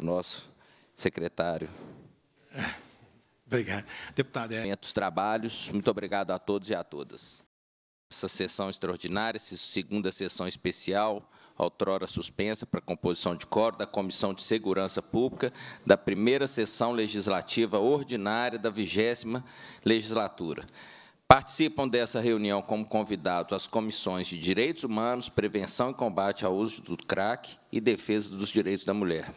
para o nosso secretário. Obrigado. Deputado. É... Os trabalhos. Muito obrigado a todos e a todas. Essa sessão extraordinária, essa segunda sessão especial, outrora suspensa para composição de coro da Comissão de Segurança Pública da primeira sessão legislativa ordinária da vigésima legislatura. Participam dessa reunião como convidados as comissões de Direitos Humanos, Prevenção e Combate ao Uso do Crack e Defesa dos Direitos da Mulher.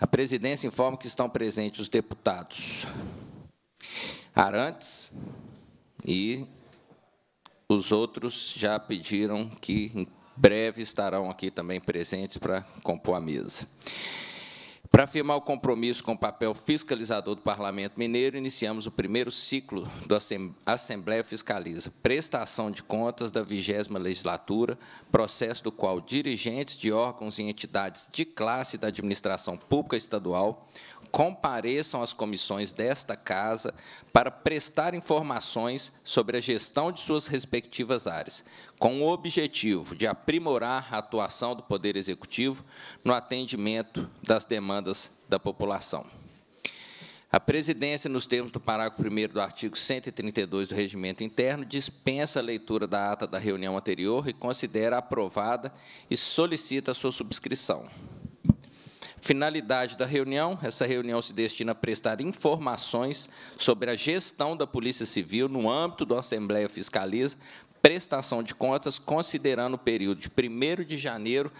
A presidência informa que estão presentes os deputados Arantes e os outros já pediram que em breve estarão aqui também presentes para compor a mesa. Para afirmar o compromisso com o papel fiscalizador do Parlamento Mineiro, iniciamos o primeiro ciclo da Assembleia Fiscaliza, prestação de contas da vigésima legislatura, processo do qual dirigentes de órgãos e entidades de classe da administração pública estadual, compareçam às comissões desta Casa para prestar informações sobre a gestão de suas respectivas áreas, com o objetivo de aprimorar a atuação do Poder Executivo no atendimento das demandas da população. A presidência, nos termos do parágrafo 1 do artigo 132 do Regimento Interno, dispensa a leitura da ata da reunião anterior e considera aprovada e solicita a sua subscrição. Finalidade da reunião: essa reunião se destina a prestar informações sobre a gestão da Polícia Civil no âmbito da Assembleia Fiscaliza, prestação de contas, considerando o período de 1 de janeiro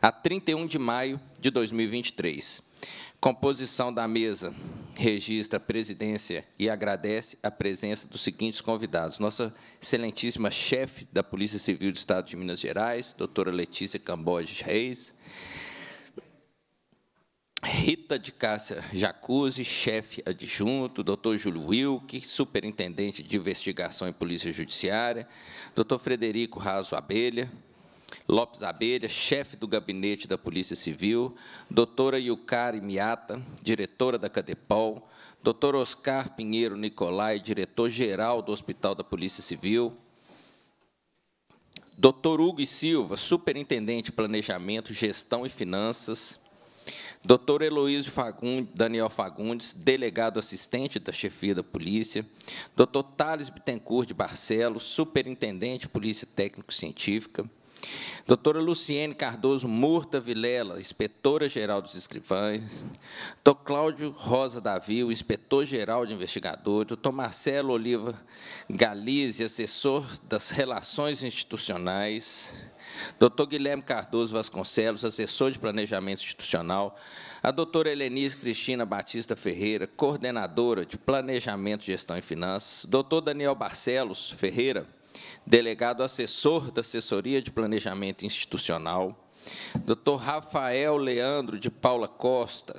a 31 de maio de 2023. Composição da mesa registra a presidência e agradece a presença dos seguintes convidados. Nossa excelentíssima chefe da Polícia Civil do Estado de Minas Gerais, doutora Letícia Camboja Reis, Rita de Cássia Jacuzzi, chefe adjunto, doutor Júlio Wilke, superintendente de investigação e polícia judiciária, doutor Frederico Raso Abelha, Lopes Abelha, chefe do gabinete da Polícia Civil, doutora Yukari Miata, diretora da Cadepol, doutor Oscar Pinheiro Nicolai, diretor-geral do Hospital da Polícia Civil, doutor Hugo Silva, superintendente de Planejamento, Gestão e Finanças, Doutor Heloísio Fagundes, Daniel Fagundes, delegado assistente da chefia da polícia. Doutor Thales Bittencourt de Barcelos, superintendente de Polícia Técnico-Científica. Doutora Luciene Cardoso Murta Vilela, inspetora-geral dos escrivães. Doutor Cláudio Rosa Davi, inspetor-geral de investigadores. Doutor Marcelo Oliva Galize, assessor das relações institucionais. Dr. Guilherme Cardoso Vasconcelos, assessor de Planejamento Institucional, a doutora Helenice Cristina Batista Ferreira, coordenadora de Planejamento, Gestão e Finanças, doutor Daniel Barcelos Ferreira, delegado assessor da Assessoria de Planejamento Institucional, Dr. Rafael Leandro de Paula Costa,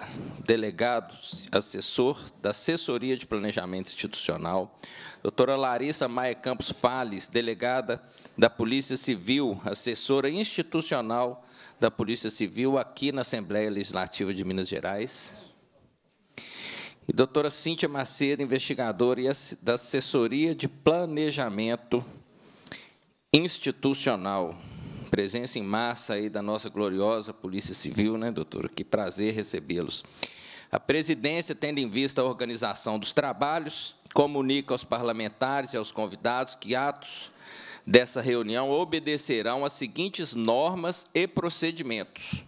delegado assessor da Assessoria de Planejamento Institucional. Doutora Larissa Maia Campos Fales, delegada da Polícia Civil, assessora institucional da Polícia Civil aqui na Assembleia Legislativa de Minas Gerais. E doutora Cíntia Macedo, investigadora da Assessoria de Planejamento Institucional presença em massa aí da nossa gloriosa Polícia Civil, né, doutora? Que prazer recebê-los. A presidência, tendo em vista a organização dos trabalhos, comunica aos parlamentares e aos convidados que atos dessa reunião obedecerão às seguintes normas e procedimentos.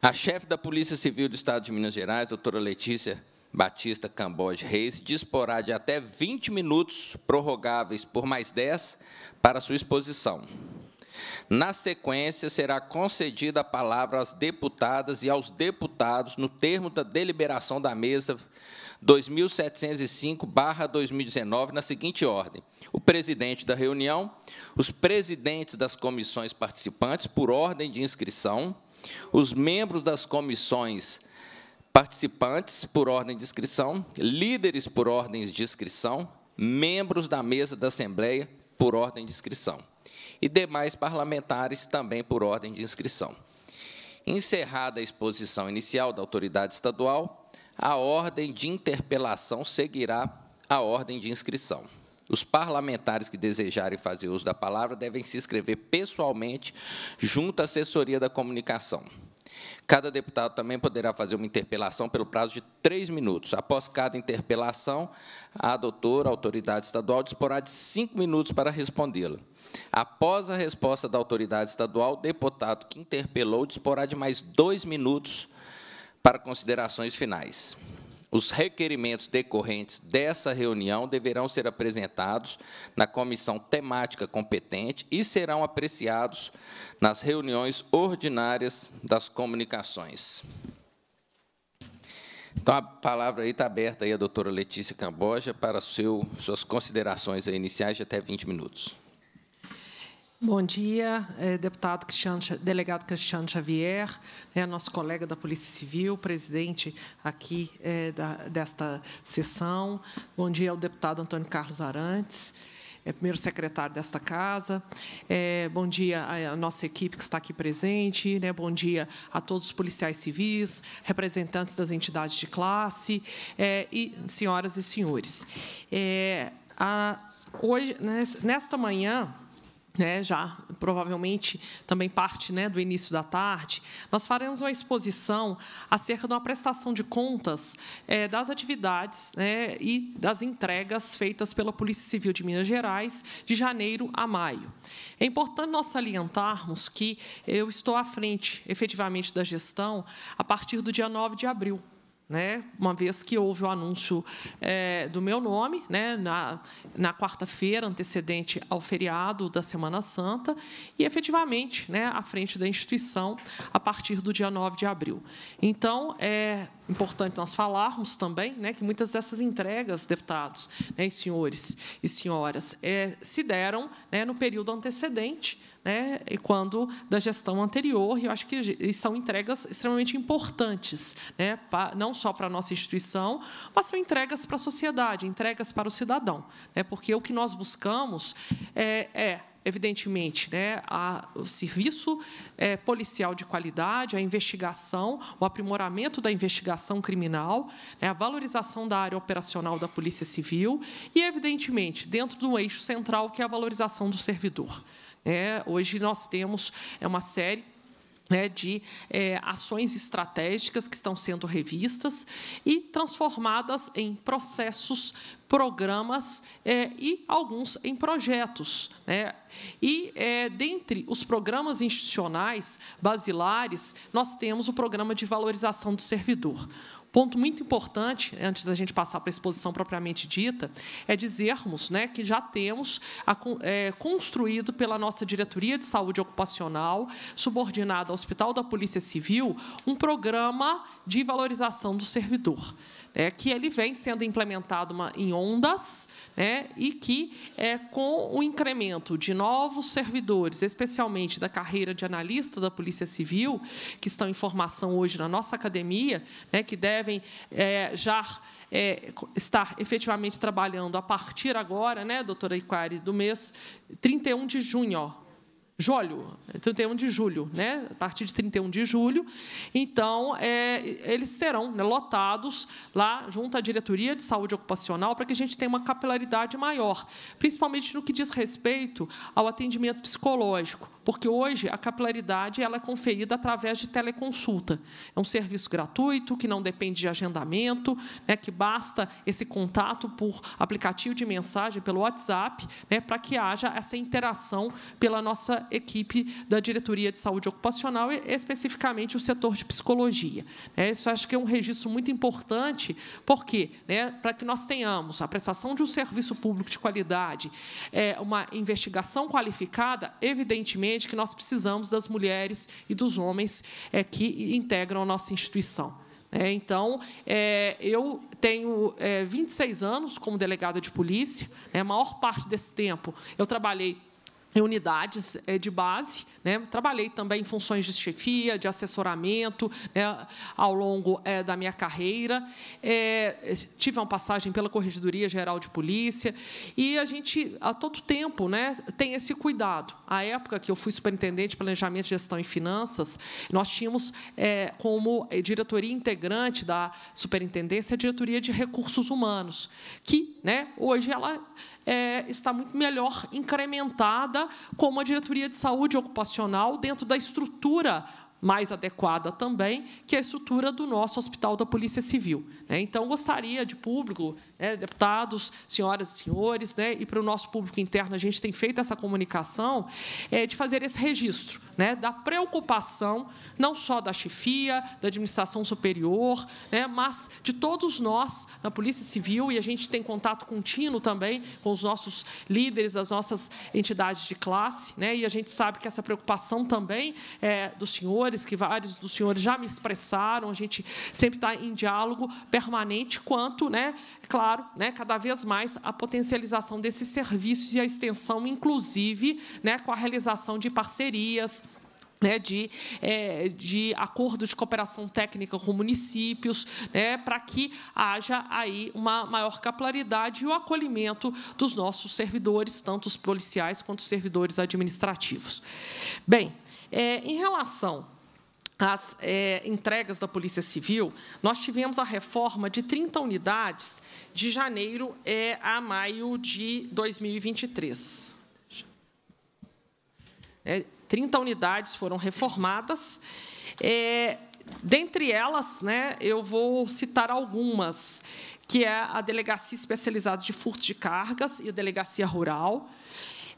A chefe da Polícia Civil do Estado de Minas Gerais, doutora Letícia Batista Camboja Reis, disporá de até 20 minutos prorrogáveis por mais 10 para sua exposição. Na sequência, será concedida a palavra às deputadas e aos deputados no termo da deliberação da mesa 2705/2019 na seguinte ordem: o presidente da reunião, os presidentes das comissões participantes por ordem de inscrição, os membros das comissões participantes por ordem de inscrição, líderes por ordens de inscrição, membros da mesa da Assembleia por ordem de inscrição e demais parlamentares também por ordem de inscrição. Encerrada a exposição inicial da autoridade estadual, a ordem de interpelação seguirá a ordem de inscrição. Os parlamentares que desejarem fazer uso da palavra devem se inscrever pessoalmente junto à assessoria da comunicação. Cada deputado também poderá fazer uma interpelação pelo prazo de três minutos. Após cada interpelação, a doutora, a autoridade estadual, disporá de cinco minutos para respondê-la. Após a resposta da autoridade estadual, o deputado que interpelou disporá de mais dois minutos para considerações finais. Os requerimentos decorrentes dessa reunião deverão ser apresentados na comissão temática competente e serão apreciados nas reuniões ordinárias das comunicações. Então, a palavra aí está aberta aí à doutora Letícia Camboja para seu, suas considerações iniciais de até 20 minutos. Bom dia, é, deputado Cristiano, delegado Cristiano Xavier, é nosso colega da Polícia Civil, presidente aqui é, desta sessão. Bom dia ao deputado Antônio Carlos Arantes, é, primeiro secretário desta casa. É, bom dia à nossa equipe que está aqui presente. Né? Bom dia a todos os policiais civis, representantes das entidades de classe e senhoras e senhores. hoje, nesta manhã né, já provavelmente também parte né, do início da tarde, nós faremos uma exposição acerca de uma prestação de contas é, das atividades né, e das entregas feitas pela Polícia Civil de Minas Gerais de janeiro a maio. É importante nós salientarmos que eu estou à frente, efetivamente, da gestão a partir do dia 9 de abril né? Uma vez que houve o anúncio é, do meu nome, né? Na, na quarta-feira antecedente ao feriado da Semana Santa e efetivamente, né? À frente da instituição a partir do dia 9 de abril. Então é importante nós falarmos também, né? Que muitas dessas entregas, deputados, né? E senhores e senhoras, é, se deram, né? No período antecedente né, quando da gestão anterior. E eu acho que são entregas extremamente importantes, né, não só para a nossa instituição, mas são entregas para a sociedade, entregas para o cidadão. Né, porque o que nós buscamos é, é evidentemente, né, a, o serviço é, policial de qualidade, a investigação, o aprimoramento da investigação criminal, né, a valorização da área operacional da Polícia Civil e, evidentemente, dentro do eixo central, que é a valorização do servidor. É, hoje nós temos é uma série né, de é, ações estratégicas que estão sendo revistas e transformadas em processos, programas é, e alguns em projetos. Né? E, é, dentre os programas institucionais basilares, nós temos o programa de valorização do servidor. Ponto muito importante, antes da gente passar para a exposição propriamente dita, é dizermos né, que já temos a, é, construído pela nossa Diretoria de Saúde Ocupacional, subordinada ao Hospital da Polícia Civil, um programa de valorização do servidor é que ele vem sendo implementado uma, em ondas né, e que, é, com o incremento de novos servidores, especialmente da carreira de analista da Polícia Civil, que estão em formação hoje na nossa academia, né, que devem é, já é, estar efetivamente trabalhando a partir agora, né, doutora Iquari, do mês 31 de junho, ó, julho, 31 de julho, né? a partir de 31 de julho. Então, é, eles serão né, lotados lá junto à Diretoria de Saúde Ocupacional para que a gente tenha uma capilaridade maior, principalmente no que diz respeito ao atendimento psicológico, porque hoje a capilaridade ela é conferida através de teleconsulta. É um serviço gratuito, que não depende de agendamento, né, que basta esse contato por aplicativo de mensagem, pelo WhatsApp, né, para que haja essa interação pela nossa equipe da Diretoria de Saúde Ocupacional, e especificamente o setor de psicologia. Né? Isso acho que é um registro muito importante, porque né? para que nós tenhamos a prestação de um serviço público de qualidade, é, uma investigação qualificada, evidentemente que nós precisamos das mulheres e dos homens é, que integram a nossa instituição. Né? então, é, eu tenho 26 anos como delegada de polícia. A maior parte desse tempo eu trabalhei em unidades eh, de base. Né? Trabalhei também em funções de chefia, de assessoramento, né? ao longo é, da minha carreira. É, tive uma passagem pela Corregedoria Geral de Polícia. E a gente, a todo tempo, né, tem esse cuidado. A época que eu fui superintendente de Planejamento, Gestão e Finanças, nós tínhamos é, como diretoria integrante da superintendência a diretoria de recursos humanos, que né, hoje ela é, está muito melhor incrementada com uma diretoria de saúde ocupacional dentro da estrutura mais adequada também, que é a estrutura do nosso Hospital da Polícia Civil. Né? Então, gostaria de público né, deputados, senhoras e senhores, né, e para o nosso público interno, a gente tem feito essa comunicação, é, de fazer esse registro né, da preocupação, não só da chefia, da administração superior, né, mas de todos nós na Polícia Civil, e a gente tem contato contínuo também com os nossos líderes, as nossas entidades de classe, né, e a gente sabe que essa preocupação também é dos senhores, que vários dos senhores já me expressaram, a gente sempre está em diálogo permanente quanto, né, claro, claro, né, cada vez mais a potencialização desses serviços e a extensão, inclusive, né, com a realização de parcerias, né, de, é, de acordos de cooperação técnica com municípios, né, para que haja aí uma maior capilaridade e o acolhimento dos nossos servidores, tanto os policiais quanto os servidores administrativos. Bem, é, em relação as é, entregas da Polícia Civil, nós tivemos a reforma de 30 unidades de janeiro é, a maio de 2023. É, 30 unidades foram reformadas. É, dentre elas, né, eu vou citar algumas, que é a Delegacia Especializada de Furto de Cargas e a Delegacia Rural,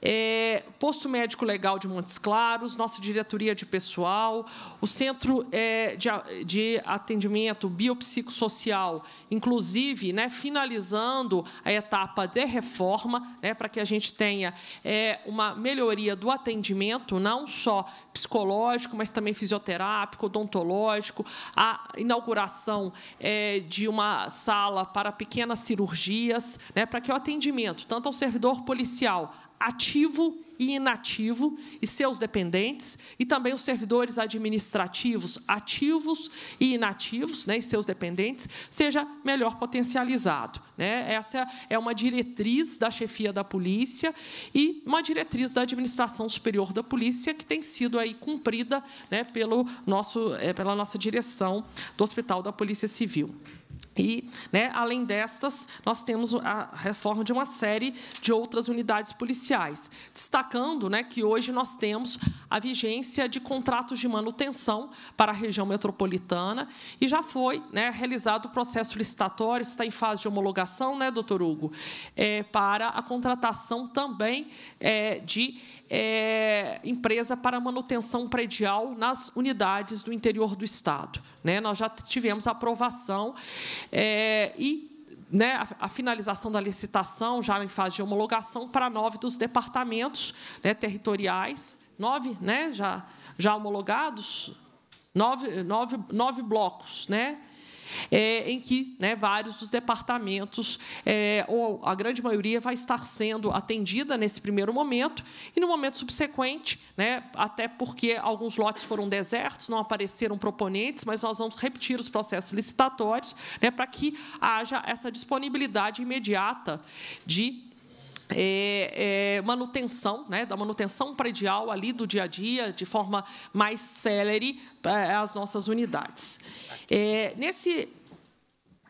é, Posto Médico Legal de Montes Claros, nossa diretoria de pessoal, o Centro é, de, de Atendimento Biopsicossocial, inclusive né, finalizando a etapa de reforma, né, para que a gente tenha é, uma melhoria do atendimento, não só psicológico, mas também fisioterápico, odontológico, a inauguração é, de uma sala para pequenas cirurgias, né, para que o atendimento, tanto ao servidor policial, ativo e inativo e seus dependentes, e também os servidores administrativos ativos e inativos né, e seus dependentes, seja melhor potencializado. Né? Essa é uma diretriz da chefia da polícia e uma diretriz da administração superior da polícia que tem sido aí cumprida né, pelo nosso, é, pela nossa direção do Hospital da Polícia Civil. E, né, além dessas, nós temos a reforma de uma série de outras unidades policiais, destacando né, que hoje nós temos a vigência de contratos de manutenção para a região metropolitana e já foi né, realizado o processo licitatório, está em fase de homologação, né, doutor Hugo, é, para a contratação também é, de é, empresa para manutenção predial nas unidades do interior do Estado. Né? Nós já tivemos aprovação é, e né, a, a, finalização da licitação, já em fase de homologação, para nove dos departamentos né, territoriais, nove né, já, já homologados, nove, nove, nove blocos, né? é, em que né, vários dos departamentos, é, ou a grande maioria, vai estar sendo atendida nesse primeiro momento e no momento subsequente, né, até porque alguns lotes foram desertos, não apareceram proponentes, mas nós vamos repetir os processos licitatórios né, para que haja essa disponibilidade imediata de é, é, manutenção, né, da manutenção predial ali do dia a dia, de forma mais célere, eh, as nossas unidades. É, nesse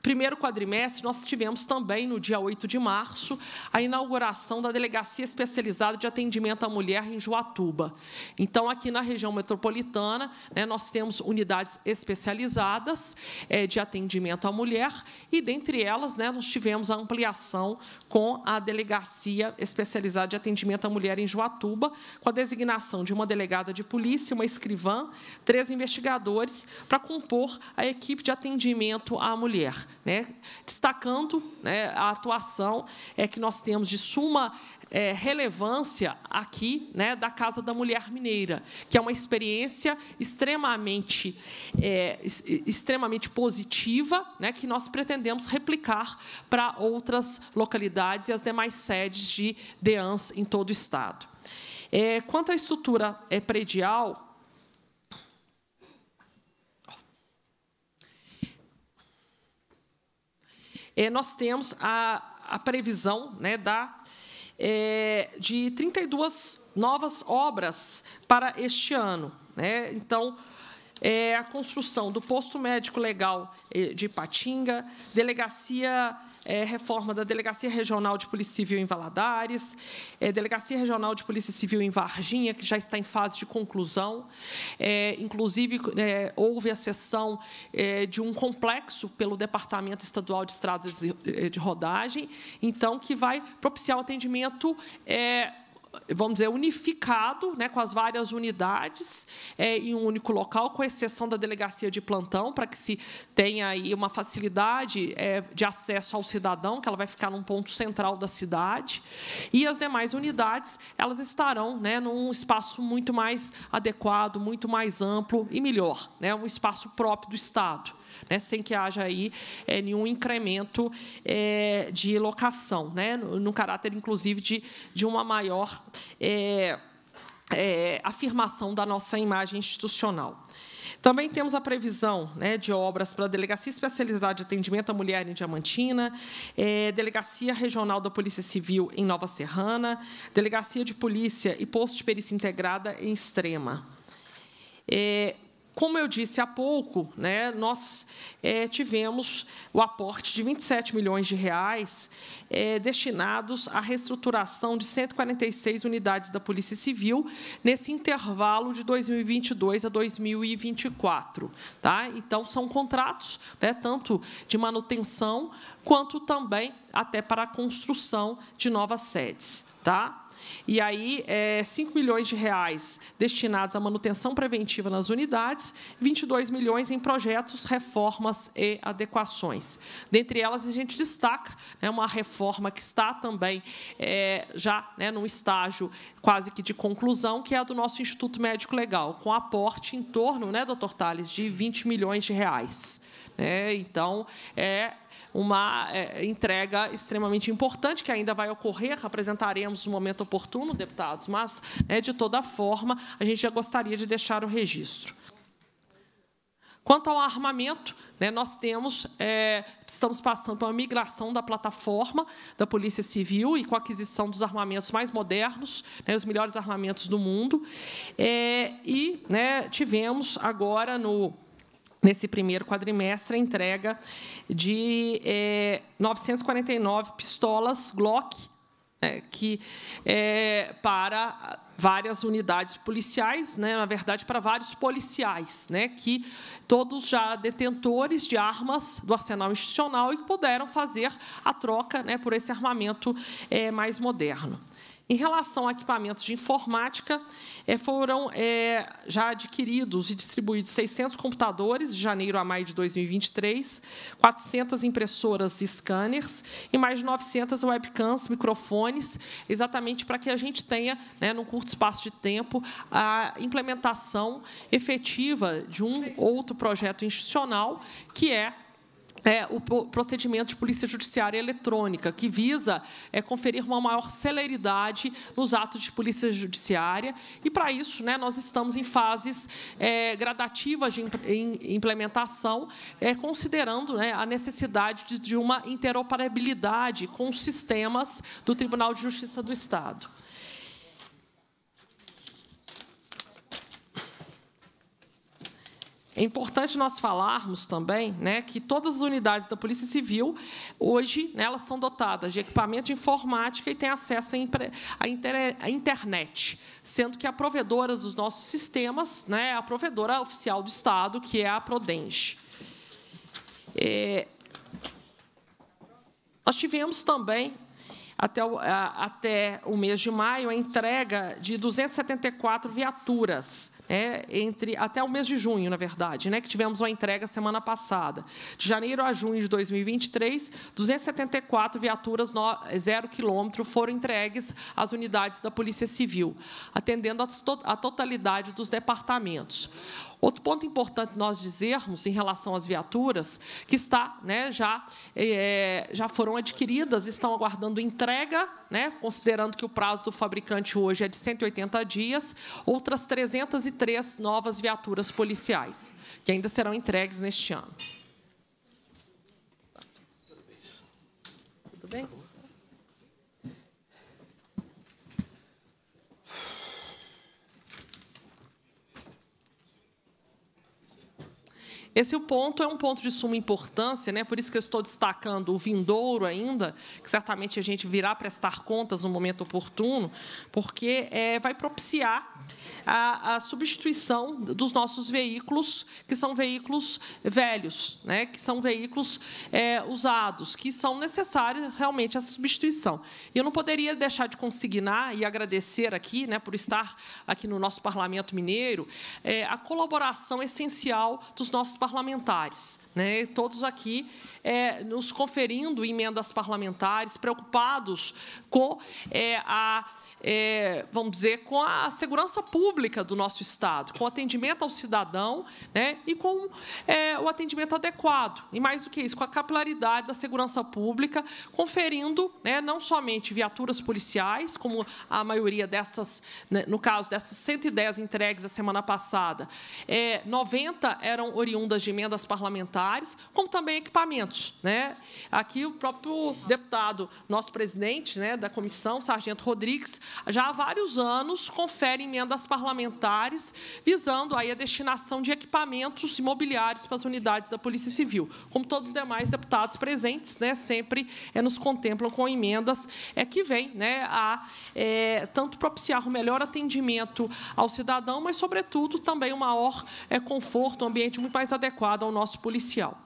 primeiro quadrimestre, nós tivemos também, no dia 8 de março, a inauguração da Delegacia Especializada de Atendimento à Mulher em Joatuba. Então, aqui na região metropolitana, né, nós temos unidades especializadas é, de atendimento à mulher e, dentre elas, né, nós tivemos a ampliação com a Delegacia Especializada de Atendimento à Mulher em Joatuba, com a designação de uma delegada de polícia, uma escrivã, três investigadores, para compor a equipe de atendimento à mulher. Né? Destacando né, a atuação é que nós temos de suma é, relevância aqui né, da Casa da Mulher Mineira, que é uma experiência extremamente, é, extremamente positiva, né, que nós pretendemos replicar para outras localidades e as demais sedes de DEANs em todo o Estado. É, quanto à estrutura é, predial, é, nós temos a, a previsão né, da, é, de 32 novas obras para este ano. Né? Então, é a construção do posto médico legal é, de Patinga, delegacia é, reforma da Delegacia Regional de Polícia Civil em Valadares, é, Delegacia Regional de Polícia Civil em Varginha, que já está em fase de conclusão. É, inclusive, é, houve a cessão é, de um complexo pelo Departamento Estadual de Estradas de, é, de Rodagem, então, que vai propiciar o atendimento vamos dizer, unificado, né, com as várias unidades é, em um único local, com exceção da delegacia de plantão, para que se tenha aí uma facilidade é, de acesso ao cidadão, que ela vai ficar num ponto central da cidade, e as demais unidades elas estarão, né, num espaço muito mais adequado, muito mais amplo e melhor, né, um espaço próprio do Estado né, sem que haja aí é, nenhum incremento é, de locação, né, no, no, caráter, inclusive, de, de uma maior eh, afirmação da nossa imagem institucional. Também temos a previsão né, de obras para a Delegacia Especializada de Atendimento à Mulher em Diamantina, é, Delegacia Regional da Polícia Civil em Nova Serrana, Delegacia de Polícia e Posto de Perícia Integrada em Extrema. É, como eu disse há pouco, né, nós é, tivemos o aporte de 27 milhões de reais é, destinados à reestruturação de 146 unidades da Polícia Civil nesse intervalo de 2022 a 2024. Tá? Então, são contratos né, tanto de manutenção quanto também até para a construção de novas sedes. Tá? E aí, é, 5 milhões de reais destinados à manutenção preventiva nas unidades, 22 milhões em projetos, reformas e adequações. Dentre elas, a gente destaca né, uma reforma que está também é, já né, num estágio quase que de conclusão, que é a do nosso Instituto Médico Legal, com aporte em torno, né, doutor Tales, de 20 milhões de reais. É, então, é uma é, entrega extremamente importante que ainda vai ocorrer, apresentaremos no momento oportuno, deputados, mas, né, de toda forma, a gente já gostaria de deixar o registro. Quanto ao armamento, né, nós temos, é, estamos passando por uma migração da plataforma da Polícia Civil e com a aquisição dos armamentos mais modernos, né, os melhores armamentos do mundo. É, e né, tivemos agora no nesse primeiro quadrimestre, a entrega de é, eh, 949 pistolas Glock, né, que é, para várias unidades policiais, né, na verdade, para vários policiais, né, que todos já detentores de armas do arsenal institucional e que puderam fazer a troca né, por esse armamento é, mais moderno. Em relação a equipamentos de informática, é, foram é, já adquiridos e distribuídos 600 computadores de janeiro a maio de 2023, 400 impressoras e scanners e mais de 900 webcams, microfones, exatamente para que a gente tenha, né, num curto espaço de tempo, a implementação efetiva de um outro projeto institucional, que é é, o procedimento de polícia judiciária eletrônica, que visa é, conferir uma maior celeridade nos atos de polícia judiciária. E, para isso, né, nós estamos em fases é, gradativas de implementação, é, considerando né, a necessidade de, de uma interoperabilidade com os sistemas do Tribunal de Justiça do Estado. É importante nós falarmos também né, que todas as unidades da Polícia Civil, hoje, né, elas são dotadas de equipamento de informática e têm acesso à, internet, sendo que a provedora dos nossos sistemas né, é a provedora oficial do Estado, que é a Prodenge. É... Nós tivemos também até o, até o mês de maio, a entrega de 274 viaturas é, entre até o mês de junho, na verdade, né, que tivemos uma entrega semana passada. De janeiro a junho de 2023, 274 viaturas no, zero quilômetro foram entregues às unidades da Polícia Civil, atendendo a, to a totalidade dos departamentos. Outro ponto importante nós dizermos em relação às viaturas que está, né, já, é, já foram adquiridas, estão aguardando entrega, né, considerando que o prazo do fabricante hoje é de 180 dias, outras 303 novas viaturas policiais, que ainda serão entregues neste ano. Tudo bem? Esse ponto é um ponto de suma importância, né? por isso que eu estou destacando o vindouro ainda, que certamente a gente virá prestar contas no momento oportuno, porque é, vai propiciar a, a, substituição dos nossos veículos, que são veículos velhos, né? que são veículos é, usados, que são necessários realmente a substituição. E eu não poderia deixar de consignar e agradecer aqui, né, por estar aqui no nosso Parlamento Mineiro, é, a colaboração essencial dos nossos parlamentares. Né, todos aqui é, nos conferindo emendas parlamentares, preocupados com é, a, é, vamos dizer, com a segurança pública do nosso Estado, com o atendimento ao cidadão né, e com é, o atendimento adequado. E, mais do que isso, com a capilaridade da segurança pública, conferindo né, não somente viaturas policiais, como a maioria dessas, né, no caso dessas 110 entregues a semana passada, 90 é, eram oriundas de emendas parlamentares, como também equipamentos. Né? Aqui o próprio deputado, nosso presidente né, da comissão, Sargento Rodrigues, já há vários anos confere emendas parlamentares visando aí a destinação de equipamentos imobiliários para as unidades da Polícia Civil. Como todos os demais deputados presentes, né, sempre é, nos contemplam com emendas é, que vêm né, a é, tanto propiciar o melhor atendimento ao cidadão, mas, sobretudo, também um maior é, conforto, um ambiente muito mais adequado ao nosso policial social.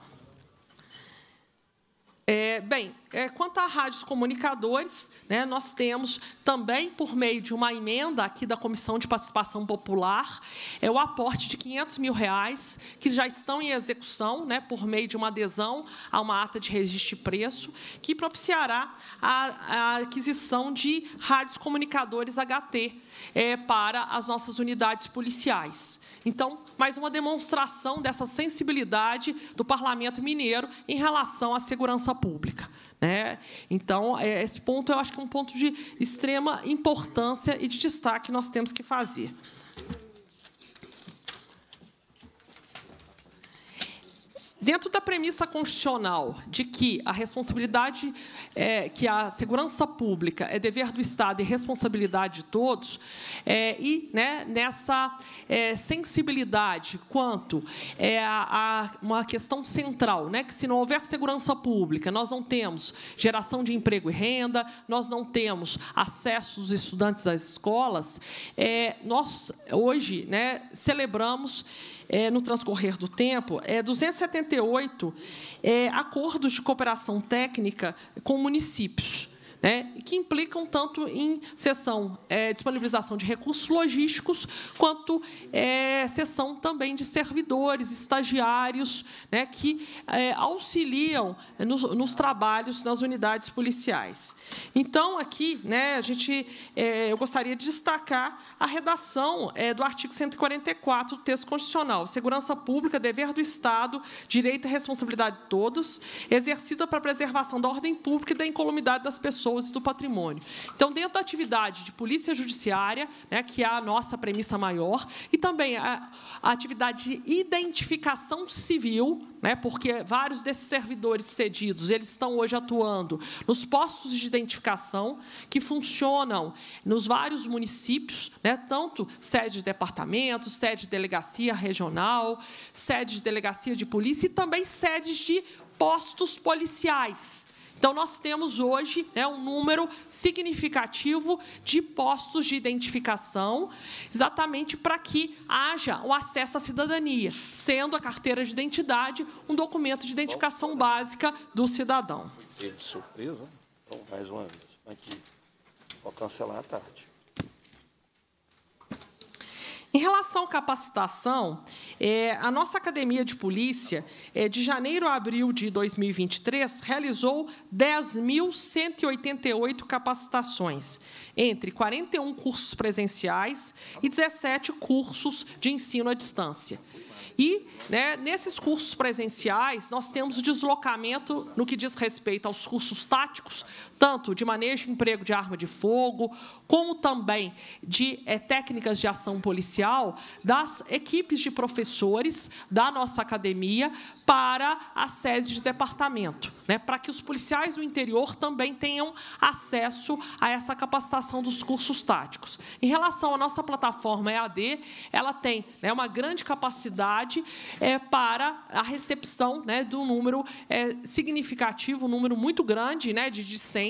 É, bem, é, quanto a rádios comunicadores, né, nós temos também, por meio de uma emenda aqui da Comissão de Participação Popular, é, o aporte de 500 mil reais, que já estão em execução, né, por meio de uma adesão a uma ata de registro de preço, que propiciará a, a aquisição de rádios comunicadores HT é, para as nossas unidades policiais. Então, mais uma demonstração dessa sensibilidade do Parlamento Mineiro em relação à segurança pública. Né? Então, é, esse ponto eu acho que é um ponto de extrema importância e de destaque que nós temos que fazer. Dentro da premissa constitucional de que a responsabilidade, é, que a segurança pública é dever do Estado e responsabilidade de todos, é, e né, nessa é, sensibilidade quanto é a, a, uma questão central, né, que se não houver segurança pública, nós não temos geração de emprego e renda, nós não temos acesso dos estudantes às escolas, é, nós hoje né, celebramos é, no transcorrer do tempo, é, 278 é, acordos de cooperação técnica com municípios né, que implicam tanto em cessão, é, eh, disponibilização de recursos logísticos, quanto é, eh, cessão também de servidores, estagiários, né, que é, auxiliam nos, nos, trabalhos nas unidades policiais. Então, aqui, né, a gente, eu gostaria de destacar a redação do artigo 144 do texto constitucional. Segurança pública, dever do Estado, direito e responsabilidade de todos, exercida para a preservação da ordem pública e da incolumidade das pessoas pessoas e do patrimônio. Então, dentro da atividade de polícia judiciária, né, que é a nossa premissa maior, e também a, a atividade de identificação civil, né, porque vários desses servidores cedidos eles estão hoje atuando nos postos de identificação que funcionam nos vários municípios, né, tanto sede de departamento, sede de delegacia regional, sede de delegacia de polícia e também sedes de postos policiais, então, nós temos hoje né, um número significativo de postos de identificação, exatamente para que haja o acesso à cidadania, sendo a carteira de identidade um documento de identificação básica do cidadão. De surpresa, então, mais uma vez, aqui, vou cancelar a tarde. Em relação à capacitação, é, a nossa Academia de Polícia, é, de janeiro a abril de 2023, realizou 10.188 capacitações, entre 41 cursos presenciais e 17 cursos de ensino à distância. E, né, nesses cursos presenciais, nós temos deslocamento no que diz respeito aos cursos táticos, tanto de manejo e emprego de arma de fogo, como também de é, técnicas de ação policial, das equipes de professores da nossa academia para a sede de departamento, né, para que os policiais do interior também tenham acesso a essa capacitação dos cursos táticos. Em relação à nossa plataforma EAD, ela tem né, uma grande capacidade é, para a recepção né, do número é, significativo, um número muito grande né, de discentes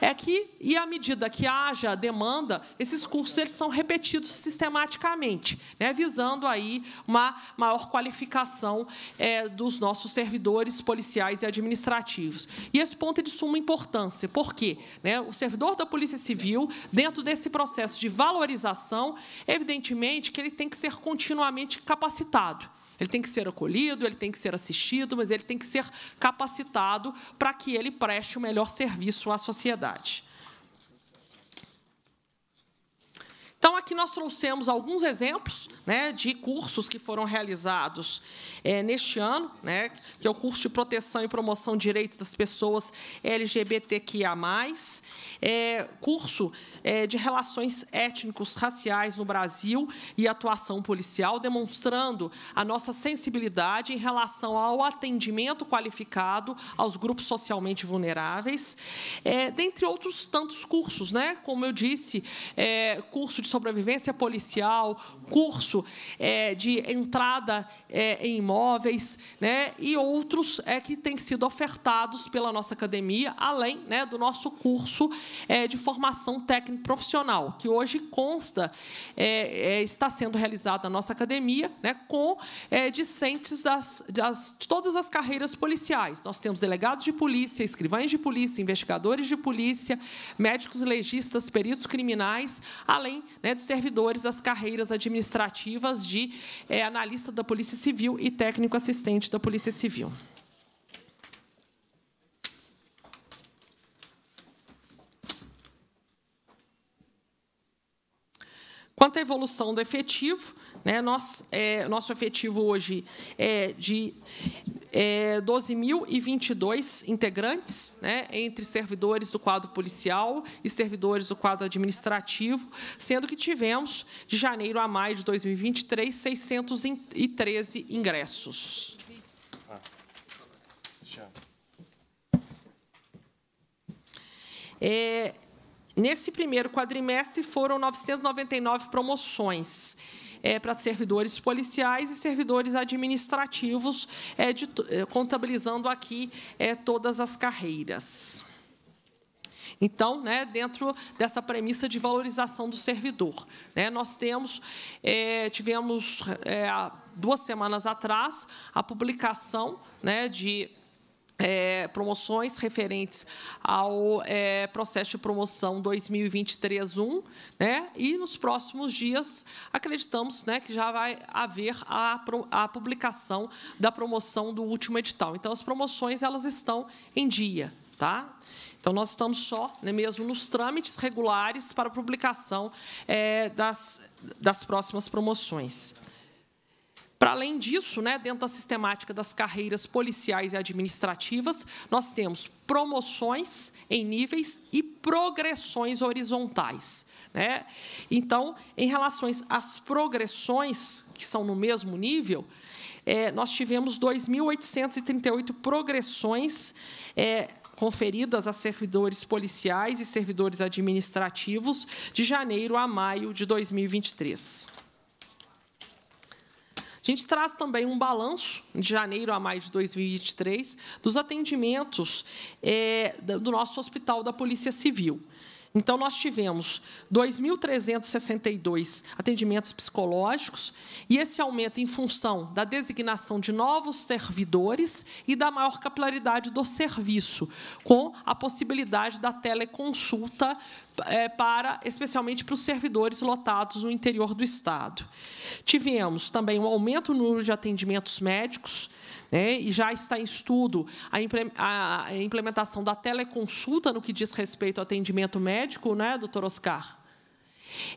é que, e à medida que haja demanda, esses cursos eles são repetidos sistematicamente, né, visando aí uma maior qualificação é, dos nossos servidores policiais e administrativos. E esse ponto é de suma importância, porque né, o servidor da Polícia Civil, dentro desse processo de valorização, evidentemente que ele tem que ser continuamente capacitado. Ele tem que ser acolhido, ele tem que ser assistido, mas ele tem que ser capacitado para que ele preste o melhor serviço à sociedade. Então, aqui nós trouxemos alguns exemplos né, de cursos que foram realizados é, neste ano, né, que é o curso de proteção e promoção de direitos das pessoas LGBTQIA+, é, curso é, de relações étnicos raciais no Brasil e atuação policial, demonstrando a nossa sensibilidade em relação ao atendimento qualificado aos grupos socialmente vulneráveis, é, dentre outros tantos cursos, né, como eu disse, é, curso de sobrevivência policial, curso é, de entrada é, em imóveis né, e outros é, que têm sido ofertados pela nossa academia, além né, do nosso curso é, de formação técnico-profissional, que hoje consta, é, é, está sendo realizado na nossa academia né, com é, discentes das, das, de todas as carreiras policiais. Nós temos delegados de polícia, escrivães de polícia, investigadores de polícia, médicos legistas, peritos criminais, além né, dos servidores das carreiras administrativas de é, analista da Polícia Civil e técnico assistente da Polícia Civil. Quanto à evolução do efetivo, né? Nós, é, nosso efetivo hoje é de é, 12.022 integrantes, né? entre servidores do quadro policial e servidores do quadro administrativo, sendo que tivemos, de janeiro a maio de 2023, 613 ingressos. É, nesse primeiro quadrimestre foram 999 promoções é, para servidores policiais e servidores administrativos, é, de, é, contabilizando aqui é, todas as carreiras. Então, né, dentro dessa premissa de valorização do servidor, né, nós temos, é, tivemos é, duas semanas atrás a publicação né, de é, promoções referentes ao é, processo de promoção 2023-1, né? e nos próximos dias acreditamos né, que já vai haver a, a publicação da promoção do último edital. Então, as promoções elas estão em dia. Tá? Então, nós estamos só, né, mesmo nos trâmites regulares para a publicação é, das, das próximas promoções. Para além disso, né, dentro da sistemática das carreiras policiais e administrativas, nós temos promoções em níveis e progressões horizontais. Né? Então, em relação às progressões, que são no mesmo nível, é, nós tivemos 2.838 progressões é, conferidas a servidores policiais e servidores administrativos de janeiro a maio de 2023. A gente traz também um balanço de janeiro a maio de 2023 dos atendimentos é, do nosso hospital da Polícia Civil. Então, nós tivemos 2.362 atendimentos psicológicos, e esse aumento em função da designação de novos servidores e da maior capilaridade do serviço, com a possibilidade da teleconsulta eh, para, especialmente para os servidores lotados no interior do Estado. Tivemos também um aumento no número de atendimentos médicos, né? E já está em estudo a implementação da teleconsulta no que diz respeito ao atendimento médico, né, doutor Oscar?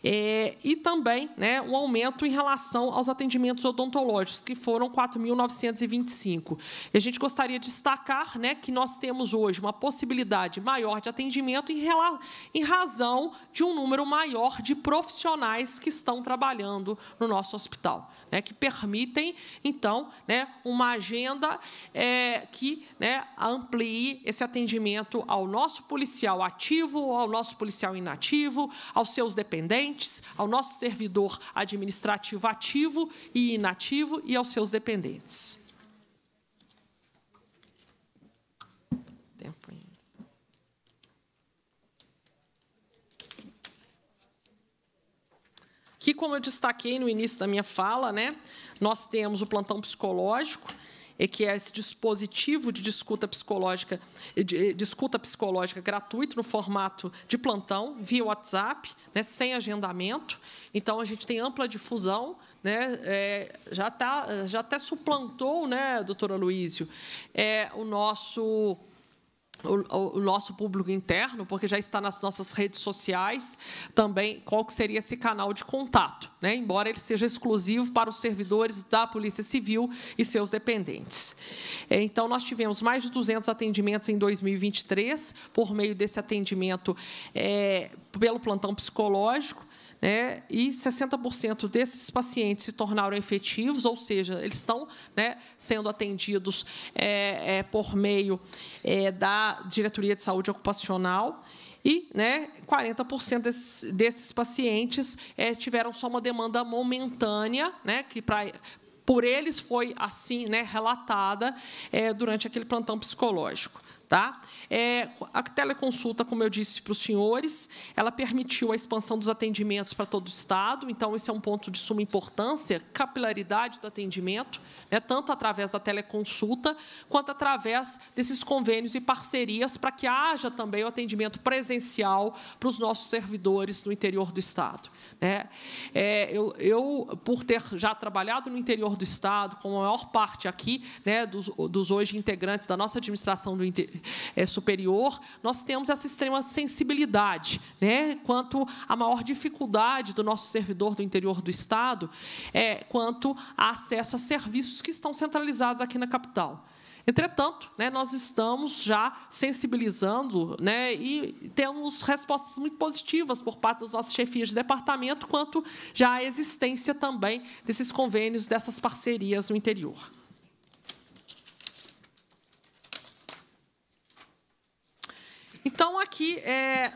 É, e também né, um aumento em relação aos atendimentos odontológicos, que foram 4.925. E a gente gostaria de destacar né, que nós temos hoje uma possibilidade maior de atendimento em, em razão de um número maior de profissionais que estão trabalhando no nosso hospital, né, que permitem, então, né, uma agenda é, que né, amplie esse atendimento ao nosso policial ativo, ao nosso policial inativo, aos seus dependentes dependentes, ao nosso servidor administrativo ativo e inativo e aos seus dependentes. Que, Aqui, como eu destaquei no início da minha fala, né, nós temos o plantão psicológico, é que é esse dispositivo de disputa psicológica, de, eh, de escuta psicológica gratuito no formato de plantão, via WhatsApp, né, sem agendamento. Então, a gente tem ampla difusão, né, é, já, tá, já até suplantou, né, doutora Luísio, é, o nosso o, o, nosso público interno, porque já está nas nossas redes sociais também qual que seria esse canal de contato, né? embora ele seja exclusivo para os servidores da Polícia Civil e seus dependentes. Então, nós tivemos mais de 200 atendimentos em 2023, por meio desse atendimento é, pelo plantão psicológico, né, e 60% desses pacientes se tornaram efetivos, ou seja, eles estão né, sendo atendidos é, é, por meio é, da Diretoria de Saúde Ocupacional. E né, 40% desses, desses pacientes é, tiveram só uma demanda momentânea, né, que pra, por eles foi assim né, relatada é, durante aquele plantão psicológico. Tá? É, a teleconsulta, como eu disse para os senhores, ela permitiu a expansão dos atendimentos para todo o Estado, então esse é um ponto de suma importância, capilaridade do atendimento, né, tanto através da teleconsulta, quanto através desses convênios e parcerias, para que haja também o atendimento presencial para os nossos servidores no interior do Estado. Né? É, eu, eu, por ter já trabalhado no interior do Estado, com a maior parte aqui né, dos, dos hoje integrantes da nossa administração do interior, é, superior, nós temos essa extrema sensibilidade né, quanto à maior dificuldade do nosso servidor do interior do Estado é, quanto a acesso a serviços que estão centralizados aqui na capital. Entretanto, né, nós estamos já sensibilizando né, e temos respostas muito positivas por parte das nossas chefias de departamento quanto já à existência também desses convênios, dessas parcerias no interior. Então, aqui, é,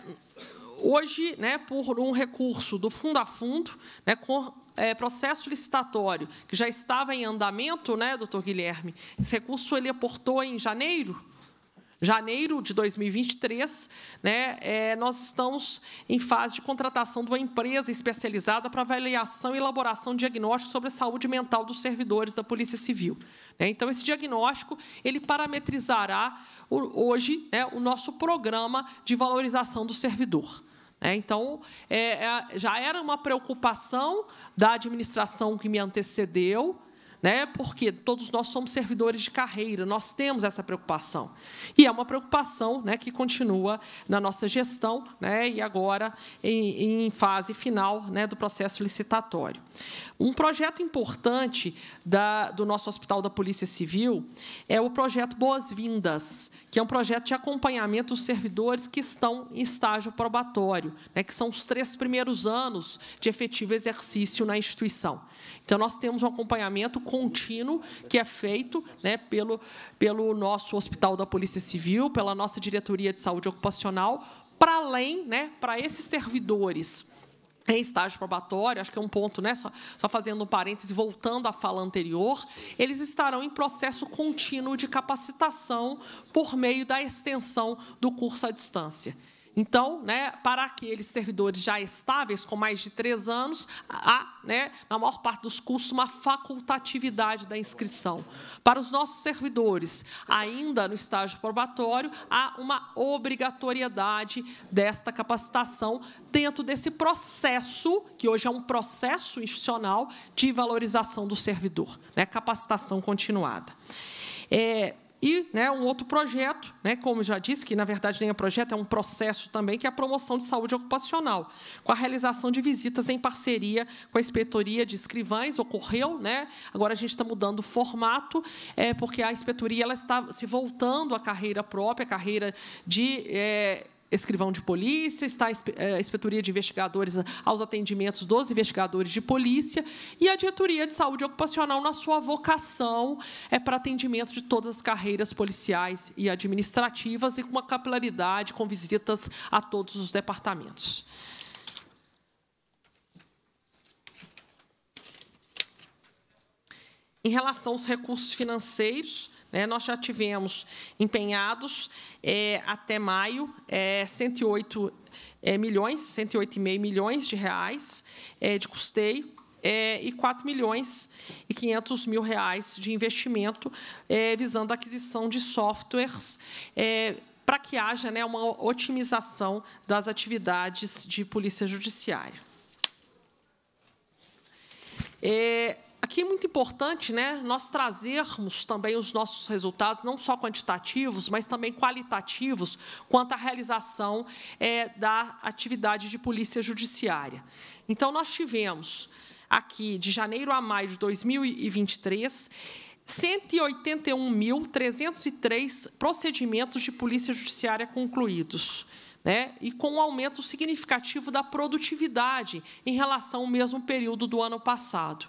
hoje, né, por um recurso do fundo a fundo, né, com é, processo licitatório que já estava em andamento, né, doutor Guilherme, esse recurso ele aportou em janeiro janeiro de 2023, né, é, nós estamos em fase de contratação de uma empresa especializada para avaliação e elaboração de diagnóstico sobre a saúde mental dos servidores da Polícia Civil. Né? Então, esse diagnóstico ele parametrizará hoje né, o nosso programa de valorização do servidor. Né. então, é, é, já era uma preocupação da administração que me antecedeu, né? porque todos nós somos servidores de carreira, nós temos essa preocupação. E é uma preocupação né, que continua na nossa gestão né, e agora em, em fase final né, do processo licitatório. Um projeto importante da, do nosso Hospital da Polícia Civil é o projeto Boas-Vindas, que é um projeto de acompanhamento dos servidores que estão em estágio probatório, né, que são os três primeiros anos de efetivo exercício na instituição. Então, nós temos um acompanhamento contínuo que é feito né, pelo, pelo nosso Hospital da Polícia Civil, pela nossa Diretoria de Saúde Ocupacional, para além, né, para esses servidores em é estágio probatório, acho que é um ponto, né, só, só fazendo um parêntese, voltando à fala anterior, eles estarão em processo contínuo de capacitação por meio da extensão do curso à distância. Então, né, para aqueles servidores já estáveis, com mais de três anos, há, né, na maior parte dos cursos, uma facultatividade da inscrição. Para os nossos servidores, ainda no estágio probatório, há uma obrigatoriedade desta capacitação dentro desse processo, que hoje é um processo institucional de valorização do servidor, né, capacitação continuada. É, e né, um outro projeto, né, como já disse, que na verdade nem é projeto, é um processo também, que é a promoção de saúde ocupacional, com a realização de visitas em parceria com a inspetoria de escrivães, ocorreu, né? agora a gente está mudando o formato, é, porque a inspetoria ela está se voltando à carreira própria, à carreira de. É, escrivão de polícia, está eh, a inspetoria de investigadores aos atendimentos dos investigadores de polícia e a diretoria de saúde ocupacional na sua vocação é para atendimento de todas as carreiras policiais e administrativas e com uma capilaridade com visitas a todos os departamentos. Em relação aos recursos financeiros, né? nós já tivemos empenhados é, até maio é, 108 é, milhões, 108,5 milhões de reais é, de custeio. É, e 4 milhões e 500 mil reais de investimento é, visando a aquisição de softwares para que haja né, uma otimização das atividades de polícia judiciária. É, Aqui é muito importante né, nós trazermos também os nossos resultados, não só quantitativos, mas também qualitativos, quanto à realização é, da atividade de polícia judiciária. Então, nós tivemos aqui, de janeiro a maio de 2023, 181.303 procedimentos de polícia judiciária concluídos. Né, e com um aumento significativo da produtividade em relação ao mesmo período do ano passado.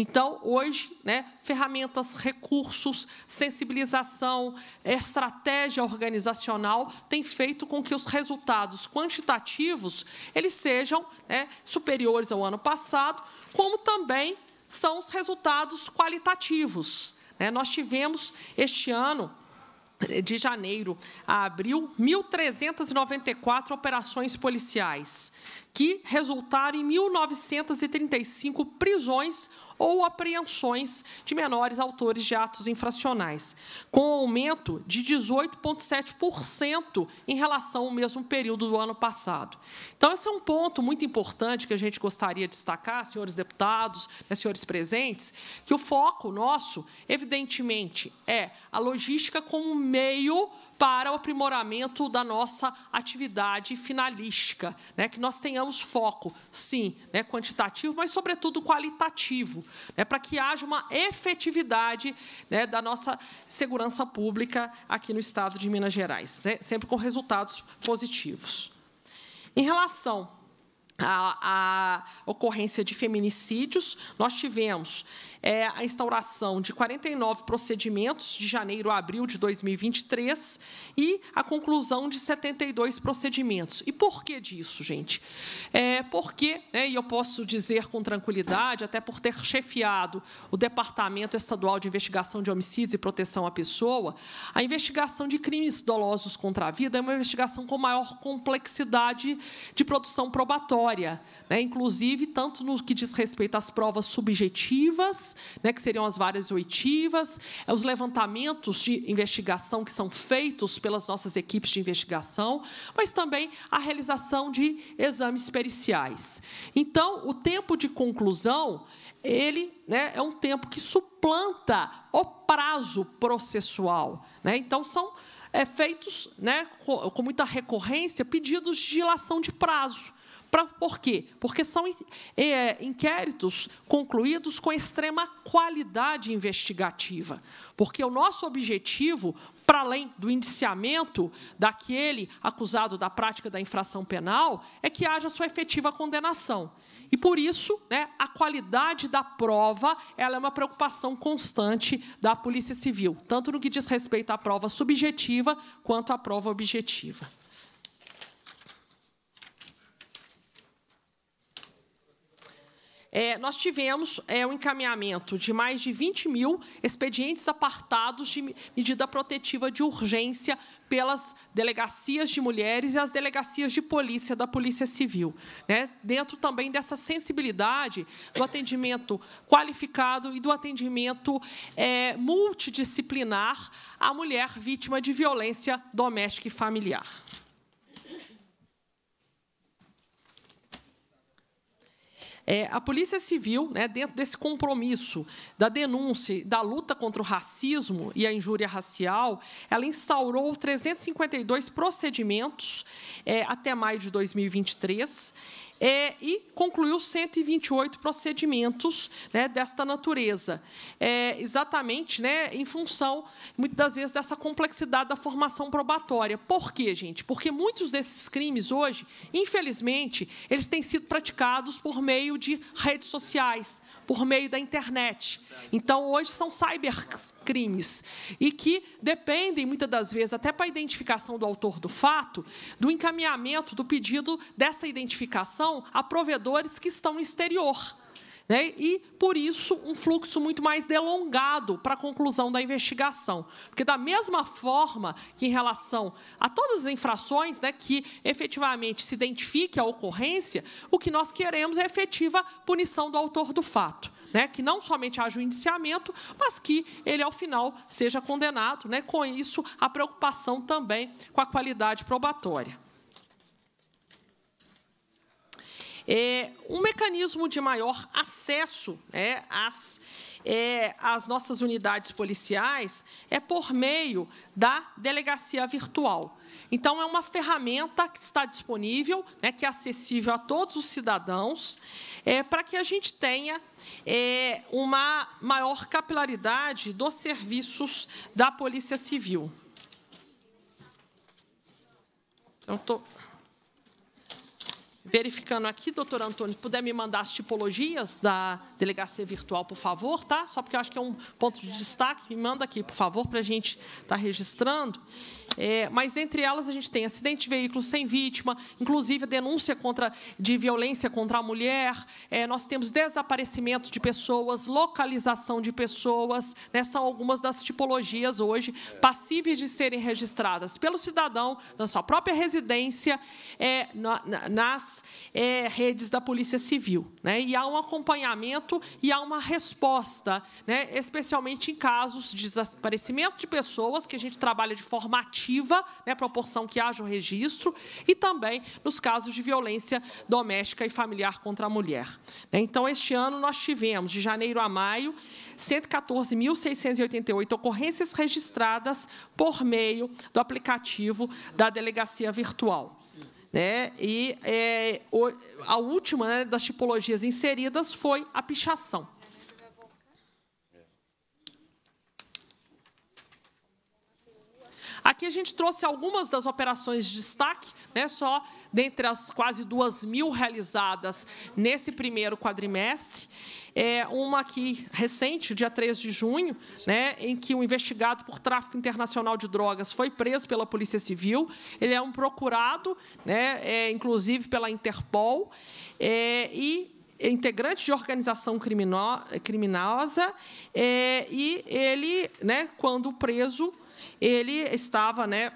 Então, hoje, né, ferramentas, recursos, sensibilização, estratégia organizacional tem feito com que os resultados quantitativos eles sejam né, superiores ao ano passado, como também são os resultados qualitativos. Né? Nós tivemos este ano de janeiro a abril, 1.394 operações policiais, que resultaram em 1935 prisões ou apreensões de menores autores de atos infracionais, com um aumento de 18,7% em relação ao mesmo período do ano passado. Então, esse é um ponto muito importante que a gente gostaria de destacar, senhores deputados, né, senhores presentes, que o foco nosso, evidentemente, é a logística como meio para o aprimoramento da nossa atividade finalística, né? que nós tenhamos foco, sim, né? quantitativo, mas, sobretudo, qualitativo, né? para que haja uma efetividade né? da nossa segurança pública aqui no Estado de Minas Gerais, né? sempre com resultados positivos. Em relação a, a, ocorrência de feminicídios, nós tivemos é, a instauração de 49 procedimentos de janeiro a abril de 2023 e a conclusão de 72 procedimentos. E por que disso, gente? É porque, né, e eu posso dizer com tranquilidade, até por ter chefiado o Departamento Estadual de Investigação de Homicídios e Proteção à Pessoa, a investigação de crimes dolosos contra a vida é uma investigação com maior complexidade de produção probatória história, né? inclusive tanto no que diz respeito às provas subjetivas, né, que seriam as várias oitivas, é, os levantamentos de investigação que são feitos pelas nossas equipes de investigação, mas também a realização de exames periciais. Então, o tempo de conclusão ele né, é um tempo que suplanta o prazo processual. Né? Então, são é, feitos né, com, com muita recorrência pedidos de dilação de prazo. Pra, por quê? Porque são é, inquéritos concluídos com extrema qualidade investigativa. Porque o nosso objetivo, para além do indiciamento daquele acusado da prática da infração penal, é que haja sua efetiva condenação. E por isso, né, a qualidade da prova ela é uma preocupação constante da Polícia Civil, tanto no que diz respeito à prova subjetiva quanto à prova objetiva. É, nós tivemos é, um encaminhamento de mais de 20 mil expedientes apartados de medida protetiva de urgência pelas delegacias de mulheres e as delegacias de polícia da Polícia Civil. Né? Dentro também dessa sensibilidade do atendimento qualificado e do atendimento é, multidisciplinar à mulher vítima de violência doméstica e familiar. É, a Polícia Civil, né, dentro desse compromisso da denúncia, da luta contra o racismo e a injúria racial, ela instaurou 352 procedimentos é, até maio de 2023 é, e concluiu 128 procedimentos né, desta natureza, é, exatamente né, em função, muitas das vezes, dessa complexidade da formação probatória. Por quê, gente? Porque muitos desses crimes hoje, infelizmente, eles têm sido praticados por meio de redes sociais, por meio da internet. Então, hoje são cybercrimes e que dependem, muitas das vezes, até para a identificação do autor do fato, do encaminhamento do pedido dessa identificação relação a provedores que estão no exterior. Né? E, por isso, um fluxo muito mais delongado para a conclusão da investigação. Porque, da mesma forma que em relação a todas as infrações né, que efetivamente se identifique a ocorrência, o que nós queremos é efetiva punição do autor do fato. Né, que não somente haja o indiciamento, mas que ele, ao final, seja condenado. Né, com isso, a preocupação também com a qualidade probatória. é, um mecanismo de maior acesso né, às, é, às nossas unidades policiais é por meio da delegacia virtual. Então, é uma ferramenta que está disponível, né, que é acessível a todos os cidadãos, é, para que a gente tenha é, uma maior capilaridade dos serviços da Polícia Civil. Então, estou verificando aqui, doutor Antônio, puder me mandar as tipologias da, delegacia virtual, por favor, tá? Só porque eu acho que é um ponto de destaque, me manda aqui, por favor, para a gente estar tá registrando. É, mas entre elas a gente tem acidente de veículo sem vítima, inclusive a denúncia contra, de violência contra a mulher, é, nós temos desaparecimento de pessoas, localização de pessoas, né, são algumas das tipologias hoje passíveis de serem registradas pelo cidadão na sua própria residência, é, na, nas é, redes da Polícia Civil. Né, e há um acompanhamento e há uma resposta, né? especialmente em casos de desaparecimento de pessoas, que a gente trabalha de forma ativa, né? proporção que haja o um registro, e também nos casos de violência doméstica e familiar contra a mulher. Né? Então, este ano, nós tivemos, de janeiro a maio, 114.688 ocorrências registradas por meio do aplicativo da Delegacia Virtual. Né? E é, o, a última né, das tipologias inseridas foi a pichação. Aqui a gente trouxe algumas das operações de destaque, né, só dentre as quase duas mil realizadas nesse primeiro quadrimestre. É uma aqui recente, dia 3 de junho, né, em que o um investigado por tráfico internacional de drogas foi preso pela Polícia Civil. Ele é um procurado, né, é, inclusive pela Interpol, é, e é integrante de organização criminosa, é, e ele, né, quando preso, ele estava né,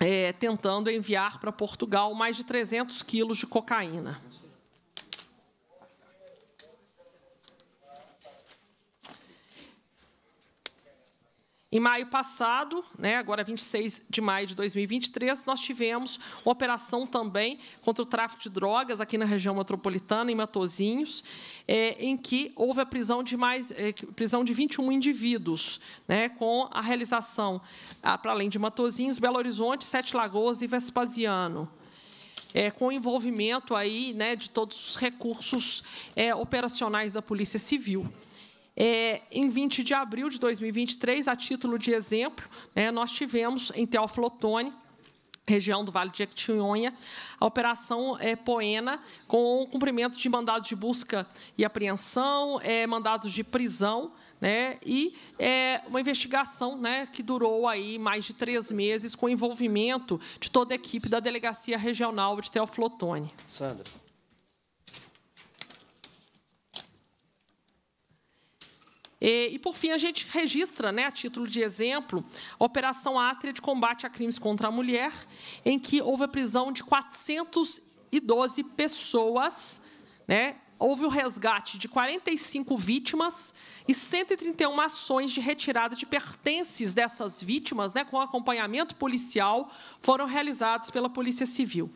é, tentando enviar para Portugal mais de 300 quilos de cocaína. Em maio passado, né, agora 26 de maio de 2023, nós tivemos uma operação também contra o tráfico de drogas aqui na região metropolitana, em Matozinhos, é, em que houve a prisão de mais é, prisão de 21 indivíduos, né, com a realização, para além de Matozinhos, Belo Horizonte, Sete Lagoas e Vespasiano. É, com envolvimento aí, né, de todos os recursos é, operacionais da Polícia Civil. É, em 20 de abril de 2023, a título de exemplo, né, nós tivemos em Teoflotone, região do Vale de Equitinhonha, a Operação é, Poena, com o cumprimento de mandados de busca e apreensão, é, mandados de prisão, né, e é, uma investigação né, que durou aí mais de três meses, com envolvimento de toda a equipe da Delegacia Regional de Teoflotone. Sandra. E, por fim, a gente registra, né, a título de exemplo, a Operação Átria de Combate a Crimes contra a Mulher, em que houve a prisão de 412 pessoas, né, houve o resgate de 45 vítimas e 131 ações de retirada de pertences dessas vítimas, né, com acompanhamento policial, foram realizados pela Polícia Civil.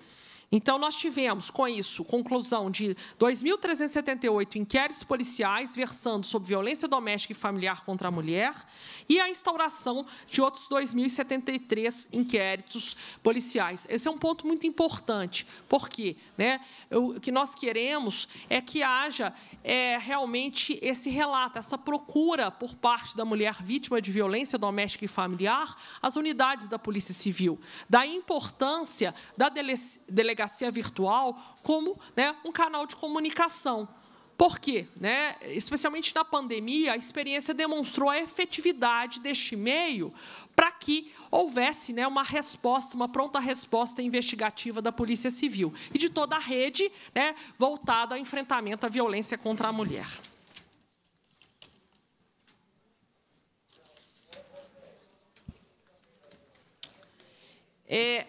Então, nós tivemos, com isso, conclusão de 2.378 inquéritos policiais versando sobre violência doméstica e familiar contra a mulher e a instauração de outros 2.073 inquéritos policiais. Esse é um ponto muito importante, porque né, o que nós queremos é que haja é, realmente esse relato, essa procura por parte da mulher vítima de violência doméstica e familiar às unidades da Polícia Civil, da importância da delegacia delegacia virtual como né, um canal de comunicação. Por quê? Né? Especialmente na pandemia, a experiência demonstrou a efetividade deste meio para que houvesse né, uma resposta, uma pronta resposta investigativa da Polícia Civil e de toda a rede né, voltada ao enfrentamento à violência contra a mulher. É,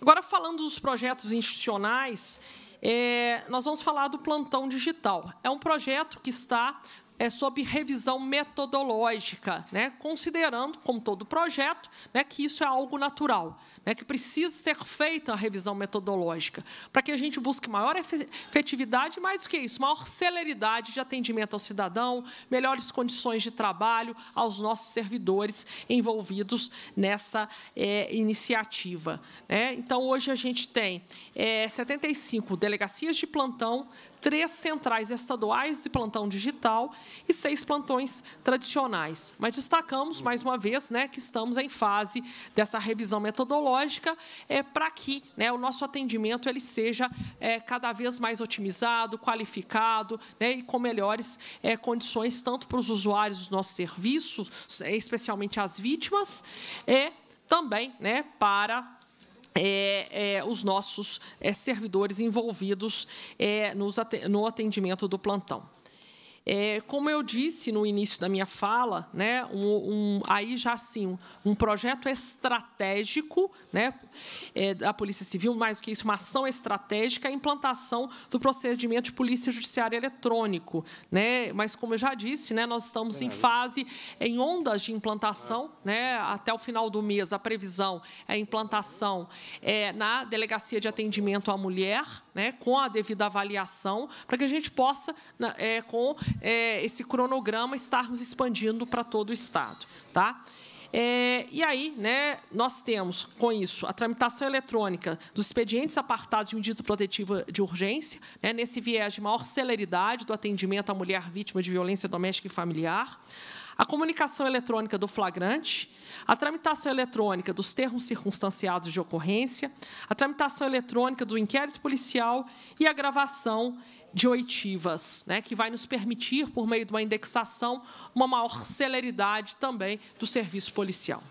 Agora, falando dos projetos institucionais, é, nós vamos falar do plantão digital. É um projeto que está é, sob revisão metodológica, né, considerando, como todo projeto, né, que isso é algo natural né, que precisa ser feita a revisão metodológica, para que a gente busque maior efetividade, mais do que isso, maior celeridade de atendimento ao cidadão, melhores condições de trabalho aos nossos servidores envolvidos nessa é, iniciativa. Né? Então, hoje a gente tem é, 75 delegacias de plantão, três centrais estaduais de plantão digital e seis plantões tradicionais. Mas destacamos, mais uma vez, né, que estamos em fase dessa revisão metodológica tecnológica é, para que né, o nosso atendimento ele seja é, cada vez mais otimizado, qualificado né, e com melhores é, condições, tanto para os usuários dos nossos serviços, é, especialmente as vítimas, e é, também né, para é, é, os nossos é, servidores envolvidos é, nos, no atendimento do plantão. É, como eu disse no início da minha fala, né, um, um, aí já sim, um, projeto estratégico né, é, da Polícia Civil, mais do que isso, uma ação estratégica, a implantação do procedimento de polícia judiciária eletrônico. Né? Mas, como eu já disse, né, nós estamos em fase, em ondas de implantação, né, até o final do mês, a previsão é a implantação é, na Delegacia de Atendimento à Mulher, né, com a devida avaliação, para que a gente possa, é, com é, esse cronograma, estarmos expandindo para todo o Estado. Tá? É, e aí, né, nós temos, com isso, a tramitação eletrônica dos expedientes apartados de medida protetiva de urgência, né, nesse viés de maior celeridade do atendimento à mulher vítima de violência doméstica e familiar, a comunicação eletrônica do flagrante, a tramitação eletrônica dos termos circunstanciados de ocorrência, a tramitação eletrônica do inquérito policial e a gravação de oitivas, né, que vai nos permitir, por meio de uma indexação, uma maior celeridade também do serviço policial.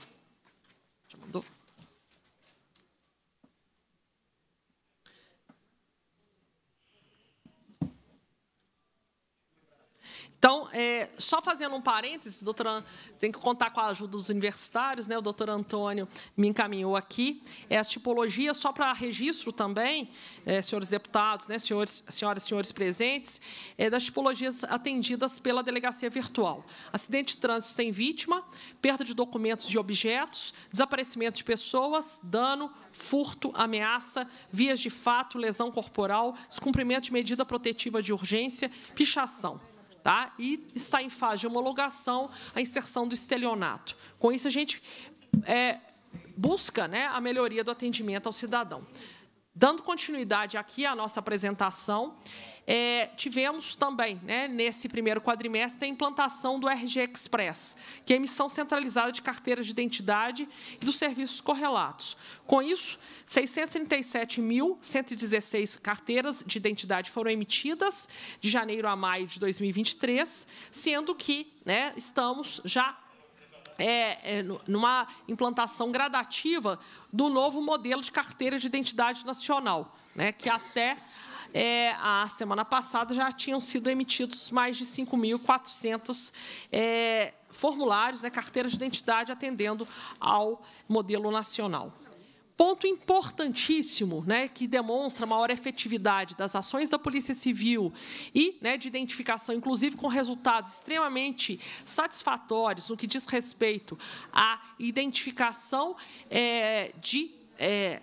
Então, é, só fazendo um parênteses, doutora, tem que contar com a ajuda dos universitários, né? o doutor Antônio me encaminhou aqui. Essa é tipologia, só para registro também, é, senhores deputados, né? senhores, senhoras e senhores presentes, é das tipologias atendidas pela delegacia virtual. Acidente de trânsito sem vítima, perda de documentos e objetos, desaparecimento de pessoas, dano, furto, ameaça, vias de fato, lesão corporal, descumprimento de medida protetiva de urgência, pichação tá? e está em fase de homologação a inserção do estelionato. Com isso, a gente é, busca né, a melhoria do atendimento ao cidadão. Dando continuidade aqui à nossa apresentação, é, tivemos também, né, nesse primeiro quadrimestre, a implantação do RG Express, que é a emissão centralizada de carteiras de identidade e dos serviços correlatos. Com isso, 637.116 carteiras de identidade foram emitidas de janeiro a maio de 2023, sendo que né, estamos já é, é, numa implantação gradativa do novo modelo de carteira de identidade nacional, né, que até é, a semana passada já tinham sido emitidos mais de 5.400 é, formulários, né, carteiras de identidade, atendendo ao modelo nacional. Ponto importantíssimo, né, que demonstra maior efetividade das ações da Polícia Civil e né, de identificação, inclusive com resultados extremamente satisfatórios no que diz respeito à identificação é, de é,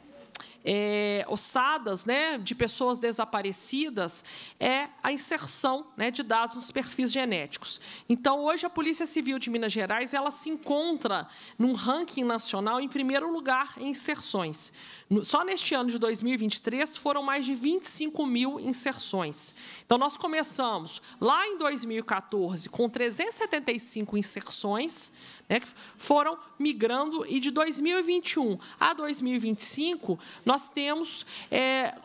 é, ossadas né, de pessoas desaparecidas é a inserção né, de dados nos perfis genéticos. Então, hoje, a Polícia Civil de Minas Gerais ela se encontra num ranking nacional em primeiro lugar em inserções. Só neste ano de 2023 foram mais de 25 mil inserções. Então, nós começamos lá em 2014 com 375 inserções, né, que foram migrando, e de 2021 a 2025, nós nós temos é,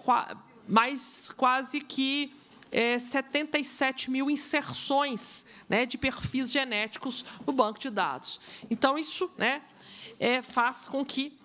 mais quase que é, 77 mil inserções né, de perfis genéticos no banco de dados. Então, isso né, é, faz com que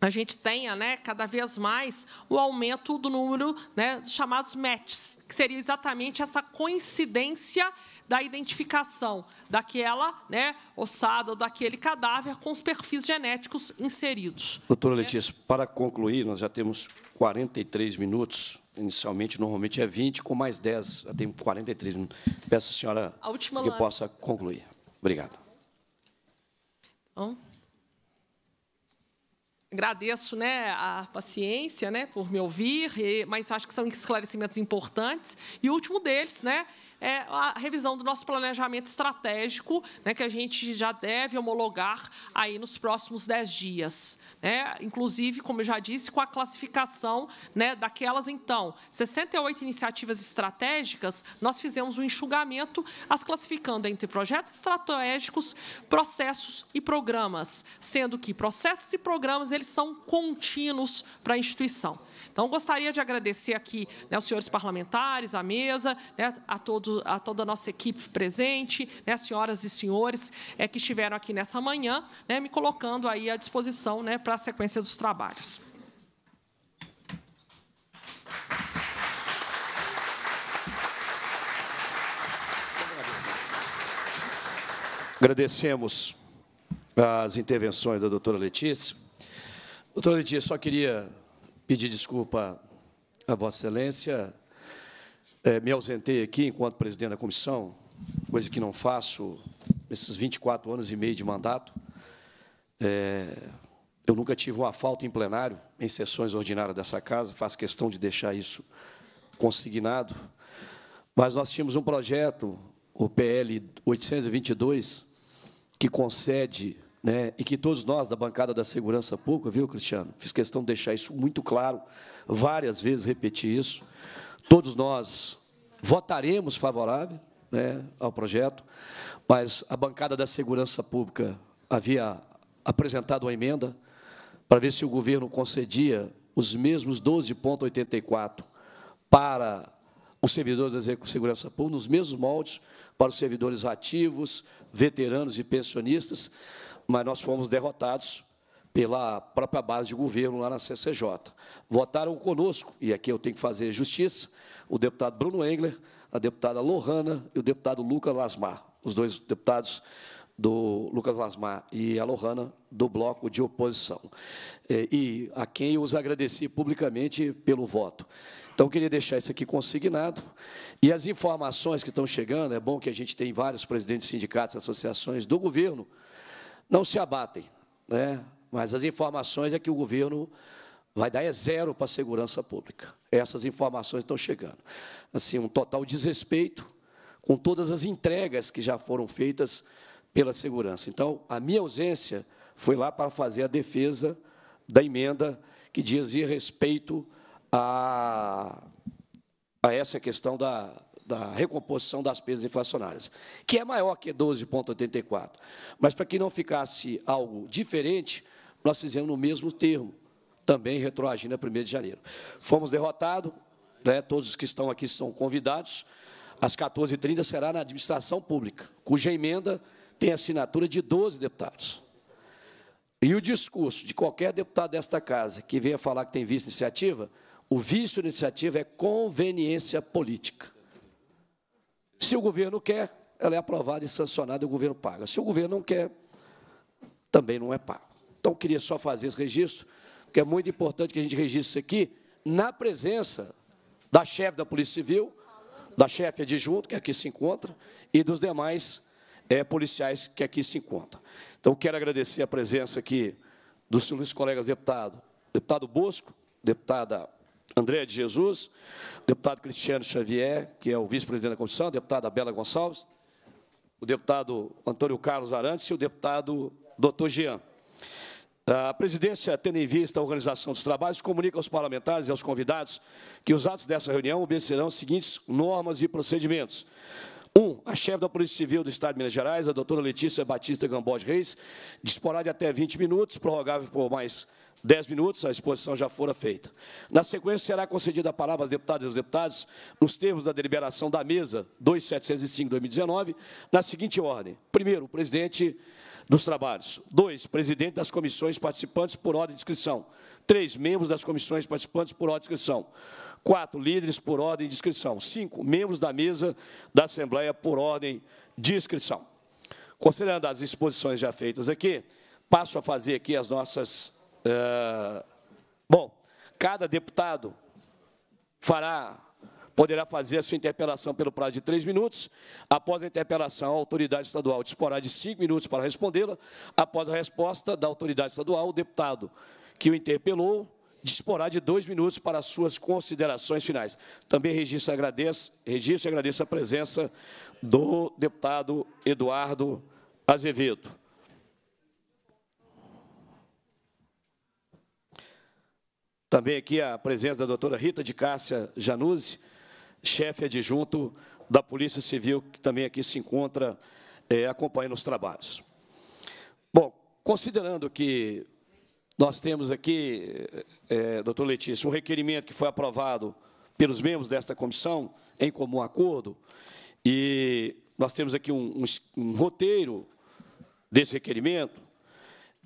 a gente tenha né, cada vez mais o aumento do número né, dos chamados matches, que seria exatamente essa coincidência da identificação daquela né, ossada ou daquele cadáver com os perfis genéticos inseridos. Doutora né? Letícia, para concluir, nós já temos 43 minutos inicialmente, normalmente é 20, com mais 10, já tem 43 minutos. Peço à senhora que lâmina. possa concluir. Obrigado. agradeço né, a paciência né, por me ouvir, mas acho que são esclarecimentos importantes. E o último deles, né, é a revisão do nosso planejamento estratégico, né, que a gente já deve homologar aí nos próximos dez dias. Né? Inclusive, como eu já disse, com a classificação né, daquelas, então, 68 iniciativas estratégicas, nós fizemos um enxugamento, as classificando entre projetos estratégicos, processos e programas, sendo que processos e programas eles são contínuos para a instituição. Então, gostaria de agradecer aqui né, senhores parlamentares, a mesa, né, a, todo, a toda a nossa equipe presente, né, senhoras e senhores é, que estiveram aqui nessa manhã, né, me colocando aí à disposição né, para a sequência dos trabalhos. Agradecemos as intervenções da doutora Letícia. Doutora Letícia, só queria pedir desculpa à Vossa Excelência. É, me ausentei aqui enquanto presidente da comissão, coisa que não faço nesses 24 anos e meio de mandato. É, eu nunca tive uma falta em plenário, em sessões ordinárias dessa casa, faço questão de deixar isso consignado. Mas nós tínhamos um projeto, o PL 822, que concede né, e que todos nós da bancada da segurança pública, viu, Cristiano? Fiz questão de deixar isso muito claro, várias vezes repeti isso. Todos nós votaremos favorável né, ao projeto, mas a bancada da segurança pública havia apresentado uma emenda para ver se o governo concedia os mesmos 12,84 para os servidores da segurança pública, nos mesmos moldes para os servidores ativos, veteranos e pensionistas, mas nós fomos derrotados pela própria base de governo lá na CCJ. Votaram conosco, e aqui eu tenho que fazer justiça, o deputado Bruno Engler, a deputada Lohana e o deputado Lucas Lasmar, os dois deputados do Lucas Lasmar e a Lohana, do bloco de oposição, é, e a quem eu os agradeci publicamente pelo voto. Então, queria deixar isso aqui consignado. E as informações que estão chegando, é bom que a gente tem vários presidentes de sindicatos e associações do governo, não se abatem, né? mas as informações é que o governo vai dar é zero para a segurança pública. Essas informações estão chegando. Assim, um total desrespeito com todas as entregas que já foram feitas pela segurança. Então, a minha ausência foi lá para fazer a defesa da emenda que dizia respeito a, a essa questão da, da recomposição das perdas inflacionárias, que é maior que 12,84. Mas para que não ficasse algo diferente, nós fizemos no mesmo termo, também retroagindo a 1 de janeiro. Fomos derrotados, né, todos os que estão aqui são convidados, às 14h30 será na administração pública, cuja emenda tem assinatura de 12 deputados. E o discurso de qualquer deputado desta casa que venha falar que tem visto iniciativa, o vício iniciativa é conveniência política. Se o governo quer, ela é aprovada e sancionada e o governo paga. Se o governo não quer, também não é pago. Então, queria só fazer esse registro, porque é muito importante que a gente registre isso aqui, na presença da chefe da Polícia Civil, da chefe adjunto, que aqui se encontra, e dos demais é, policiais que aqui se encontram. Então, quero agradecer a presença aqui dos seus colegas deputados, deputado Bosco, deputada André de Jesus, deputado Cristiano Xavier, que é o vice-presidente da comissão, a deputada Bela Gonçalves, o deputado Antônio Carlos Arantes e o deputado Dr. Jean. A presidência, tendo em vista a organização dos trabalhos, comunica aos parlamentares e aos convidados que os atos dessa reunião obedecerão as seguintes normas e procedimentos. 1. Um, a chefe da Polícia Civil do Estado de Minas Gerais, a doutora Letícia Batista Gambode Reis, disporá de até 20 minutos, prorrogável por mais Dez minutos, a exposição já fora feita. Na sequência, será concedida a palavra aos deputados e aos deputados, nos termos da deliberação da mesa 2705-2019, na seguinte ordem. Primeiro, o presidente dos trabalhos. Dois, presidente das comissões participantes por ordem de inscrição. Três, membros das comissões participantes por ordem de inscrição. Quatro, líderes por ordem de inscrição. Cinco, membros da mesa da Assembleia por ordem de inscrição. Considerando as exposições já feitas aqui, passo a fazer aqui as nossas é, bom, cada deputado fará poderá fazer a sua interpelação pelo prazo de três minutos. Após a interpelação, a autoridade estadual disporá de cinco minutos para respondê-la. Após a resposta da autoridade estadual, o deputado que o interpelou disporá de dois minutos para suas considerações finais. Também registro, agradeço, registro e agradeço a presença do deputado Eduardo Azevedo. Também aqui a presença da doutora Rita de Cássia Januzzi, chefe adjunto da Polícia Civil, que também aqui se encontra é, acompanhando os trabalhos. Bom, considerando que nós temos aqui, é, doutor Letícia, um requerimento que foi aprovado pelos membros desta comissão, em comum acordo, e nós temos aqui um, um, um roteiro desse requerimento,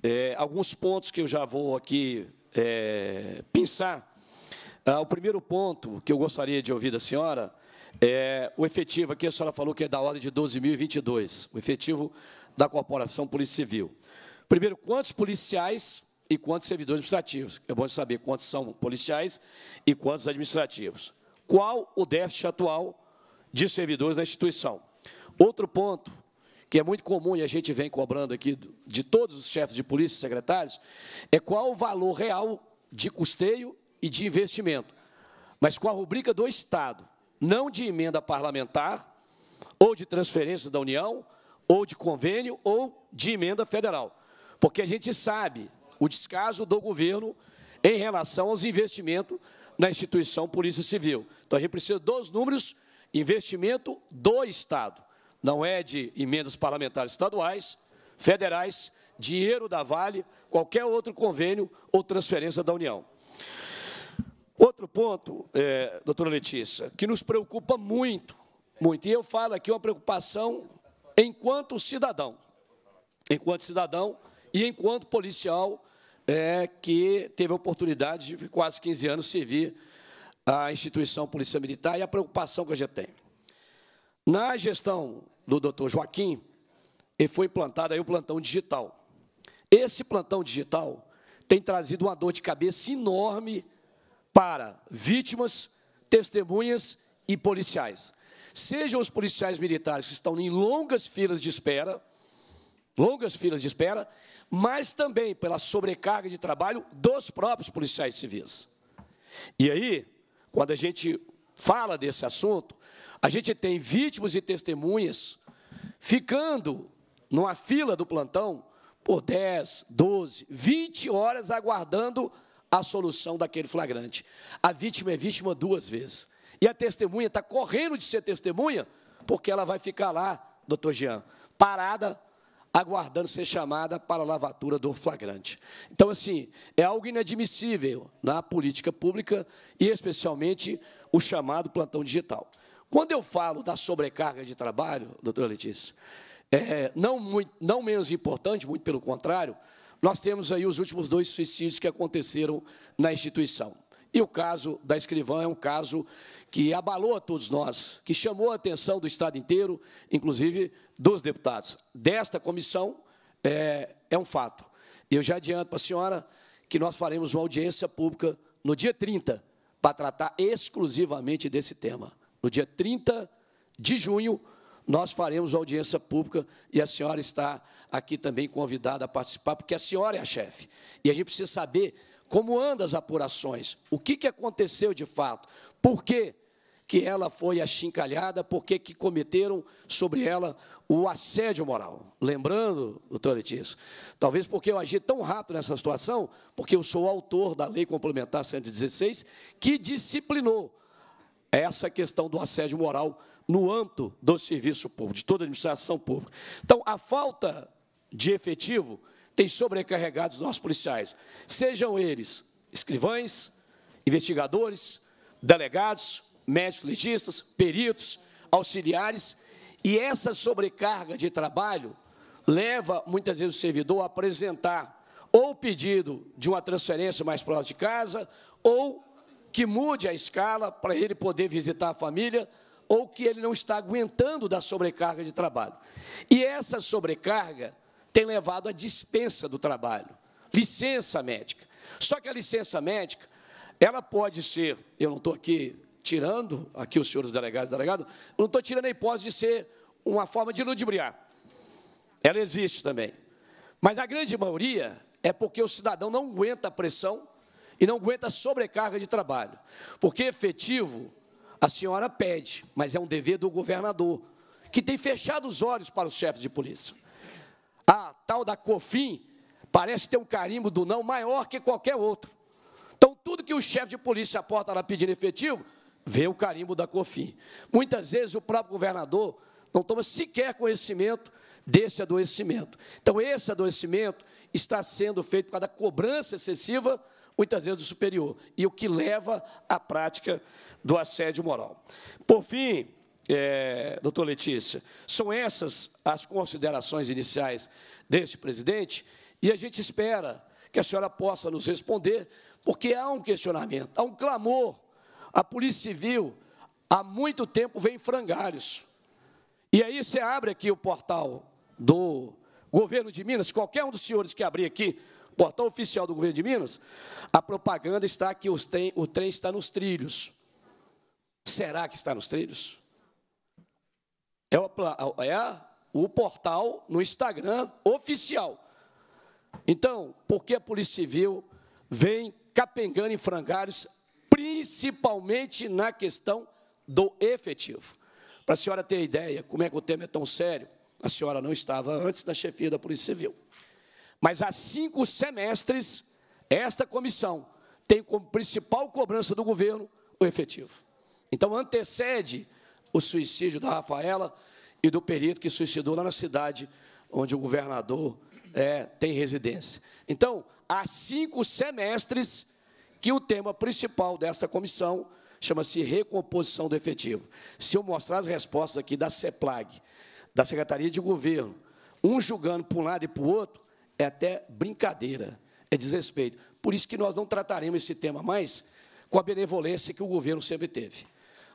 é, alguns pontos que eu já vou aqui é, pensar. Ah, o primeiro ponto que eu gostaria de ouvir da senhora é o efetivo, aqui a senhora falou que é da ordem de 12.022, o efetivo da Corporação Polícia Civil. Primeiro, quantos policiais e quantos servidores administrativos? É bom saber quantos são policiais e quantos administrativos. Qual o déficit atual de servidores na instituição? Outro ponto, que é muito comum e a gente vem cobrando aqui de todos os chefes de polícia e secretários, é qual o valor real de custeio e de investimento, mas com a rubrica do Estado, não de emenda parlamentar, ou de transferência da União, ou de convênio, ou de emenda federal. Porque a gente sabe o descaso do governo em relação aos investimentos na instituição Polícia Civil. Então, a gente precisa dos números, investimento do Estado não é de emendas parlamentares estaduais, federais, dinheiro da Vale, qualquer outro convênio ou transferência da União. Outro ponto, é, doutora Letícia, que nos preocupa muito, muito, e eu falo aqui uma preocupação enquanto cidadão, enquanto cidadão e enquanto policial é, que teve a oportunidade de quase 15 anos servir a instituição Polícia Militar e a preocupação que a gente tem. Na gestão do doutor Joaquim, foi implantado aí o plantão digital. Esse plantão digital tem trazido uma dor de cabeça enorme para vítimas, testemunhas e policiais. Sejam os policiais militares que estão em longas filas de espera, longas filas de espera, mas também pela sobrecarga de trabalho dos próprios policiais civis. E aí, quando a gente fala desse assunto, a gente tem vítimas e testemunhas ficando numa fila do plantão por 10, 12, 20 horas aguardando a solução daquele flagrante. A vítima é vítima duas vezes. E a testemunha está correndo de ser testemunha, porque ela vai ficar lá, doutor Jean, parada, aguardando ser chamada para a lavatura do flagrante. Então, assim, é algo inadmissível na política pública e, especialmente, o chamado plantão digital. Quando eu falo da sobrecarga de trabalho, doutora Letícia, é, não, muito, não menos importante, muito pelo contrário, nós temos aí os últimos dois suicídios que aconteceram na instituição. E o caso da escrivã é um caso que abalou a todos nós, que chamou a atenção do Estado inteiro, inclusive dos deputados. Desta comissão, é, é um fato. Eu já adianto para a senhora que nós faremos uma audiência pública no dia 30 para tratar exclusivamente desse tema. No dia 30 de junho, nós faremos audiência pública e a senhora está aqui também convidada a participar, porque a senhora é a chefe. E a gente precisa saber como andam as apurações, o que, que aconteceu de fato, por que, que ela foi achincalhada, por que, que cometeram sobre ela o assédio moral. Lembrando, doutora Letícia, talvez porque eu agi tão rápido nessa situação, porque eu sou autor da Lei Complementar 116, que disciplinou é essa questão do assédio moral no âmbito do serviço público, de toda a administração pública. Então, a falta de efetivo tem sobrecarregado os nossos policiais, sejam eles escrivães, investigadores, delegados, médicos legistas, peritos, auxiliares, e essa sobrecarga de trabalho leva, muitas vezes, o servidor a apresentar ou pedido de uma transferência mais próxima de casa, ou que mude a escala para ele poder visitar a família ou que ele não está aguentando da sobrecarga de trabalho. E essa sobrecarga tem levado à dispensa do trabalho, licença médica. Só que a licença médica, ela pode ser, eu não estou aqui tirando, aqui os senhores delegados e delegados, eu não estou tirando a hipótese de ser uma forma de ludibriar. Ela existe também. Mas a grande maioria é porque o cidadão não aguenta a pressão e não aguenta sobrecarga de trabalho. Porque efetivo, a senhora pede, mas é um dever do governador, que tem fechado os olhos para os chefes de polícia. A tal da COFIN parece ter um carimbo do não maior que qualquer outro. Então, tudo que o chefe de polícia aporta lá pedindo efetivo, vê o carimbo da COFIN. Muitas vezes o próprio governador não toma sequer conhecimento desse adoecimento. Então, esse adoecimento está sendo feito por causa da cobrança excessiva muitas vezes o superior, e o que leva à prática do assédio moral. Por fim, é, doutor Letícia, são essas as considerações iniciais deste presidente, e a gente espera que a senhora possa nos responder, porque há um questionamento, há um clamor. A Polícia Civil, há muito tempo, vem em frangalhos. E aí você abre aqui o portal do governo de Minas, qualquer um dos senhores que abrir aqui portal oficial do governo de Minas, a propaganda está que o trem está nos trilhos. Será que está nos trilhos? É, o, é o portal no Instagram oficial. Então, por que a Polícia Civil vem capengando em frangalhos, principalmente na questão do efetivo? Para a senhora ter ideia como é que o tema é tão sério, a senhora não estava antes da chefia da Polícia Civil. Mas há cinco semestres, esta comissão tem como principal cobrança do governo o efetivo. Então, antecede o suicídio da Rafaela e do perito que suicidou lá na cidade onde o governador é, tem residência. Então, há cinco semestres que o tema principal dessa comissão chama-se recomposição do efetivo. Se eu mostrar as respostas aqui da CEPLAG, da Secretaria de Governo, um julgando para um lado e para o outro, é até brincadeira, é desrespeito. Por isso que nós não trataremos esse tema mais com a benevolência que o governo sempre teve.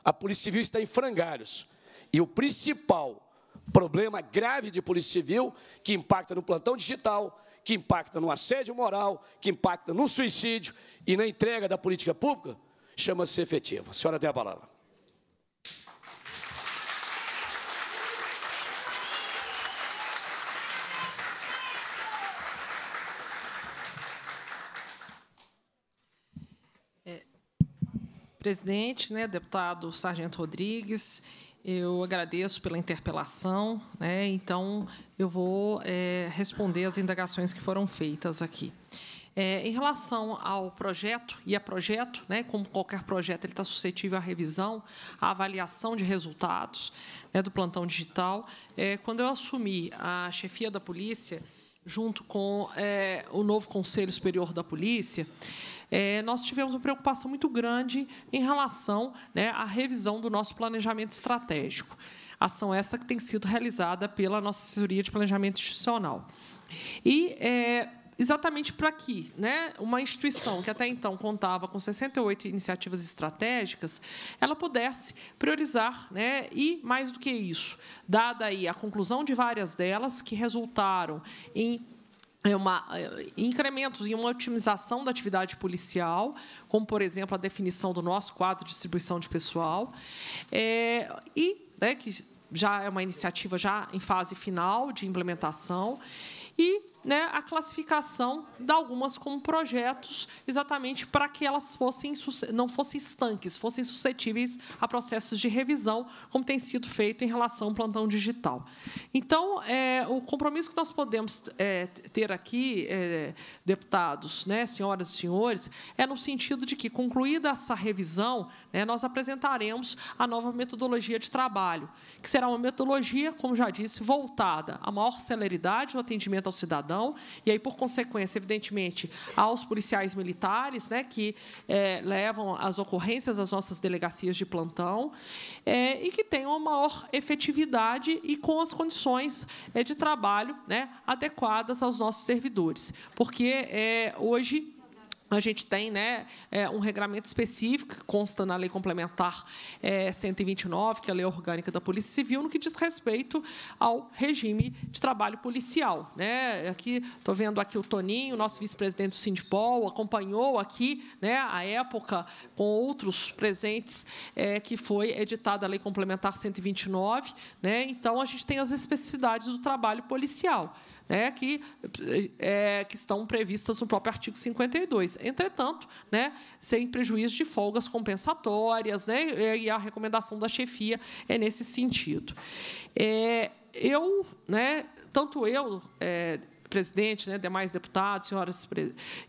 A Polícia Civil está em frangalhos. E o principal problema grave de Polícia Civil, que impacta no plantão digital, que impacta no assédio moral, que impacta no suicídio e na entrega da política pública, chama-se efetiva. A senhora tem a palavra. presidente, né, deputado Sargento Rodrigues, eu agradeço pela interpelação. Né, então, eu vou é, responder as indagações que foram feitas aqui. É, em relação ao projeto, e a projeto, né, como qualquer projeto, ele está suscetível à revisão, à avaliação de resultados né, do plantão digital. É, quando eu assumi a chefia da polícia, junto com é, o novo Conselho Superior da Polícia, é, nós tivemos uma preocupação muito grande em relação né, à revisão do nosso planejamento estratégico. Ação essa que tem sido realizada pela nossa assessoria de planejamento institucional. E é, exatamente para que né, uma instituição que até então contava com 68 iniciativas estratégicas, ela pudesse priorizar, né, e mais do que isso, dada aí a conclusão de várias delas que resultaram em é uma, é, incrementos e uma otimização da atividade policial, como, por exemplo, a definição do nosso quadro de distribuição de pessoal, é, e né, que já é uma iniciativa já em fase final de implementação, e né, a classificação de algumas como projetos, exatamente para que elas fossem não fossem estanques, fossem suscetíveis a processos de revisão, como tem sido feito em relação ao plantão digital. Então, é, o compromisso que nós podemos é, ter aqui, é, deputados, né, senhoras e senhores, é no sentido de que, concluída essa revisão, né, nós apresentaremos a nova metodologia de trabalho, que será uma metodologia, como já disse, voltada à maior celeridade no atendimento ao cidadão, cidadão, e aí, por consequência, evidentemente, aos policiais militares, né, que é, levam as ocorrências às nossas delegacias de plantão, é, e que tenham uma maior efetividade e com as condições é, de trabalho né, adequadas aos nossos servidores. Porque é, hoje a gente tem né, é, um regulamento específico que consta na Lei Complementar 129, é, que é a Lei Orgânica da Polícia Civil, no que diz respeito ao regime de trabalho policial. Né? Aqui estou vendo aqui o Toninho, nosso vice-presidente do Sindipol, acompanhou aqui né, a época com outros presentes é, que foi editada a Lei Complementar 129. Né? Então, a gente tem as especificidades do trabalho policial né, que, é, que estão previstas no próprio artigo 52. Entretanto, né, sem prejuízo de folgas compensatórias, né, e a recomendação da chefia é nesse sentido. É, eu, né, tanto eu, é, presidente, né, demais deputados, senhoras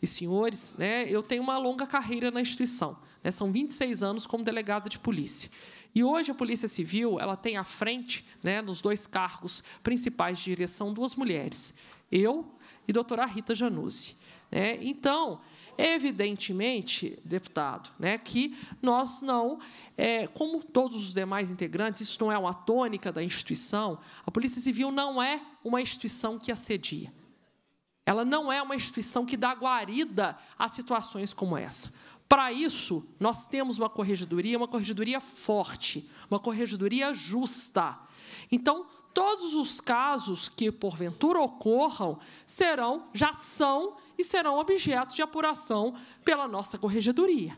e senhores, né, eu tenho uma longa carreira na instituição. Né, são 26 anos como delegada de polícia. E hoje a Polícia Civil ela tem à frente, né, nos dois cargos principais de direção, duas mulheres, eu e doutora Rita Januzzi. Né? Então, evidentemente, deputado, né, que nós não, é, como todos os demais integrantes, isso não é uma tônica da instituição, a Polícia Civil não é uma instituição que assedia. Ela não é uma instituição que dá guarida a situações como essa. Para isso, nós temos uma corregedoria, uma corregedoria forte, uma corregedoria justa. Então, todos os casos que porventura ocorram serão, já são e serão objeto de apuração pela nossa corregedoria.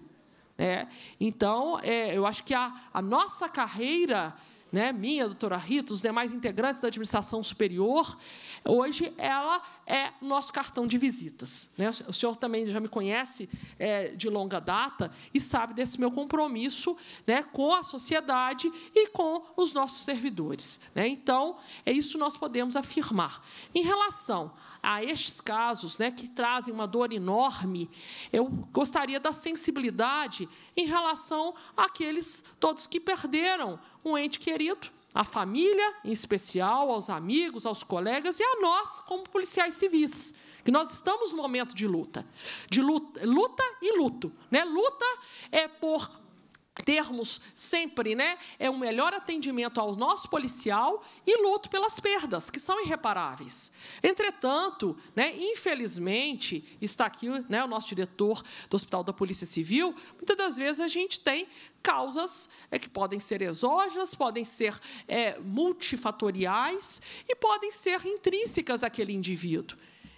Né? Então, é, eu acho que a, a nossa carreira né, minha, doutora Rita, os demais integrantes da administração superior, hoje ela é nosso cartão de visitas. Né? O senhor também já me conhece é, de longa data e sabe desse meu compromisso né, com a sociedade e com os nossos servidores. Né? Então, é isso que nós podemos afirmar. Em relação a estes casos, né, que trazem uma dor enorme, eu gostaria da sensibilidade em relação àqueles todos que perderam um ente querido, à família, em especial, aos amigos, aos colegas e a nós, como policiais civis que nós estamos no momento de luta, de luta, luta e luto, né? Luta é por termos sempre né, é um melhor atendimento ao nosso policial e luto pelas perdas, que são irreparáveis. Entretanto, né, infelizmente, está aqui né, o nosso diretor do Hospital da Polícia Civil, muitas das vezes a gente tem causas é, que podem ser exógenas, podem ser é, multifatoriais e podem ser intrínsecas àquele indivíduo.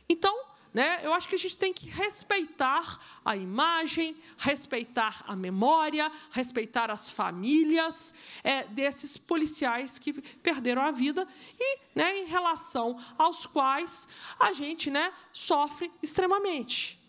Então, né? Eu acho que a gente tem que respeitar a imagem, respeitar a memória, respeitar as famílias é, desses policiais que perderam a vida e, né, em relação aos quais a gente né, sofre extremamente.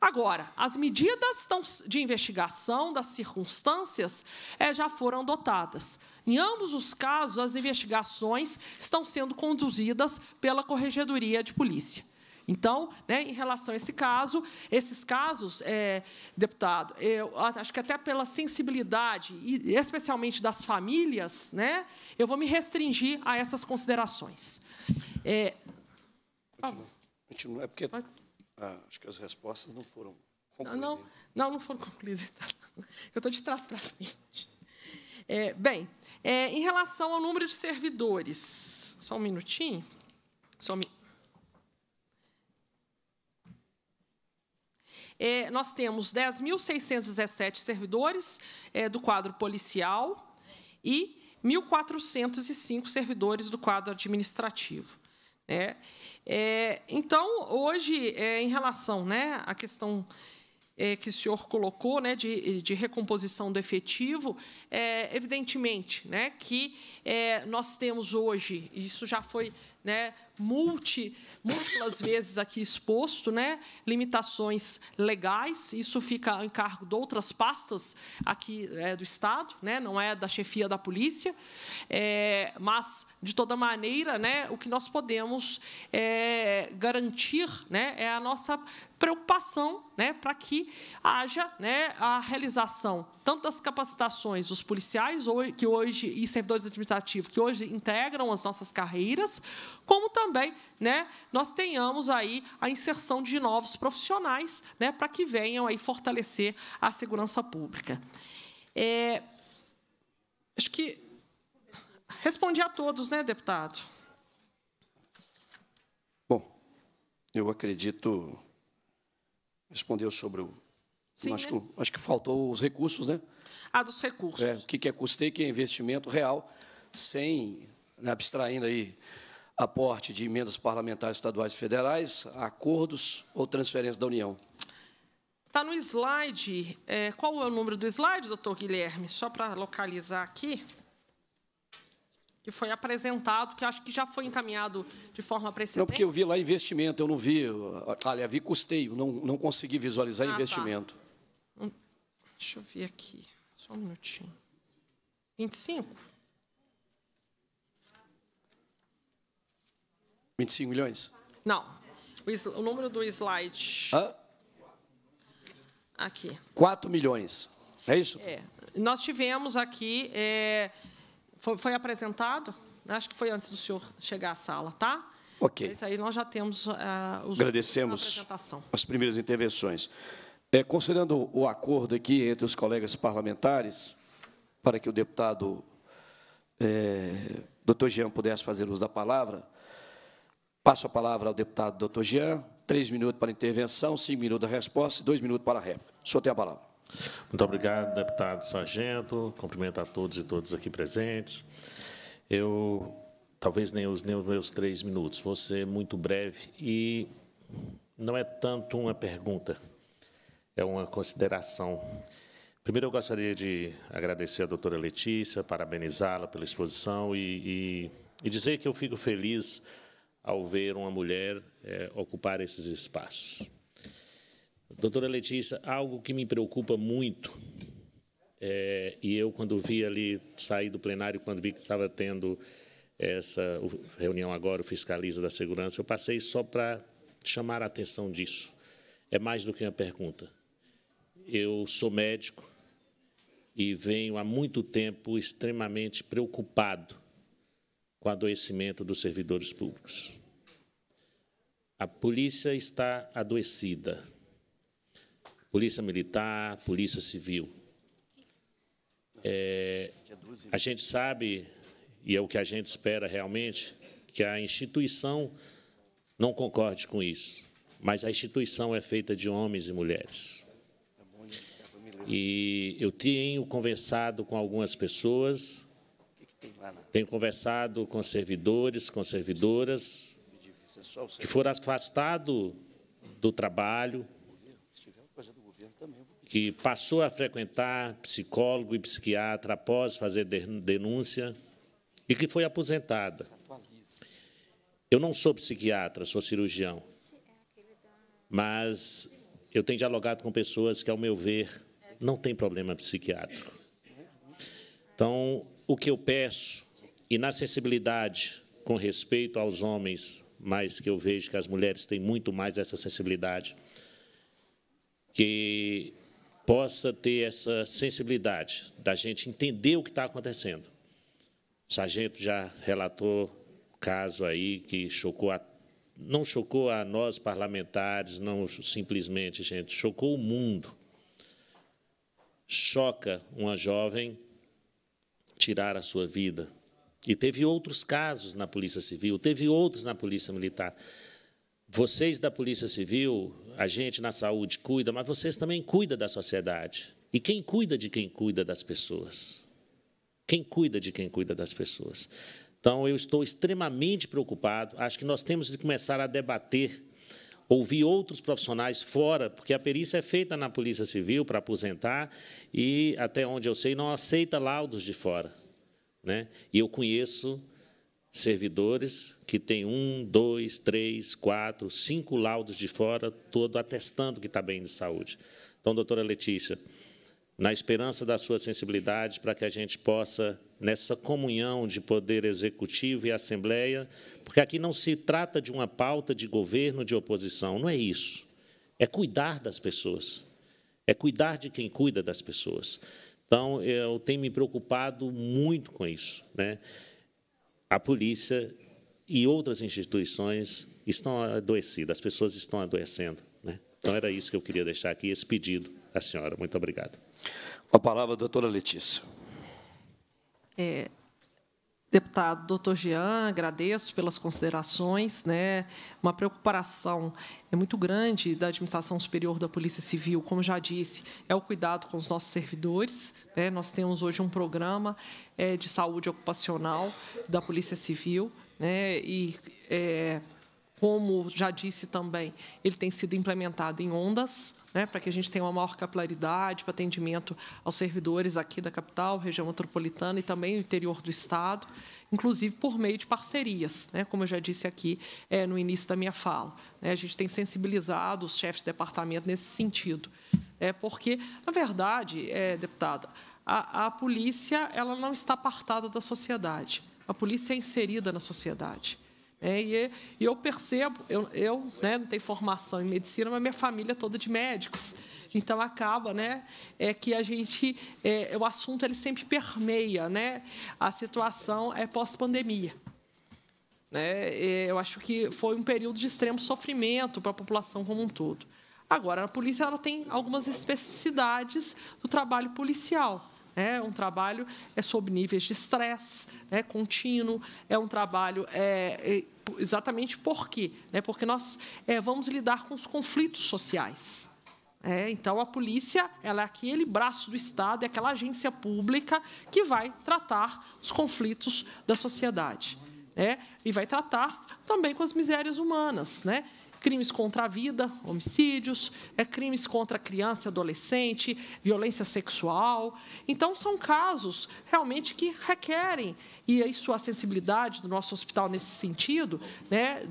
Agora, as medidas de investigação das circunstâncias é, já foram adotadas. Em ambos os casos, as investigações estão sendo conduzidas pela Corregedoria de Polícia. Então, né, em relação a esse caso, esses casos, é, deputado, eu acho que até pela sensibilidade, e especialmente das famílias, né, eu vou me restringir a essas considerações. É, continua, continua, é porque ah, acho que as respostas não foram concluídas. Não, não, não foram concluídas. Tá? Eu estou de trás para frente. É, bem, é, em relação ao número de servidores, só um minutinho. Só um minutinho. É, nós temos 10.617 servidores é, do quadro policial e 1.405 servidores do quadro administrativo. Né? é, então, hoje, é, em relação né, à questão é, que o senhor colocou né, de, de recomposição do efetivo, é, evidentemente né, que é, nós temos hoje, isso já foi né, multi, múltiplas vezes aqui exposto, né, limitações legais, isso fica em cargo de outras pastas aqui é, do Estado, né, não é da chefia da polícia, é, mas, de toda maneira, né, o que nós podemos é, garantir né, é a nossa preocupação né, para que haja né, a realização tanto das capacitações dos policiais que hoje e servidores administrativos que hoje integram as nossas carreiras, como também né, nós tenhamos aí a inserção de novos profissionais né, para que venham aí fortalecer a segurança pública. É, acho que respondi a todos, né, deputado? Bom, eu acredito respondeu sobre o. Sim, acho, né? que, acho que faltou os recursos, né? Ah, dos recursos. É, o que é custeio, que é investimento real, sem, né, abstraindo aí, aporte de emendas parlamentares estaduais e federais, acordos ou transferências da União. Está no slide. É, qual é o número do slide, doutor Guilherme? Só para localizar aqui que foi apresentado, que acho que já foi encaminhado de forma precedente. Não, porque eu vi lá investimento, eu não vi, olha, vi custeio, não, não consegui visualizar ah, tá. investimento. Tá. Deixa eu ver aqui, só um minutinho. 25? 25 milhões? Não, o, o número do slide... Hã? Aqui. 4 milhões, é isso? É. Nós tivemos aqui... É, foi, foi apresentado? Acho que foi antes do senhor chegar à sala, tá? Ok. É isso aí nós já temos uh, os Agradecemos as primeiras intervenções. É, considerando o acordo aqui entre os colegas parlamentares, para que o deputado é, doutor Jean pudesse fazer uso da palavra, passo a palavra ao deputado doutor Jean, três minutos para intervenção, cinco minutos a resposta e dois minutos para a réplica. O senhor tem a palavra. Muito obrigado, deputado Sargento. Cumprimento a todos e todas aqui presentes. Eu, talvez nem os, nem os meus três minutos, vou ser muito breve e não é tanto uma pergunta, é uma consideração. Primeiro, eu gostaria de agradecer à doutora Letícia, parabenizá-la pela exposição e, e, e, dizer que eu fico feliz ao ver uma mulher é, ocupar esses espaços. Doutora Letícia, algo que me preocupa muito, é, e eu, quando vi ali, saí do plenário, quando vi que estava tendo essa reunião agora, o Fiscaliza da Segurança, eu passei só para chamar a atenção disso. É mais do que uma pergunta. Eu sou médico e venho há muito tempo extremamente preocupado com o adoecimento dos servidores públicos. A polícia está adoecida, Polícia Militar, Polícia Civil. É, a gente sabe, e é o que a gente espera realmente, que a instituição não concorde com isso, mas a instituição é feita de homens e mulheres. E eu tenho conversado com algumas pessoas, tenho conversado com servidores, com servidoras, que foram afastados do trabalho, que passou a frequentar psicólogo e psiquiatra após fazer denúncia e que foi aposentada. Eu não sou psiquiatra, sou cirurgião, mas eu tenho dialogado com pessoas que, ao meu ver, não têm problema psiquiátrico. Então, o que eu peço, e na sensibilidade com respeito aos homens, mas que eu vejo que as mulheres têm muito mais essa sensibilidade, que possa ter essa sensibilidade da gente entender o que está acontecendo. O sargento já relatou caso aí que chocou a, não chocou a nós parlamentares, não simplesmente gente, chocou o mundo. Choca uma jovem tirar a sua vida. E teve outros casos na Polícia Civil, teve outros na Polícia Militar vocês da Polícia Civil, a gente na saúde cuida, mas vocês também cuidam da sociedade. E quem cuida de quem cuida das pessoas? Quem cuida de quem cuida das pessoas? Então, eu estou extremamente preocupado. Acho que nós temos de começar a debater, ouvir outros profissionais fora, porque a perícia é feita na Polícia Civil para aposentar e, até onde eu sei, não aceita laudos de fora. Né? E eu conheço servidores que tem um, dois, três, quatro, cinco laudos de fora, todo atestando que está bem de saúde. Então, doutora Letícia, na esperança da sua sensibilidade, para que a gente possa, nessa comunhão de poder executivo e assembleia, porque aqui não se trata de uma pauta de governo de oposição, não é isso. É cuidar das pessoas, é cuidar de quem cuida das pessoas. Então, eu tenho me preocupado muito com isso, né? a polícia e outras instituições estão adoecidas, as pessoas estão adoecendo. Né? Então, era isso que eu queria deixar aqui, esse pedido à senhora. Muito obrigado. Com a palavra, a doutora Letícia. É, Deputado doutor Jean, agradeço pelas considerações. Né? Uma preocupação é muito grande da administração superior da Polícia Civil, como já disse, é o cuidado com os nossos servidores. Né? Nós temos hoje um programa é, de saúde ocupacional da Polícia Civil. Né? E, é, como já disse também, ele tem sido implementado em ondas né, para que a gente tenha uma maior capilaridade para atendimento aos servidores aqui da capital, região metropolitana e também o interior do Estado, inclusive por meio de parcerias, né, como eu já disse aqui é, no início da minha fala. Né, a gente tem sensibilizado os chefes de departamento nesse sentido. É porque, na verdade, é, eh, deputada, a, a polícia ela não está apartada da sociedade. A polícia é inserida na sociedade. É, é, e, eu percebo, eu, eu né, não tenho formação em medicina, mas minha família é toda de médicos. Então acaba, né, é que a gente, é, é o assunto ele sempre permeia, né? A situação é pós-pandemia. Né? É, eu acho que foi um período de extremo sofrimento para a população como um todo. Agora, a polícia ela tem algumas especificidades do trabalho policial. É um trabalho é sob níveis de estresse né, contínuo, é um trabalho é, é, exatamente por quê? Né, porque nós é, vamos lidar com os conflitos sociais. É, então, a polícia ela é aquele braço do Estado, é aquela agência pública que vai tratar os conflitos da sociedade. Né, e vai tratar também com as misérias humanas. Né? crimes contra a vida, homicídios, é crimes contra criança e adolescente, violência sexual. Então, são casos realmente que requerem, e isso a sensibilidade do nosso hospital nesse sentido, né,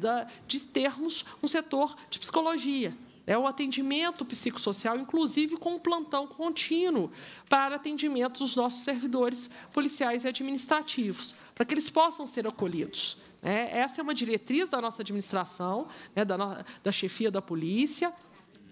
de termos um setor de psicologia, é né, o atendimento psicossocial, inclusive com um plantão contínuo para atendimento dos nossos servidores policiais e administrativos, para que eles possam ser acolhidos. É, essa é uma diretriz da nossa administração, né, da, no, da chefia da polícia,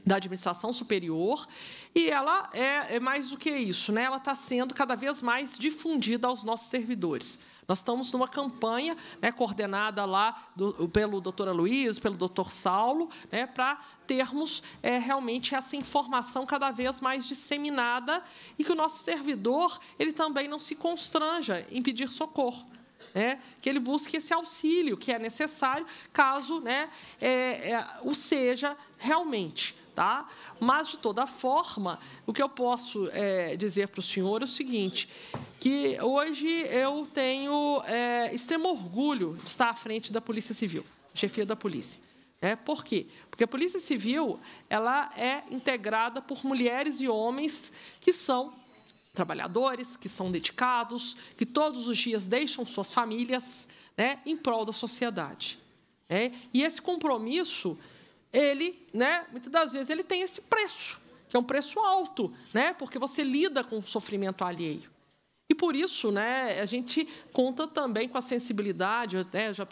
da administração superior, e ela é, é mais do que isso, né, ela está sendo cada vez mais difundida aos nossos servidores. Nós estamos numa campanha né, coordenada lá do, pelo doutor Luiz, pelo doutor Saulo, né, para termos é, realmente essa informação cada vez mais disseminada e que o nosso servidor ele também não se constranja em pedir socorro né, que ele busque esse auxílio que é necessário, caso né, é, é, o seja realmente. Tá? Mas, de toda forma, o que eu posso é, dizer para o senhor é o seguinte, que hoje eu tenho é, extremo orgulho de estar à frente da Polícia Civil, chefia da Polícia. É, por quê? Porque a Polícia Civil ela é integrada por mulheres e homens que são trabalhadores que são dedicados, que todos os dias deixam suas famílias né, em prol da sociedade. Né? E esse compromisso, ele, né, muitas das vezes, ele tem esse preço, que é um preço alto, né, porque você lida com o sofrimento alheio. E por isso, né, a gente conta também com a sensibilidade, né, já,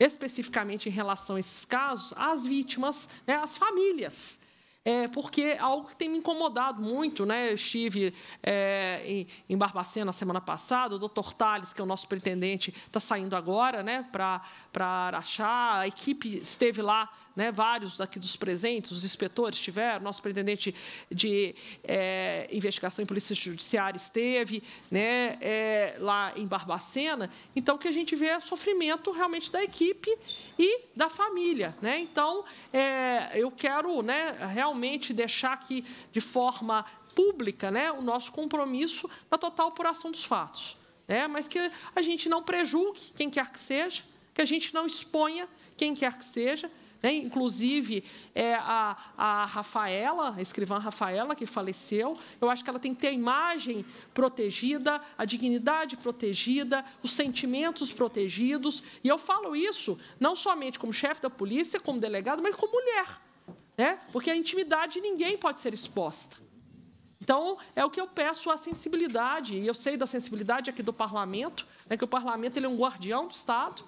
especificamente em relação a esses casos, às vítimas, né, às famílias é, porque é algo que tem me incomodado muito, né? Eu estive é, em, em, Barbacena semana passada, o doutor Tales, que é o nosso pretendente, está saindo agora né, para Araxá, a equipe esteve lá, né, vários daqui dos presentes, os inspetores tiveram, nosso pretendente de é, investigação e polícia judiciária esteve né, é, lá em Barbacena. Então, o que a gente vê é sofrimento realmente da equipe e da família. Né? Então, é, eu quero né, realmente realmente deixar aqui de forma pública né, o nosso compromisso na total apuração dos fatos. Né, mas que a gente não prejulgue quem quer que seja, que a gente não exponha quem quer que seja. Né, inclusive, é, a, a Rafaela, a escrivã Rafaela, que faleceu, eu acho que ela tem que ter a imagem protegida, a dignidade protegida, os sentimentos protegidos. E eu falo isso não somente como chefe da polícia, como delegado, mas como mulher né? Porque a intimidade ninguém pode ser exposta. Então, é o que eu peço à sensibilidade, e eu sei da sensibilidade aqui do parlamento, né, que o parlamento ele é um guardião do Estado,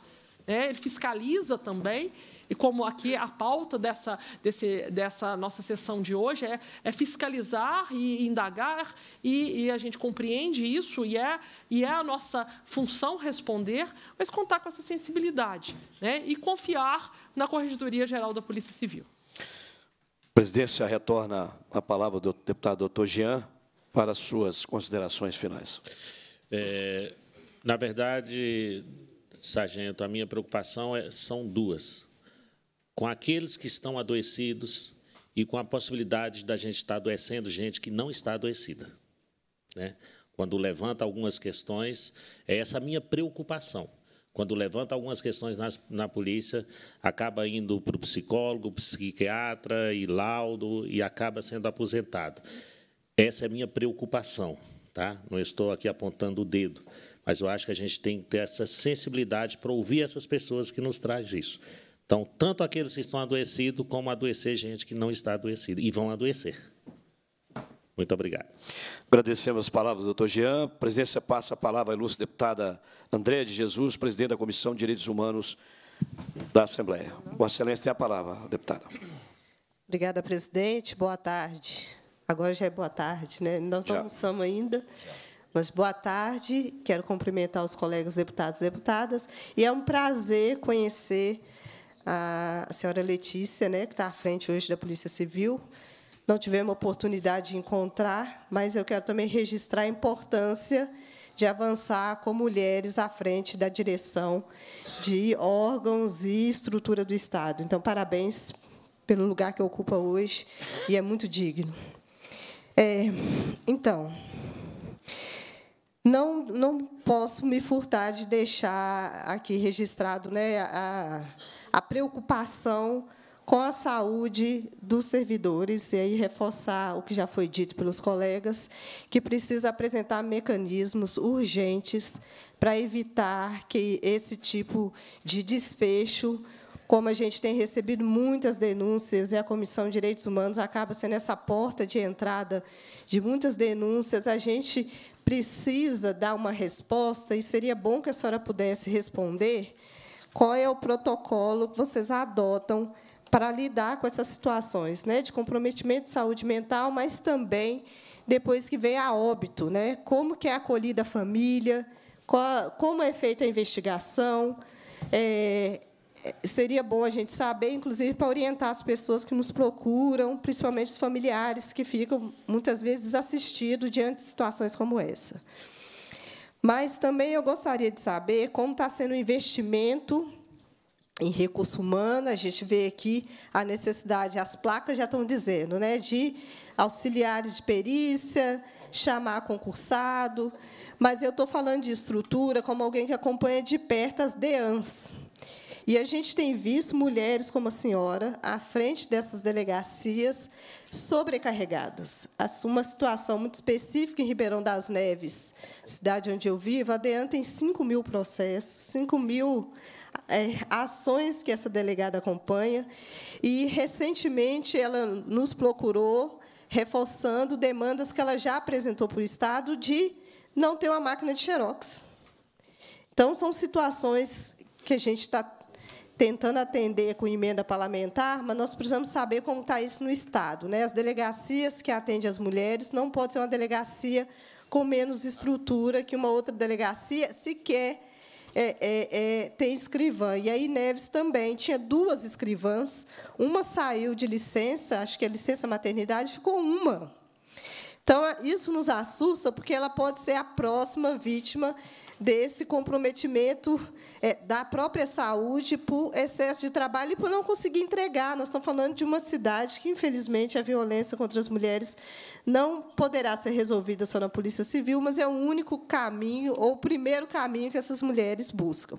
né, ele fiscaliza também, e como aqui a pauta dessa, desse, dessa nossa sessão de hoje é, é fiscalizar e indagar, e, e, a gente compreende isso, e é, e é a nossa função responder, mas contar com essa sensibilidade né, e confiar na Corregedoria Geral da Polícia Civil presidência retorna a palavra do deputado doutor Jean para suas considerações finais. É, na verdade, sargento, a minha preocupação é, são duas. Com aqueles que estão adoecidos e com a possibilidade da gente estar adoecendo gente que não está adoecida. Né? Quando levanta algumas questões, é essa a minha preocupação quando levanta algumas questões na, na polícia, acaba indo para o psicólogo, psiquiatra e laudo e acaba sendo aposentado. Essa é a minha preocupação, tá? Não estou aqui apontando o dedo, mas eu acho que a gente tem que ter essa sensibilidade para ouvir essas pessoas que nos traz isso. Então, tanto aqueles que estão adoecidos, como adoecer gente que não está adoecida, e vão adoecer. Muito obrigado. Agradecemos as palavras do doutor Jean. A presidência passa a palavra à ilustre deputada Andréa de Jesus, presidente da Comissão de Direitos Humanos da Assembleia. Vossa Excelência tem a palavra, deputada. Obrigada, presidente. Boa tarde. Agora já é boa tarde, né? Nós não almoçamos ainda. Mas boa tarde. Quero cumprimentar os colegas deputados e deputadas. E é um prazer conhecer a senhora Letícia, né, que está à frente hoje da Polícia Civil não tivemos oportunidade de encontrar, mas eu quero também registrar a importância de avançar com mulheres à frente da direção de órgãos e estrutura do Estado. Então, parabéns pelo lugar que ocupa hoje, e é muito digno. É, então, não, não posso me furtar de deixar aqui registrado né, a, a preocupação com a saúde dos servidores, e aí reforçar o que já foi dito pelos colegas, que precisa apresentar mecanismos urgentes para evitar que esse tipo de desfecho, como a gente tem recebido muitas denúncias, e a Comissão de Direitos Humanos acaba sendo essa porta de entrada de muitas denúncias, a gente precisa dar uma resposta, e seria bom que a senhora pudesse responder qual é o protocolo que vocês adotam para lidar com essas situações né, de comprometimento de saúde mental, mas também depois que vem a óbito, né, como que é acolhida a família, qual, como é feita a investigação. É, é, seria bom a gente saber, inclusive, para orientar as pessoas que nos procuram, principalmente os familiares, que ficam, muitas vezes, desassistidos diante de situações como essa. Mas também eu gostaria de saber como está sendo o investimento em recurso humano, a gente vê aqui a necessidade, as placas já estão dizendo, né, de auxiliares de perícia, chamar concursado, mas eu estou falando de estrutura como alguém que acompanha de perto as DEANs. E a gente tem visto mulheres como a senhora à frente dessas delegacias sobrecarregadas. Uma situação muito específica em Ribeirão das Neves, cidade onde eu vivo, a DEAN tem 5 mil processos, 5 mil é, ações que essa delegada acompanha. E, recentemente, ela nos procurou reforçando demandas que ela já apresentou para o Estado de não ter uma máquina de xerox. Então, são situações que a gente está tentando atender com emenda parlamentar, mas nós precisamos saber como está isso no Estado. Né? As delegacias que atendem as mulheres não pode ser uma delegacia com menos estrutura que uma outra delegacia, sequer é, é, é, tem escrivã. E aí Neves também tinha duas escrivãs. Uma saiu de licença, acho que é licença maternidade, ficou uma. Então, isso nos assusta, porque ela pode ser a próxima vítima desse comprometimento é, da própria saúde por excesso de trabalho e por não conseguir entregar. Nós estamos falando de uma cidade que, infelizmente, a violência contra as mulheres não poderá ser resolvida só na Polícia Civil, mas é o único caminho, ou o primeiro caminho que essas mulheres buscam.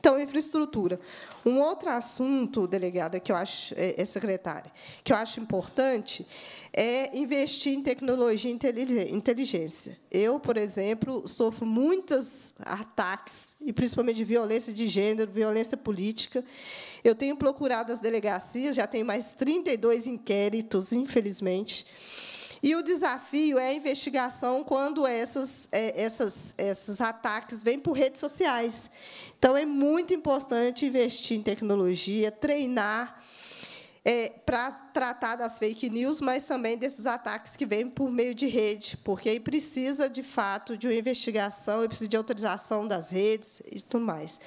Então, infraestrutura. Um outro assunto, delegada, que eu acho, é, é secretária, que eu acho importante é investir em tecnologia e inteligência. Eu, por exemplo, sofro muitas ataques, e principalmente de violência de gênero, violência política. Eu tenho procurado as delegacias, já tenho mais 32 inquéritos, infelizmente. E o desafio é a investigação quando essas, é, essas, esses ataques vêm por redes sociais. Então, é muito importante investir em tecnologia, treinar é, para tratar das fake news, mas também desses ataques que vêm por meio de rede, porque aí precisa, de fato, de uma investigação, precisa de autorização das redes e tudo mais.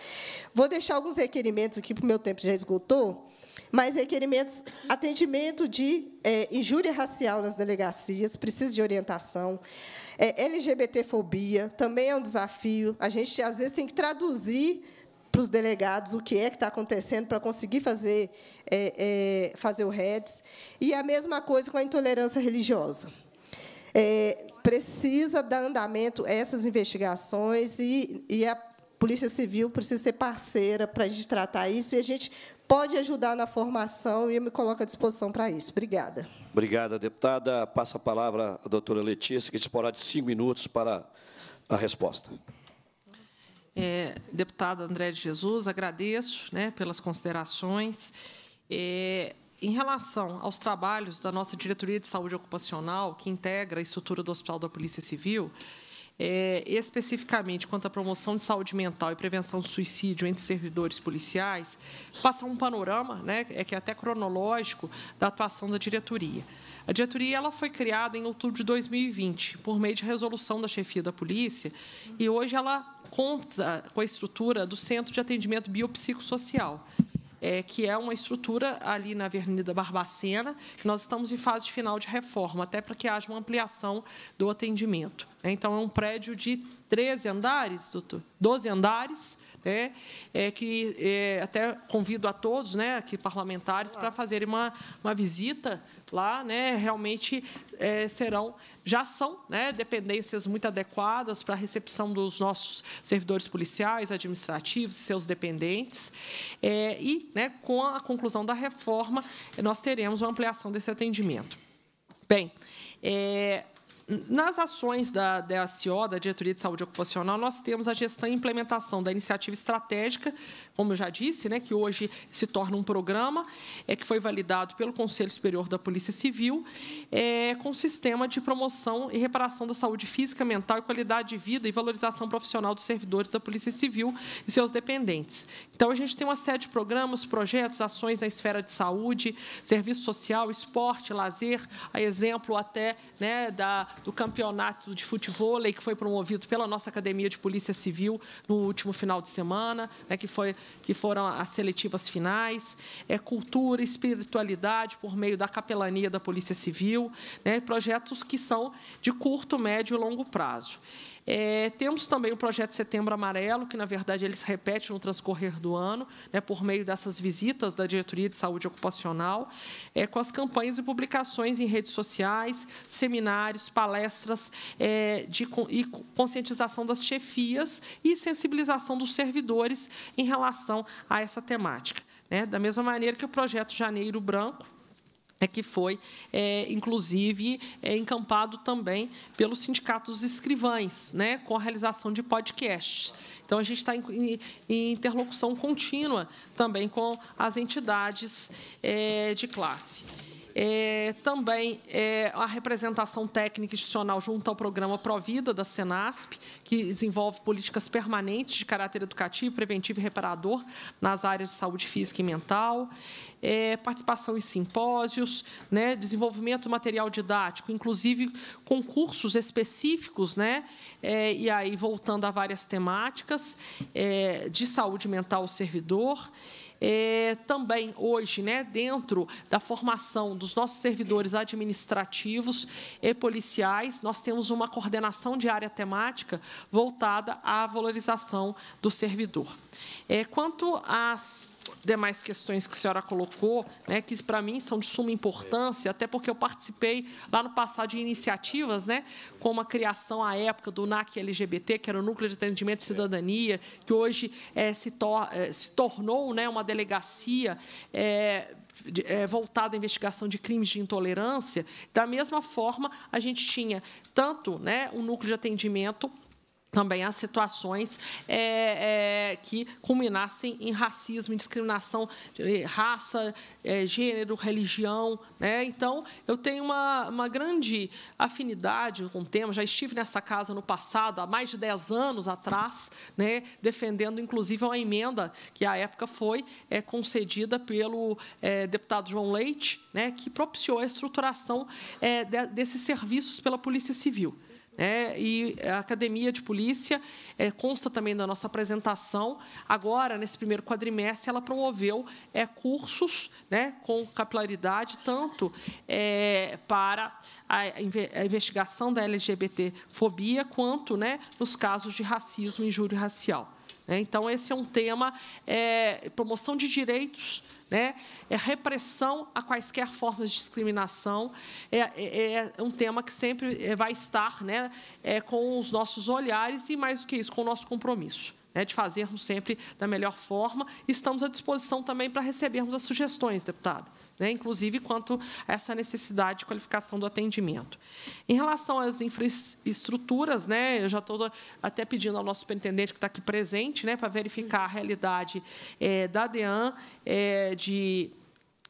Vou deixar alguns requerimentos aqui, porque o meu tempo já esgotou, mas requerimentos, atendimento de é, injúria racial nas delegacias, precisa de orientação, é, LGBTfobia também é um desafio, a gente, às vezes, tem que traduzir para os delegados o que é que está acontecendo para conseguir fazer, é, é, fazer o REDS. E a mesma coisa com a intolerância religiosa. É, precisa dar andamento a essas investigações e, e a Polícia Civil precisa ser parceira para a gente tratar isso e a gente pode ajudar na formação e eu me coloco à disposição para isso. Obrigada. Obrigada, deputada. Passa a palavra à doutora Letícia, que disporá de cinco minutos para a resposta. É, deputado André de Jesus, agradeço né, pelas considerações. É, em relação aos trabalhos da nossa Diretoria de Saúde Ocupacional, que integra a estrutura do Hospital da Polícia Civil, é, especificamente quanto à promoção de saúde mental e prevenção do suicídio entre servidores policiais, passar um panorama, né, é que é até cronológico, da atuação da diretoria. A diretoria ela foi criada em outubro de 2020, por meio de resolução da chefia da polícia, e hoje ela conta com a estrutura do Centro de Atendimento Biopsicossocial, é, que é uma estrutura ali na Avenida Barbacena, que nós estamos em fase final de reforma, até para que haja uma ampliação do atendimento. Então, é um prédio de 13 andares, doutor? 12 andares, é, é que é, até convido a todos, né, aqui parlamentares, para fazerem uma, uma visita lá, né, realmente é, serão, já são né, dependências muito adequadas para a recepção dos nossos servidores policiais, administrativos, seus dependentes. É, e, né, com a conclusão da reforma, nós teremos uma ampliação desse atendimento. Bem, é, nas ações da DSO, da Diretoria de Saúde Ocupacional, nós temos a gestão e implementação da iniciativa estratégica como eu já disse, né, que hoje se torna um programa, é que foi validado pelo Conselho Superior da Polícia Civil, é, com o sistema de promoção e reparação da saúde física, mental e qualidade de vida e valorização profissional dos servidores da Polícia Civil e seus dependentes. Então, a gente tem uma série de programas, projetos, ações na esfera de saúde, serviço social, esporte, lazer, a exemplo até né, da, do campeonato de futebol que foi promovido pela nossa Academia de Polícia Civil no último final de semana, né, que foi que foram as seletivas finais, é cultura, espiritualidade por meio da capelania da Polícia Civil, né, projetos que são de curto, médio e longo prazo. É, temos também o projeto Setembro Amarelo, que, na verdade, ele se repete no transcorrer do ano, né, por meio dessas visitas da Diretoria de Saúde Ocupacional, é, com as campanhas e publicações em redes sociais, seminários, palestras é, de, e conscientização das chefias e sensibilização dos servidores em relação a essa temática. Né? Da mesma maneira que o projeto Janeiro Branco, que foi, é, inclusive, é, encampado também pelo Sindicato dos Escrivães, né, com a realização de podcasts. Então, a gente está em, em interlocução contínua também com as entidades é, de classe. É, também é, a representação técnica institucional junto ao programa Provida da Senasp, que desenvolve políticas permanentes de caráter educativo, preventivo e reparador nas áreas de saúde física e mental. É, participação em simpósios, né, desenvolvimento do material didático, inclusive concursos específicos, né, é, e aí voltando a várias temáticas é, de saúde mental ao servidor. É, também hoje, né, dentro da formação dos nossos servidores administrativos e policiais, nós temos uma coordenação de área temática voltada à valorização do servidor. É, quanto às demais questões que a senhora colocou, né, que para mim são de suma importância, até porque eu participei lá no passado de iniciativas, né, como a criação à época do NAC LGBT, que era o Núcleo de Atendimento e Cidadania, que hoje é, se, tor é, se, tornou né, uma delegacia. É, é, voltada à investigação de crimes de intolerância, da mesma forma, a gente tinha tanto né, um núcleo de atendimento também as situações é, é, que culminassem em racismo, em discriminação de raça, é, gênero, religião. Né? Então, eu tenho uma, uma grande afinidade com o tema. Já estive nessa casa no passado, há mais de 10 anos atrás, né? defendendo, inclusive, uma emenda que, à época, foi é, concedida pelo é, deputado João Leite, né? que propiciou a estruturação é, de, desses serviços pela Polícia Civil. É, e a academia de polícia é, consta também da nossa apresentação. Agora, nesse primeiro quadrimestre, ela promoveu é, cursos né, com capilaridade, tanto é, para a, investigação da LGBTfobia, quanto né, nos casos de racismo e injúria racial. Né? Então, esse é um tema, é, promoção de direitos, né? é repressão a quaisquer formas de discriminação, é, é, é um tema que sempre é, vai estar né? É com os nossos olhares e, mais do que isso, com o nosso compromisso né, de fazermos sempre da melhor forma. Estamos à disposição também para recebermos as sugestões, deputado, né, inclusive quanto a essa necessidade de qualificação do atendimento. Em relação às infraestruturas, né, eu já estou até pedindo ao nosso superintendente que está aqui presente né, para verificar a realidade é, da DEAN é, eh, de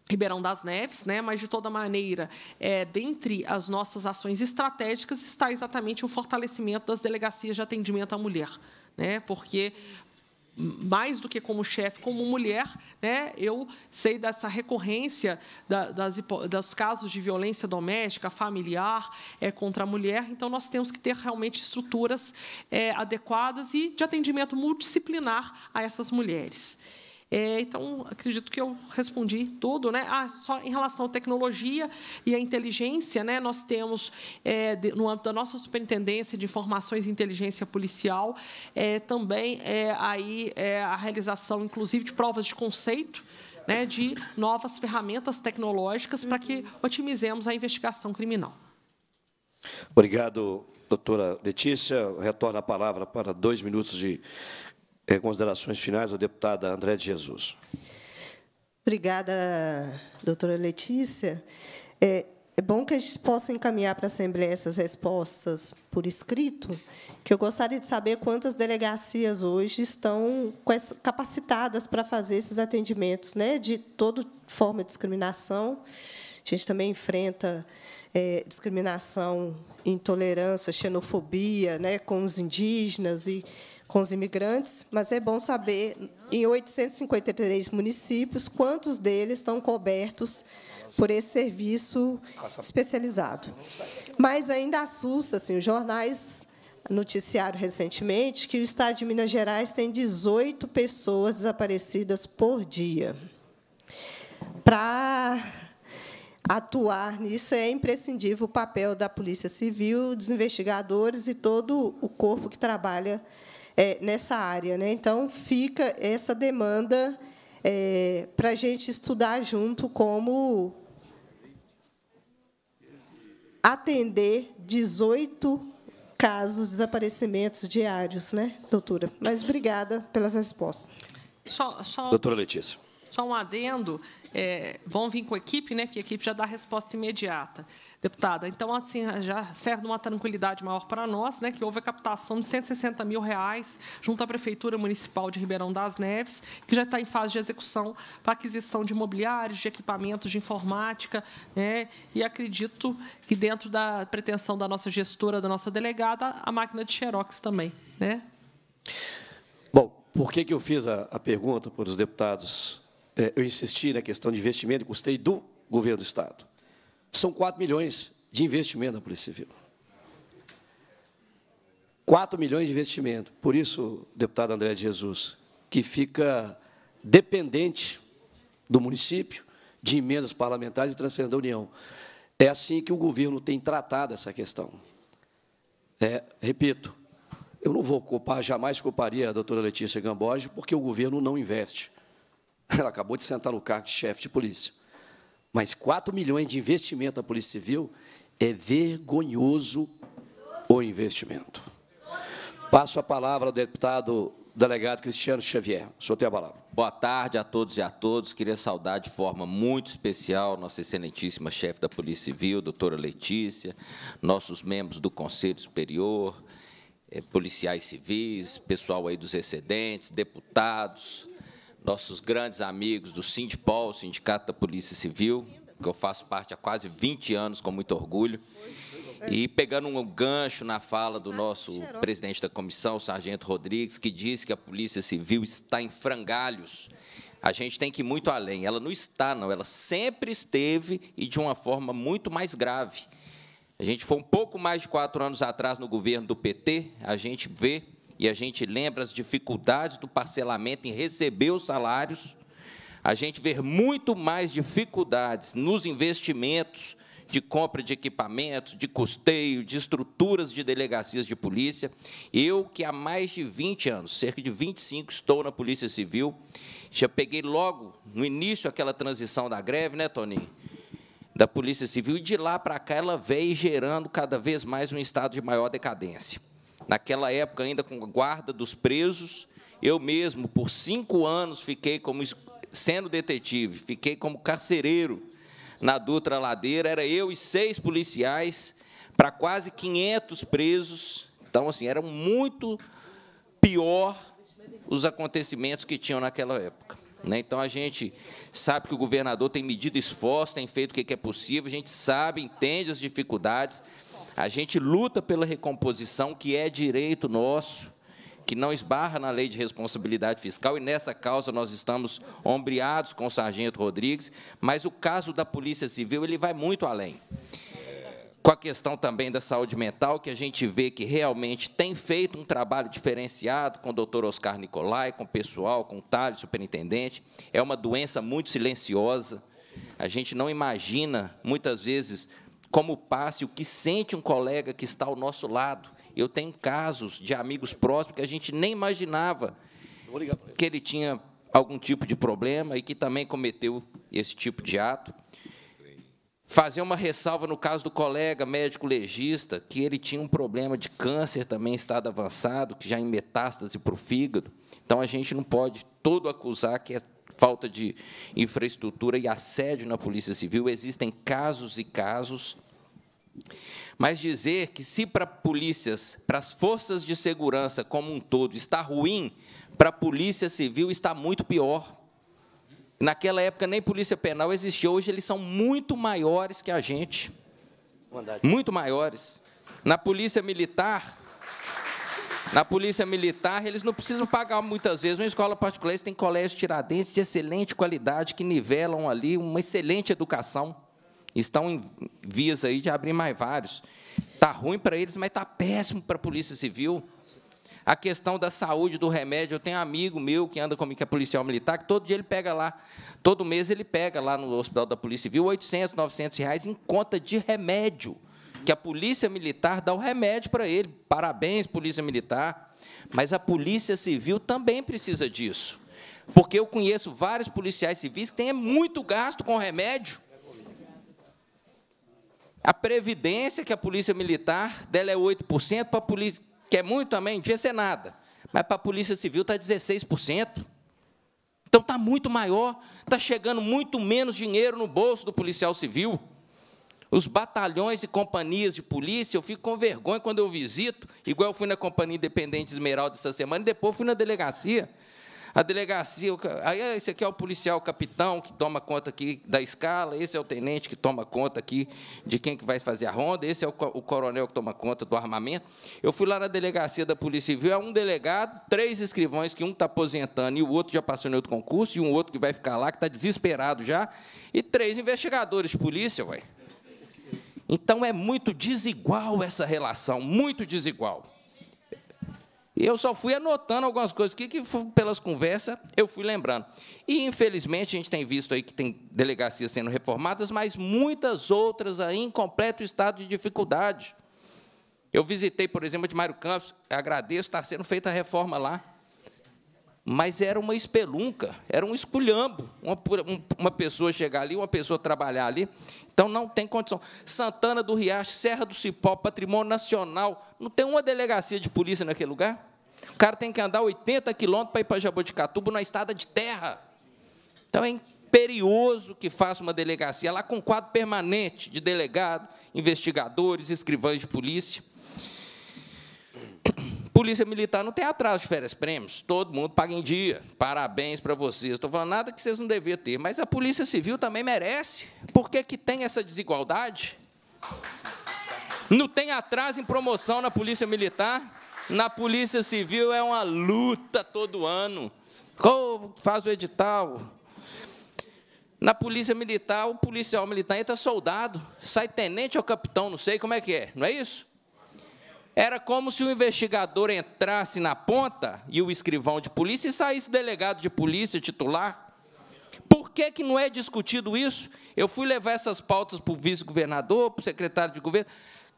Ribeirão das Neves, né? mas, de toda maneira, é, dentre as nossas ações estratégicas está exatamente o fortalecimento das delegacias de atendimento à mulher né? Porque mais do que como chefe, como mulher, né, eu sei dessa recorrência da, das, dos casos de violência doméstica, familiar, é, contra a mulher. Então, nós temos que ter realmente estruturas é, adequadas e de atendimento multidisciplinar a essas mulheres. É, então, acredito que eu respondi tudo. Né? Ah, só em relação à tecnologia e à inteligência, né, nós temos, é, no âmbito da nossa superintendência de informações e inteligência policial, é, também é, aí, é, a realização, inclusive, de provas de conceito, né, de novas ferramentas tecnológicas para que otimizemos a investigação criminal. Obrigado, doutora Letícia. Retorna a palavra para dois minutos de é, considerações finais, a deputada André de Jesus. Obrigada, doutora Letícia. É, é bom que a gente possa encaminhar para a Assembleia essas respostas por escrito, que eu gostaria de saber quantas delegacias hoje estão capacitadas para fazer esses atendimentos né, de toda forma de discriminação. A gente também enfrenta é, discriminação, intolerância, xenofobia né, com os indígenas e com os imigrantes, mas é bom saber, em 853 municípios, quantos deles estão cobertos por esse serviço especializado. Mas ainda assusta, assim, os jornais noticiaram recentemente que o Estado de Minas Gerais tem 18 pessoas desaparecidas por dia. Para atuar nisso é imprescindível o papel da Polícia Civil, dos investigadores e todo o corpo que trabalha é, nessa área. Né? Então, fica essa demanda é, para a gente estudar junto como atender 18 casos, desaparecimentos diários, né, doutora? Mas obrigada pelas respostas. Só, só doutora Letícia. Só um adendo. É, vão vir com a equipe, né, porque a equipe já dá a resposta imediata deputada. Então, assim, já serve uma tranquilidade maior para nós, né, que houve a captação de 160 mil reais junto à Prefeitura Municipal de Ribeirão das Neves, que já está em fase de execução para aquisição de imobiliários, de equipamentos de informática. Né, e acredito que, dentro da pretensão da nossa gestora, da nossa delegada, a máquina de xerox também. Né? Bom, por que, que eu fiz a, a pergunta para os deputados? É, eu insisti na questão de investimento e custeio do governo do Estado são 4 milhões de investimento na Polícia Civil. 4 milhões de investimento. Por isso, deputado André de Jesus, que fica dependente do município de emendas parlamentares e transferência da União. É assim que o governo tem tratado essa questão. É, repito, eu não vou culpar, jamais culparia a doutora Letícia Gamboge, porque o governo não investe. Ela acabou de sentar no cargo de chefe de polícia. Mas 4 milhões de investimento da Polícia Civil é vergonhoso o investimento. Passo a palavra ao deputado delegado Cristiano Xavier. O senhor tem a palavra. Boa tarde a todos e a todos. Queria saudar de forma muito especial nossa excelentíssima chefe da Polícia Civil, doutora Letícia, nossos membros do Conselho Superior, eh, policiais civis, pessoal aí dos excedentes, deputados, nossos grandes amigos do Sindipol, Sindicato da Polícia Civil, que eu faço parte há quase 20 anos com muito orgulho. E pegando um gancho na fala do nosso presidente da comissão, o sargento Rodrigues, que disse que a Polícia Civil está em frangalhos, a gente tem que ir muito além. Ela não está, não. Ela sempre esteve e de uma forma muito mais grave. A gente foi um pouco mais de quatro anos atrás no governo do PT, a gente vê e a gente lembra as dificuldades do parcelamento em receber os salários, a gente vê muito mais dificuldades nos investimentos de compra de equipamentos, de custeio, de estruturas de delegacias de polícia. Eu, que há mais de 20 anos, cerca de 25, estou na Polícia Civil, já peguei logo no início aquela transição da greve, né, Toninho? Da Polícia Civil, e de lá para cá ela veio gerando cada vez mais um estado de maior decadência naquela época ainda com guarda dos presos. Eu mesmo, por cinco anos, fiquei como sendo detetive, fiquei como carcereiro na Dutra Ladeira. Era eu e seis policiais para quase 500 presos. Então, assim, era muito pior os acontecimentos que tinham naquela época. Né? Então, a gente sabe que o governador tem medido esforço, tem feito o que é possível, a gente sabe, entende as dificuldades, a gente luta pela recomposição, que é direito nosso, que não esbarra na lei de responsabilidade fiscal, e nessa causa nós estamos ombreados com o sargento Rodrigues, mas o caso da Polícia Civil ele vai muito além. Com a questão também da saúde mental, que a gente vê que realmente tem feito um trabalho diferenciado com o doutor Oscar Nicolai, com o pessoal, com o Thales, superintendente. É uma doença muito silenciosa. A gente não imagina, muitas vezes, como passe o que sente um colega que está ao nosso lado. Eu tenho casos de amigos próximos que a gente nem imaginava que ele tinha algum tipo de problema e que também cometeu esse tipo de ato. Fazer uma ressalva no caso do colega médico legista, que ele tinha um problema de câncer também em estado avançado, que já em metástase para o fígado. Então, a gente não pode todo acusar que é falta de infraestrutura e assédio na Polícia Civil. Existem casos e casos mas dizer que se para polícias, para as forças de segurança como um todo está ruim, para a polícia civil está muito pior. Naquela época nem polícia penal existia, hoje eles são muito maiores que a gente. Muito maiores. Na polícia militar, na polícia militar, eles não precisam pagar muitas vezes. Uma escola particular, eles têm colégios tiradentes de excelente qualidade que nivelam ali uma excelente educação estão em vias aí de abrir mais vários. Está ruim para eles, mas está péssimo para a Polícia Civil. A questão da saúde, do remédio, eu tenho um amigo meu que anda comigo, que é policial militar, que todo dia ele pega lá, todo mês ele pega lá no Hospital da Polícia Civil 800, 900 reais em conta de remédio, que a Polícia Militar dá o remédio para ele. Parabéns, Polícia Militar. Mas a Polícia Civil também precisa disso. Porque eu conheço vários policiais civis que têm muito gasto com remédio a previdência que a polícia militar dela é 8%, para a polícia, que é muito também, não devia ser nada. Mas para a polícia civil está 16%. Então está muito maior, está chegando muito menos dinheiro no bolso do policial civil. Os batalhões e companhias de polícia, eu fico com vergonha quando eu visito, igual eu fui na Companhia Independente Esmeralda essa semana, e depois fui na delegacia a delegacia. Aí ah, esse aqui é o policial o capitão que toma conta aqui da escala, esse é o tenente que toma conta aqui de quem que vai fazer a ronda, esse é o, o coronel que toma conta do armamento. Eu fui lá na delegacia da Polícia Civil, é um delegado, três escrivões, que um está aposentando e o outro já passou em outro concurso, e um outro que vai ficar lá, que está desesperado já, e três investigadores de polícia, ué. Então é muito desigual essa relação, muito desigual. E eu só fui anotando algumas coisas que, que pelas conversas, eu fui lembrando. E, infelizmente, a gente tem visto aí que tem delegacias sendo reformadas, mas muitas outras aí em completo estado de dificuldade. Eu visitei, por exemplo, de Mário Campos, agradeço, está sendo feita a reforma lá mas era uma espelunca, era um esculhambo, uma, uma pessoa chegar ali, uma pessoa trabalhar ali, então não tem condição. Santana do Riacho, Serra do Cipó, Patrimônio Nacional, não tem uma delegacia de polícia naquele lugar? O cara tem que andar 80 quilômetros para ir para Jaboticatuba, na estrada de terra. Então é imperioso que faça uma delegacia lá com quadro permanente de delegado, investigadores, escrivães de polícia. Polícia Militar não tem atraso de férias prêmios, todo mundo paga em dia. Parabéns para vocês. Estou falando nada que vocês não deveriam ter, mas a Polícia Civil também merece. Por que, que tem essa desigualdade? Não tem atraso em promoção na Polícia Militar? Na Polícia Civil é uma luta todo ano. Oh, faz o edital. Na Polícia Militar, o policial militar entra soldado, sai tenente ou capitão, não sei como é que é, não é isso? Era como se o investigador entrasse na ponta e o escrivão de polícia e saísse delegado de polícia titular. Por que, que não é discutido isso? Eu fui levar essas pautas para o vice-governador, para o secretário de governo.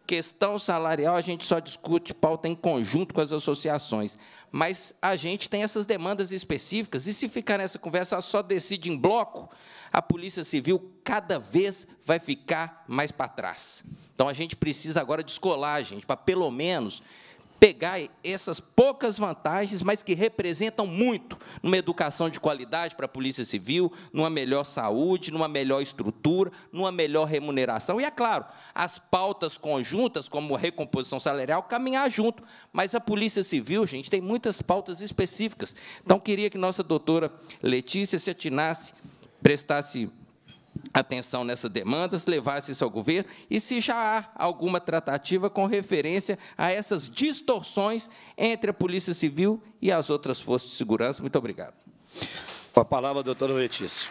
Questão salarial, a gente só discute pauta em conjunto com as associações. Mas a gente tem essas demandas específicas, e se ficar nessa conversa, só decide em bloco, a Polícia Civil cada vez vai ficar mais para trás. Então a gente precisa agora descolar, gente, para pelo menos pegar essas poucas vantagens, mas que representam muito numa educação de qualidade para a Polícia Civil, numa melhor saúde, numa melhor estrutura, numa melhor remuneração. E, é claro, as pautas conjuntas, como recomposição salarial, caminhar junto. Mas a Polícia Civil, gente, tem muitas pautas específicas. Então, queria que nossa doutora Letícia se atinasse, prestasse atenção nessas demandas, levasse isso ao governo e se já há alguma tratativa com referência a essas distorções entre a Polícia Civil e as outras forças de segurança. Muito obrigado. Com a palavra, doutora Letícia.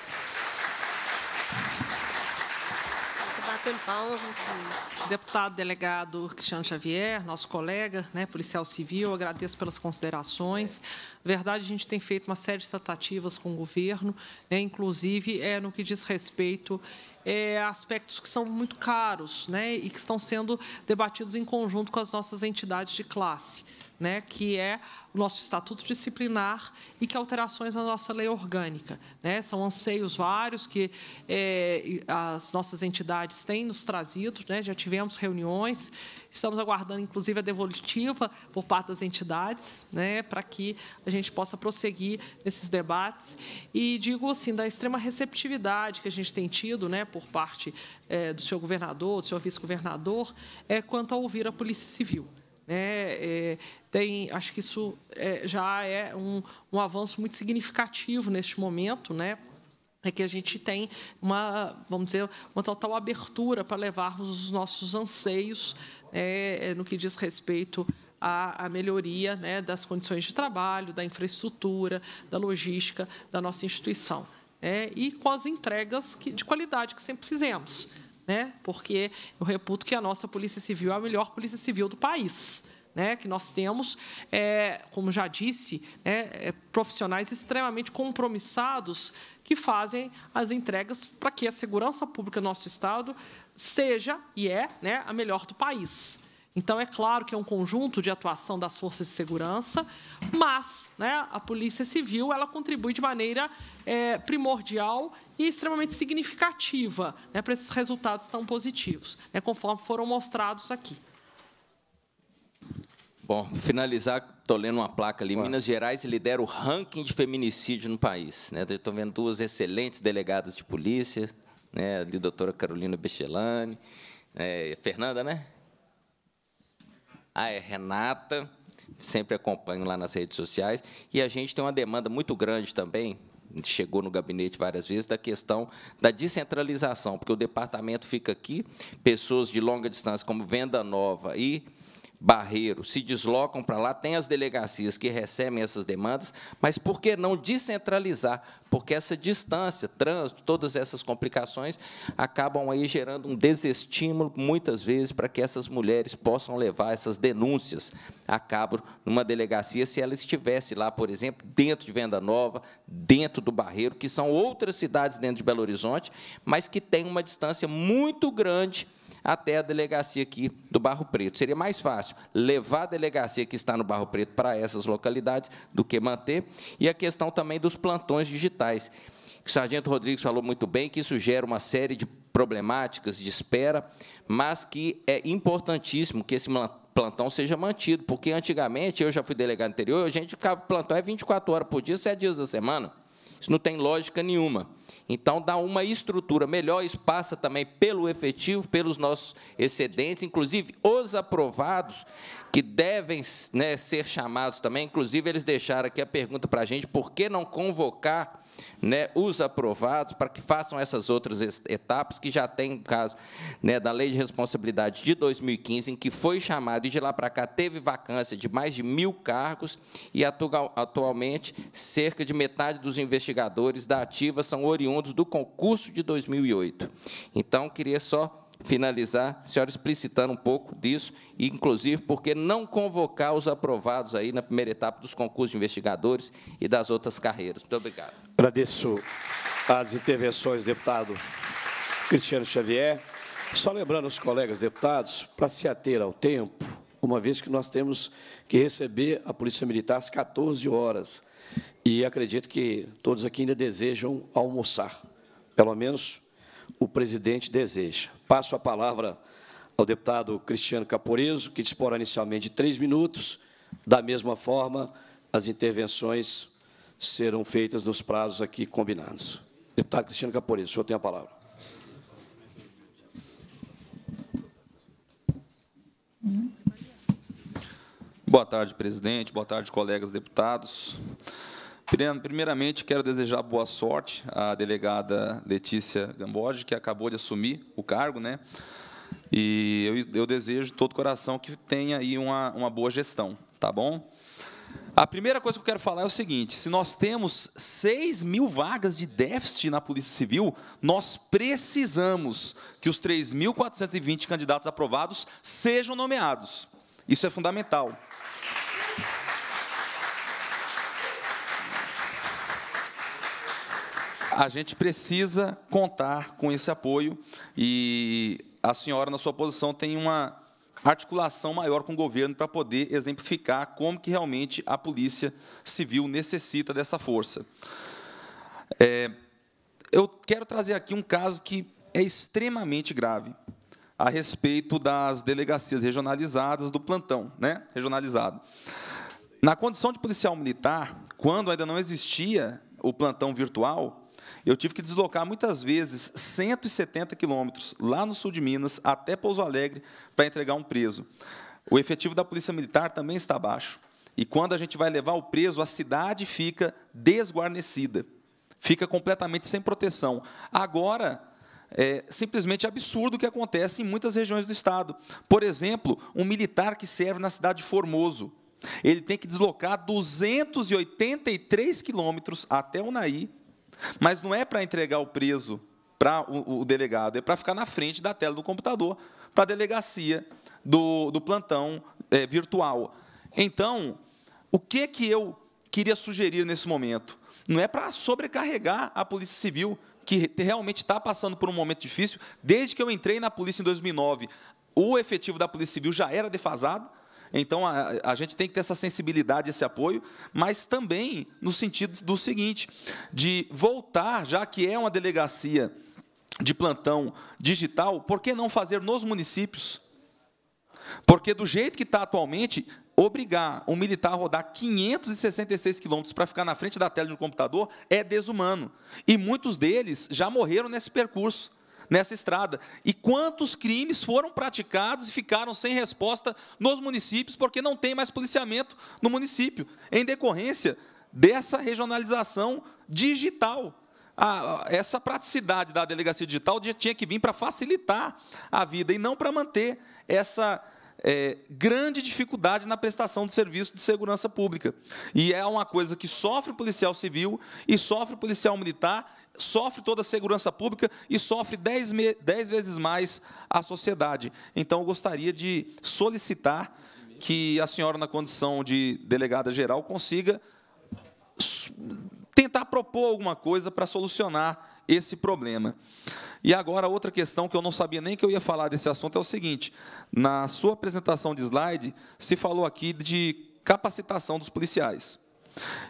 Deputado delegado Cristiano Xavier, nosso colega, né, policial civil, agradeço pelas considerações. Na verdade, a gente tem feito uma série de tratativas com o governo, né, inclusive é, no que diz respeito é, aspectos que são muito caros né, e que estão sendo debatidos em conjunto com as nossas entidades de classe né, que é o nosso estatuto disciplinar e que alterações na nossa lei orgânica. Né? São anseios vários que é, as nossas entidades têm nos trazido, né? já tivemos reuniões, estamos aguardando, inclusive, a devolutiva por parte das entidades, né, para que a gente possa prosseguir nesses debates. E digo assim, da extrema receptividade que a gente tem tido né, por parte é, do senhor governador, do senhor vice-governador, é quanto a ouvir a Polícia Civil. Né? é, tem, acho que isso é, já é um, um avanço muito significativo neste momento, né? é que a gente tem uma, vamos dizer, uma total abertura para levarmos os nossos anseios é, é no que diz respeito à, à melhoria né, das condições de trabalho, da infraestrutura, da logística da nossa instituição. É, e com as entregas que, de qualidade que sempre fizemos. Né? Porque eu reputo que a nossa Polícia Civil é a melhor Polícia Civil do país né, que nós temos, é, como já disse, né, é, profissionais extremamente compromissados que fazem as entregas para que a segurança pública do nosso Estado seja e é né, a melhor do país. Então, é claro que é um conjunto de atuação das forças de segurança, mas né, a Polícia Civil ela contribui de maneira é, primordial e extremamente significativa né, para esses resultados tão positivos, né, conforme foram mostrados aqui. Bom, finalizar, estou lendo uma placa ali. Ué. Minas Gerais lidera o ranking de feminicídio no país. Né? Estou vendo duas excelentes delegadas de polícia, né? ali a doutora Carolina Bechelani, é, Fernanda, né? Ah, é Renata, sempre acompanho lá nas redes sociais. E a gente tem uma demanda muito grande também, chegou no gabinete várias vezes, da questão da descentralização, porque o departamento fica aqui, pessoas de longa distância, como Venda Nova e Barreiro, se deslocam para lá, tem as delegacias que recebem essas demandas, mas por que não descentralizar? Porque essa distância, trânsito, todas essas complicações acabam aí gerando um desestímulo, muitas vezes, para que essas mulheres possam levar essas denúncias a cabo numa delegacia, se ela estivesse lá, por exemplo, dentro de Venda Nova, dentro do Barreiro, que são outras cidades dentro de Belo Horizonte, mas que têm uma distância muito grande até a delegacia aqui do Barro Preto. Seria mais fácil levar a delegacia que está no Barro Preto para essas localidades do que manter. E a questão também dos plantões digitais, o Sargento Rodrigues falou muito bem, que isso gera uma série de problemáticas de espera, mas que é importantíssimo que esse plantão seja mantido, porque antigamente, eu já fui delegado anterior, a gente ficava plantão é 24 horas por dia, 7 dias da semana. Isso não tem lógica nenhuma. Então, dá uma estrutura melhor, isso passa também pelo efetivo, pelos nossos excedentes, inclusive os aprovados, que devem né, ser chamados também. Inclusive, eles deixaram aqui a pergunta para a gente: por que não convocar né, os aprovados para que façam essas outras etapas que já tem, caso né, da Lei de Responsabilidade de 2015, em que foi chamado e de lá para cá teve vacância de mais de mil cargos e atualmente cerca de metade dos investigadores da ativa são oriundos do concurso de 2008. Então, queria só finalizar, a senhora explicitando um pouco disso, inclusive porque não convocar os aprovados aí na primeira etapa dos concursos de investigadores e das outras carreiras. Muito obrigado. Agradeço as intervenções, deputado Cristiano Xavier. Só lembrando aos colegas deputados, para se ater ao tempo, uma vez que nós temos que receber a Polícia Militar às 14 horas, e acredito que todos aqui ainda desejam almoçar, pelo menos o presidente deseja. Passo a palavra ao deputado Cristiano Caporeso, que disporá inicialmente de três minutos. Da mesma forma, as intervenções serão feitas nos prazos aqui combinados. Deputado Cristiano Caporeso, o senhor tem a palavra. Boa tarde, presidente. Boa tarde, colegas deputados. Primeiramente, quero desejar boa sorte à delegada Letícia Gambode, que acabou de assumir o cargo, né? E eu, eu desejo de todo coração que tenha aí uma, uma boa gestão, tá bom? A primeira coisa que eu quero falar é o seguinte: se nós temos 6 mil vagas de déficit na Polícia Civil, nós precisamos que os 3.420 candidatos aprovados sejam nomeados. Isso é fundamental. a gente precisa contar com esse apoio e a senhora, na sua posição, tem uma articulação maior com o governo para poder exemplificar como que realmente a polícia civil necessita dessa força. É, eu quero trazer aqui um caso que é extremamente grave a respeito das delegacias regionalizadas do plantão, né? Regionalizado. Na condição de policial militar, quando ainda não existia o plantão virtual, eu tive que deslocar muitas vezes 170 quilômetros lá no sul de Minas até Pouso Alegre para entregar um preso. O efetivo da Polícia Militar também está baixo. E quando a gente vai levar o preso, a cidade fica desguarnecida, fica completamente sem proteção. Agora, é simplesmente absurdo o que acontece em muitas regiões do Estado. Por exemplo, um militar que serve na cidade de Formoso, ele tem que deslocar 283 quilômetros até o naí. Mas não é para entregar o preso para o, delegado, é para ficar na frente da tela do computador, para a delegacia do, do plantão é, virtual. Então, o que, que eu queria sugerir nesse momento? Não é para sobrecarregar a Polícia Civil, que realmente está passando por um momento difícil. Desde que eu entrei na polícia em 2009, o efetivo da Polícia Civil já era defasado. Então a, a gente tem que ter essa sensibilidade, esse apoio, mas também no sentido do seguinte, de voltar, já que é uma delegacia de plantão digital, por que não fazer nos municípios? Porque do jeito que está atualmente, obrigar um militar a rodar 566 quilômetros para ficar na frente da tela de um computador é desumano. E muitos deles já morreram nesse percurso nessa estrada. E quantos crimes foram praticados e ficaram sem resposta nos municípios, porque não tem mais policiamento no município, em decorrência dessa regionalização digital. essa praticidade da delegacia digital tinha que vir para facilitar a vida e não para manter essa é, grande dificuldade na prestação de serviço de segurança pública. E é uma coisa que sofre o policial civil e sofre o policial militar sofre toda a segurança pública e sofre dez, dez vezes mais a sociedade. Então, eu gostaria de solicitar que a senhora, na condição de delegada geral, consiga tentar propor alguma coisa para solucionar esse problema. E agora, outra questão que eu não sabia nem que eu ia falar desse assunto é o seguinte: na sua apresentação de slide, se falou aqui de capacitação dos policiais.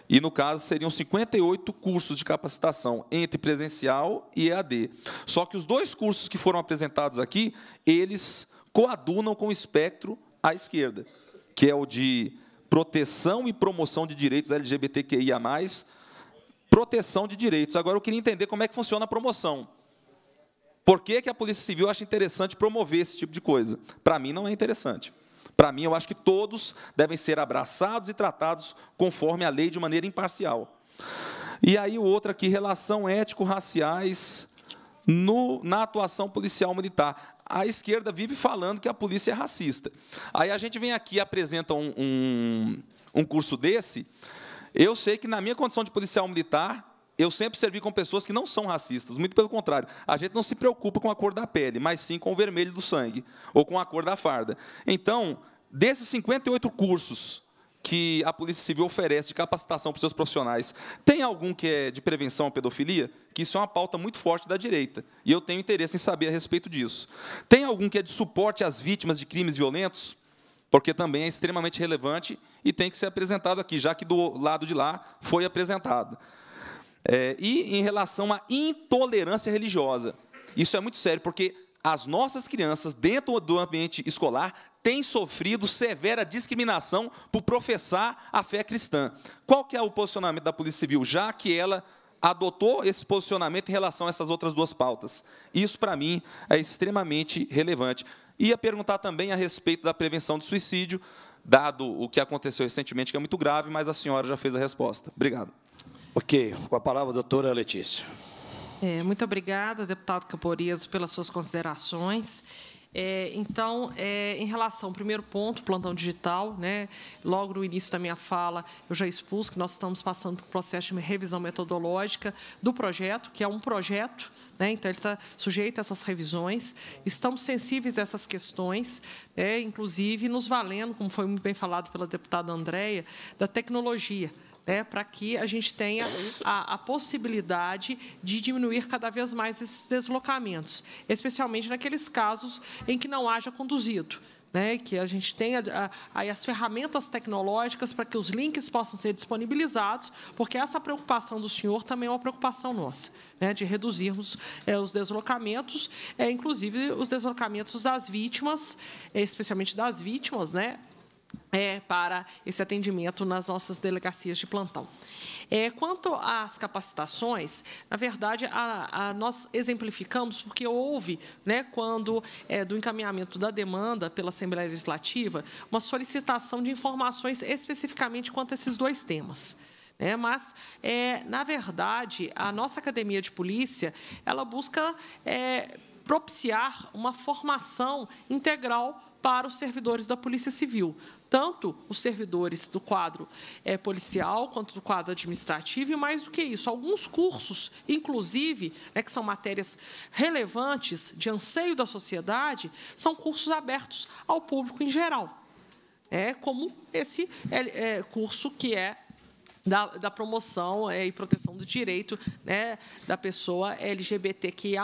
E, no caso, seriam 58 cursos de capacitação, entre presencial e EAD. Só que os dois cursos que foram apresentados aqui, eles coadunam com o espectro à esquerda, que é o de proteção e promoção de direitos LGBTQIA+, proteção de direitos. Agora, eu queria entender como é que funciona a promoção. Por que, que a Polícia Civil acha interessante promover esse tipo de coisa? Para mim, não é interessante. Para mim, eu acho que todos devem ser abraçados e tratados conforme a lei de maneira imparcial. E aí o outro aqui, relação ético-raciais no, na atuação policial militar. A esquerda vive falando que a polícia é racista. Aí a gente vem aqui e apresenta um, um, um curso desse. Eu sei que na minha condição de policial militar, eu sempre servi com pessoas que não são racistas, muito pelo contrário. A gente não se preocupa com a cor da pele, mas sim com o vermelho do sangue ou com a cor da farda. Então, desses 58 cursos que a Polícia Civil oferece de capacitação para os seus profissionais, tem algum que é de prevenção à pedofilia? Que isso é uma pauta muito forte da direita, e eu tenho interesse em saber a respeito disso. Tem algum que é de suporte às vítimas de crimes violentos? Porque também é extremamente relevante e tem que ser apresentado aqui, já que do lado de lá foi apresentado. É, e em relação à intolerância religiosa. Isso é muito sério, porque as nossas crianças, dentro do ambiente escolar, têm sofrido severa discriminação por professar a fé cristã. Qual que é o posicionamento da Polícia Civil, já que ela adotou esse posicionamento em relação a essas outras duas pautas? Isso, para mim, é extremamente relevante. Ia perguntar também a respeito da prevenção de suicídio, dado o que aconteceu recentemente, que é muito grave, mas a senhora já fez a resposta. Obrigado. Ok, com a palavra a doutora Letícia. É, muito obrigada, deputado Caporizo, pelas suas considerações. É, então, é, em relação ao primeiro ponto, plantão digital, né, logo no início da minha fala, eu já expus que nós estamos passando por um processo de revisão metodológica do projeto, que é um projeto, né, então ele está sujeito a essas revisões. Estamos sensíveis a essas questões, é inclusive nos valendo, como foi muito bem falado pela deputada Andréia, da tecnologia né, para que a gente tenha a, a, possibilidade de diminuir cada vez mais esses deslocamentos, especialmente naqueles casos em que não haja conduzido. Né, que a gente tenha aí as ferramentas tecnológicas para que os links possam ser disponibilizados, porque essa preocupação do senhor também é uma preocupação nossa, né, de reduzirmos é, os deslocamentos, é, inclusive os deslocamentos das vítimas, é, especialmente das vítimas, né, é, para esse atendimento nas nossas delegacias de plantão. É, quanto às capacitações, na verdade, a, a, nós exemplificamos porque houve, né, quando é, do encaminhamento da demanda pela Assembleia Legislativa, uma solicitação de informações especificamente quanto a esses dois temas. É, mas, é, na verdade, a nossa academia de polícia ela busca é, propiciar uma formação integral para os servidores da Polícia Civil, tanto os servidores do quadro é, policial quanto do quadro administrativo, e mais do que isso, alguns cursos, inclusive, né, que são matérias relevantes de anseio da sociedade, são cursos abertos ao público em geral. É como esse eh, eh, curso que é da, da, promoção é, e proteção do direito né, da pessoa LGBTQIA+.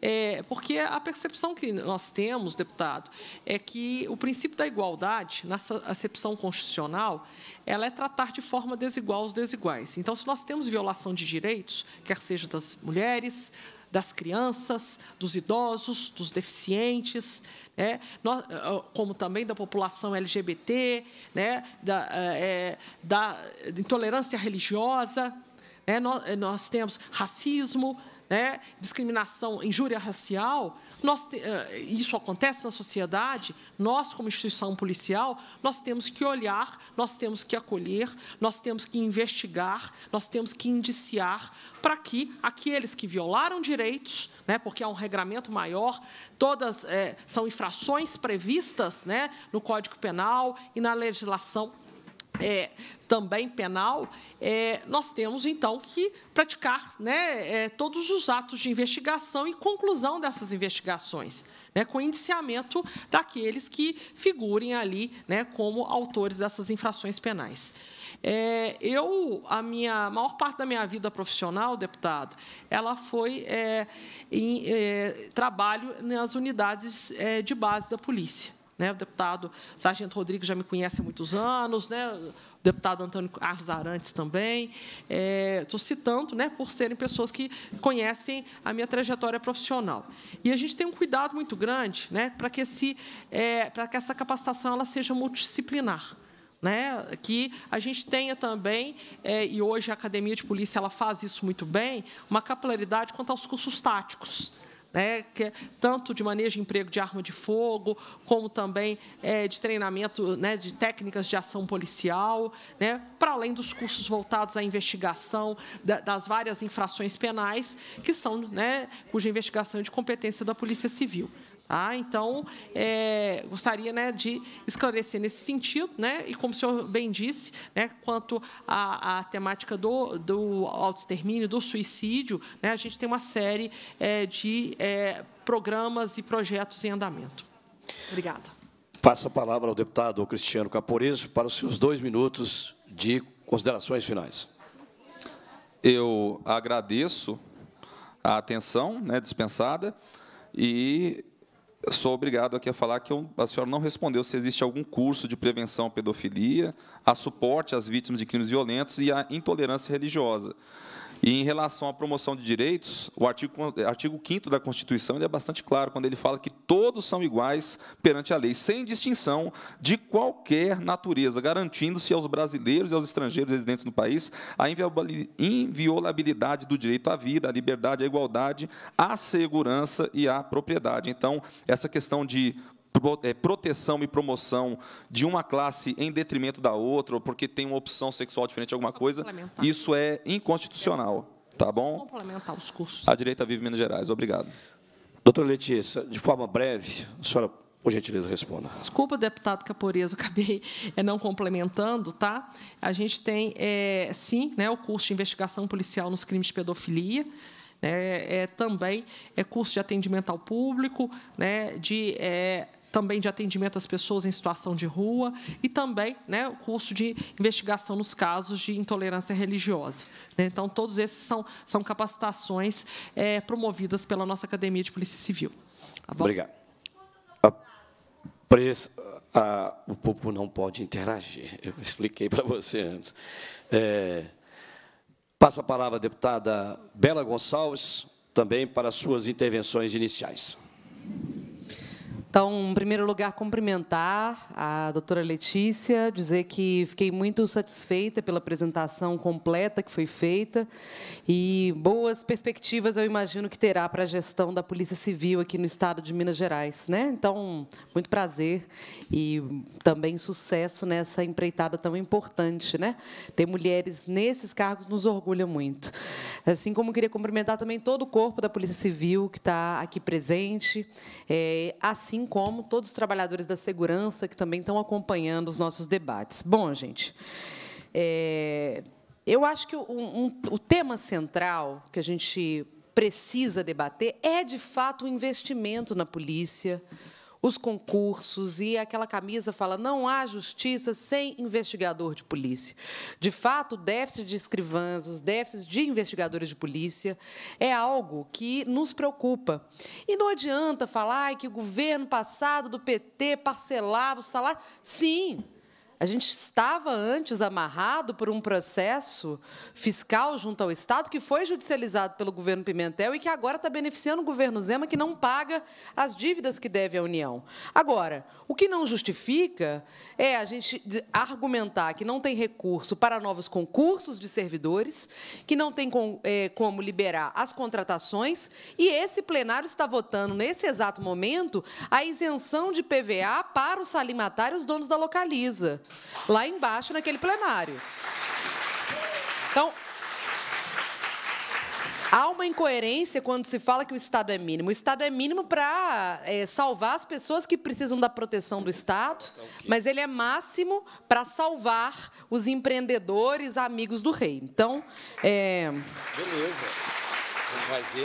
É, porque a percepção que nós temos, deputado, é que o princípio da igualdade, na acepção constitucional, ela é tratar de forma desigual os desiguais. Então, se nós temos violação de direitos, quer seja das mulheres, das crianças, dos idosos, dos deficientes, né? Eh, eh, como também da população LGBT, né? da, é, da intolerância religiosa. Né? nós temos racismo, né, discriminação, injúria racial, nós, eh, isso acontece na sociedade, nós, como instituição policial, nós temos que olhar, nós temos que acolher, nós temos que investigar, nós temos que indiciar para que aqueles que violaram direitos, né, porque há um regramento maior, todas é, são infrações previstas né, no Código Penal e na legislação é, também penal, é, nós temos, então, que praticar né, é, todos os atos de investigação e conclusão dessas investigações, né, com indiciamento daqueles que figurem ali né, como autores dessas infrações penais. É, eu, a minha a maior parte da minha vida profissional, deputado, ela foi é, em é, trabalho nas unidades de base da polícia. Né? O deputado Sargento Rodrigues já me conhece há muitos anos, né? o deputado Antônio Carlos Arantes também. É, estou citando né, por serem pessoas que conhecem a minha trajetória profissional. E a gente tem um cuidado muito grande né, para que, esse, é, para que essa capacitação ela seja multidisciplinar. Né, que a gente tenha também, é, e hoje a Academia de Polícia ela faz isso muito bem, uma capilaridade quanto aos cursos táticos né, que é tanto de manejo de emprego de arma de fogo, como também é, de treinamento né, de técnicas de ação policial, né, para além dos cursos voltados à investigação da, das várias infrações penais, que são, né, cuja investigação é de competência da Polícia Civil. Ah, então, é, gostaria né, de esclarecer nesse sentido, né, e como o senhor bem disse, né, quanto à, à temática do, do autoextermínio, do suicídio, né, a gente tem uma série é, de é, programas e projetos em andamento. Obrigada. Passo a palavra ao deputado Cristiano Caporeso para os seus dois minutos de considerações finais. Eu agradeço a atenção né, dispensada e sou obrigado aqui a falar que eu, a senhora não respondeu se existe algum curso de prevenção à pedofilia, a suporte às vítimas de crimes violentos e à intolerância religiosa. E em relação à promoção de direitos, o artigo, eh, artigo 5 da Constituição é bastante claro quando ele fala que todos são iguais perante a lei, sem distinção de qualquer natureza, garantindo-se aos brasileiros e aos estrangeiros residentes no país a inviolabilidade do direito à vida, à liberdade, à igualdade, à segurança e à propriedade. Então, essa questão de é, proteção e promoção de uma classe em detrimento da outra, ou porque tem uma opção sexual diferente, alguma coisa, isso é inconstitucional. Tá bom? Complementar os cursos. A direita vive Minas Gerais. Obrigado. Doutora Letícia, de forma breve, a senhora por gentileza, responda. Desculpa, deputado Caporeza, eu acabei é, não complementando, tá? A gente tem, é, sim, né, o curso de investigação policial nos crimes de pedofilia, né, é, também é curso de atendimento ao público, né, de é, também de atendimento às pessoas em situação de rua e também né, o curso de investigação nos casos de intolerância religiosa. Né. Então, todos esses são, são capacitações é, promovidas pela nossa Academia de Polícia Civil. Tá Obrigado. A pres, o povo não pode interagir. Eu expliquei para você antes. É, a palavra a deputada Bela Gonçalves, também para suas intervenções iniciais. Então, em primeiro lugar, cumprimentar a doutora Letícia, dizer que fiquei muito satisfeita pela apresentação completa que foi feita e boas perspectivas eu imagino que terá para a gestão da Polícia Civil aqui no estado de Minas Gerais. Né? Então, muito prazer e também sucesso nessa empreitada tão importante. Né? Ter mulheres nesses cargos nos orgulha muito. Assim como queria cumprimentar também todo o corpo da Polícia Civil que está aqui presente, é, assim assim como todos os trabalhadores da segurança que também estão acompanhando os nossos debates. Bom, gente, é, eu acho que um, um, o tema central que a gente precisa debater é, de fato, o investimento na polícia, os concursos e aquela camisa fala não há justiça sem investigador de polícia. De fato, o déficit de escrivãs, os déficits de investigadores de polícia é algo que nos preocupa. E não adianta falar que o governo passado do PT parcelava o salário. Sim, a gente estava antes amarrado por um processo fiscal junto ao Estado que foi judicializado pelo governo Pimentel e que agora está beneficiando o governo Zema, que não paga as dívidas que deve à União. Agora, o que não justifica é a gente argumentar que não tem recurso para novos concursos de servidores, que não tem é, como liberar as contratações, e esse plenário está votando, nesse exato momento, a isenção de PVA para os salimatários donos da Localiza lá embaixo naquele plenário. Então, Há uma incoerência quando se fala que o Estado é mínimo. O Estado é mínimo para é, salvar as pessoas que precisam da proteção do Estado, tá mas ele é máximo para salvar os empreendedores, amigos do rei. Então, é... Beleza.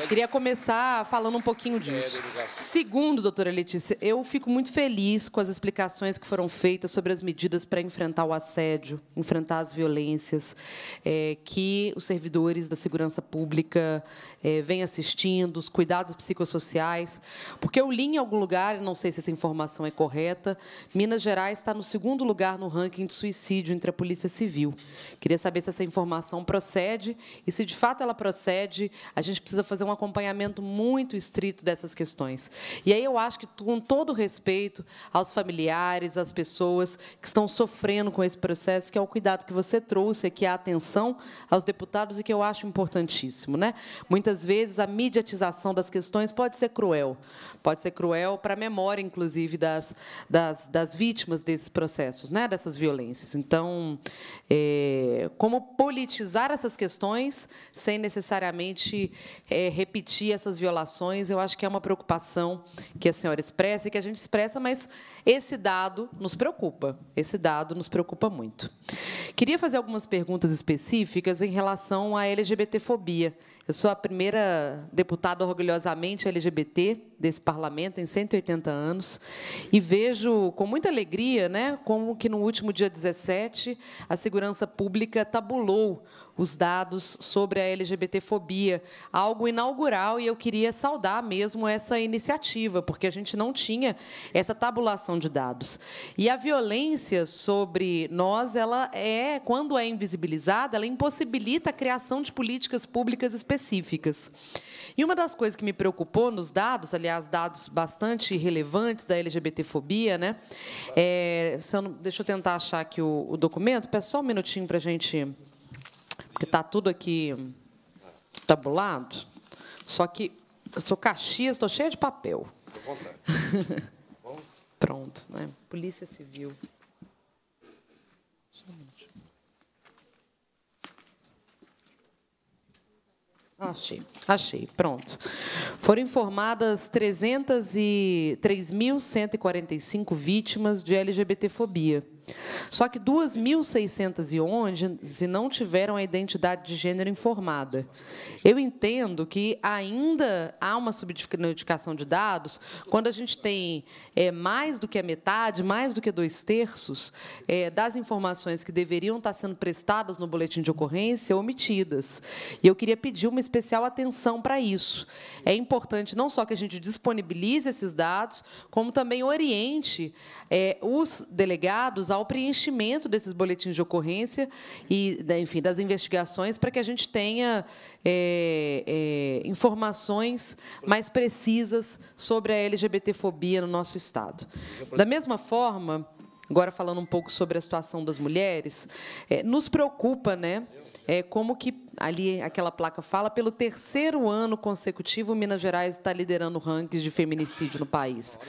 Queria começar falando um pouquinho disso. Segundo, doutora Letícia, eu fico muito feliz com as explicações que foram feitas sobre as medidas para enfrentar o assédio, enfrentar as violências, é, que os servidores da segurança pública é, vêm assistindo, os cuidados psicossociais, porque eu li em algum lugar, não sei se essa informação é correta, Minas Gerais está no segundo lugar no ranking de suicídio entre a Polícia Civil. Queria saber se essa informação procede e, se de fato ela procede, a gente gente precisa fazer um acompanhamento muito estrito dessas questões. E aí eu acho que, com todo respeito aos familiares, às pessoas que estão sofrendo com esse processo, que é o cuidado que você trouxe aqui, a atenção aos deputados, e que eu acho importantíssimo. Né? Muitas vezes, a mediatização das questões pode ser cruel. Pode ser cruel para a memória, inclusive, das, das, das vítimas desses processos, né? dessas violências. Então, é, como politizar essas questões sem necessariamente é, repetir essas violações. Eu acho que é uma preocupação que a senhora expressa e que a gente expressa, mas esse dado nos preocupa. Esse dado nos preocupa muito. Queria fazer algumas perguntas específicas em relação à LGBTfobia eu sou a primeira deputada orgulhosamente LGBT desse parlamento em 180 anos e vejo com muita alegria, né, como que no último dia 17 a segurança pública tabulou os dados sobre a LGBTfobia, algo inaugural e eu queria saudar mesmo essa iniciativa, porque a gente não tinha essa tabulação de dados. E a violência sobre nós, ela é, quando é invisibilizada, ela impossibilita a criação de políticas públicas específicas específicas. E uma das coisas que me preocupou nos dados, aliás, dados bastante relevantes da LGBTfobia, né? É, eu não, deixa eu tentar achar aqui o, o documento. Peço só um minutinho para a gente. Porque está tudo aqui tabulado. Só que eu sou caxias, estou cheia de papel. Pronto, né? Polícia Civil. Só um minutinho. Achei, achei, pronto. Foram informadas 303.145 vítimas de LGBTfobia. Só que 2.611 não tiveram a identidade de gênero informada. Eu entendo que ainda há uma subnotificação de dados quando a gente tem é, mais do que a metade, mais do que dois terços é, das informações que deveriam estar sendo prestadas no boletim de ocorrência omitidas. E eu queria pedir uma especial atenção para isso. É importante não só que a gente disponibilize esses dados, como também oriente é, os delegados ao preenchimento desses boletins de ocorrência e, né, enfim, das investigações, para que a gente tenha é, é, informações mais precisas sobre a LGBTfobia no nosso Estado. Da mesma forma, agora falando um pouco sobre a situação das mulheres, é, nos preocupa, né? É, como que ali aquela placa fala, pelo terceiro ano consecutivo, Minas Gerais está liderando o ranking de feminicídio no país.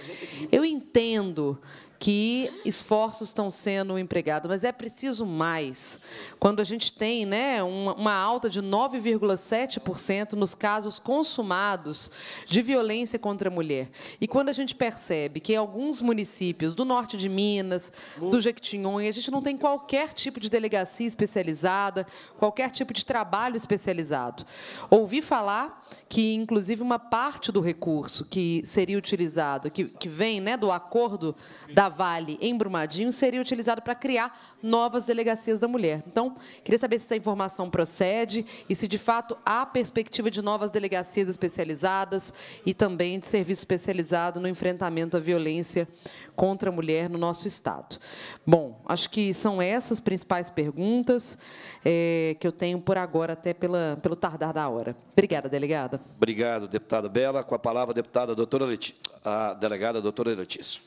Eu entendo que esforços estão sendo empregados, mas é preciso mais. Quando a gente tem né, uma, uma alta de 9,7% nos casos consumados de violência contra a mulher, e quando a gente percebe que em alguns municípios do norte de Minas, do Jequitinhonha, a gente não tem qualquer tipo de delegacia especializada, qualquer tipo de trabalho especializado. Ouvi falar que, inclusive, uma parte do recurso que seria utilizado, que, que vem né, do acordo da da Vale em Brumadinho seria utilizado para criar novas delegacias da mulher. Então, queria saber se essa informação procede e se, de fato, há perspectiva de novas delegacias especializadas e também de serviço especializado no enfrentamento à violência contra a mulher no nosso Estado. Bom, acho que são essas as principais perguntas é, que eu tenho por agora, até pela, pelo tardar da hora. Obrigada, delegada. Obrigado, deputada Bela. Com a palavra, a deputada doutora Leti, a delegada doutora Letícia.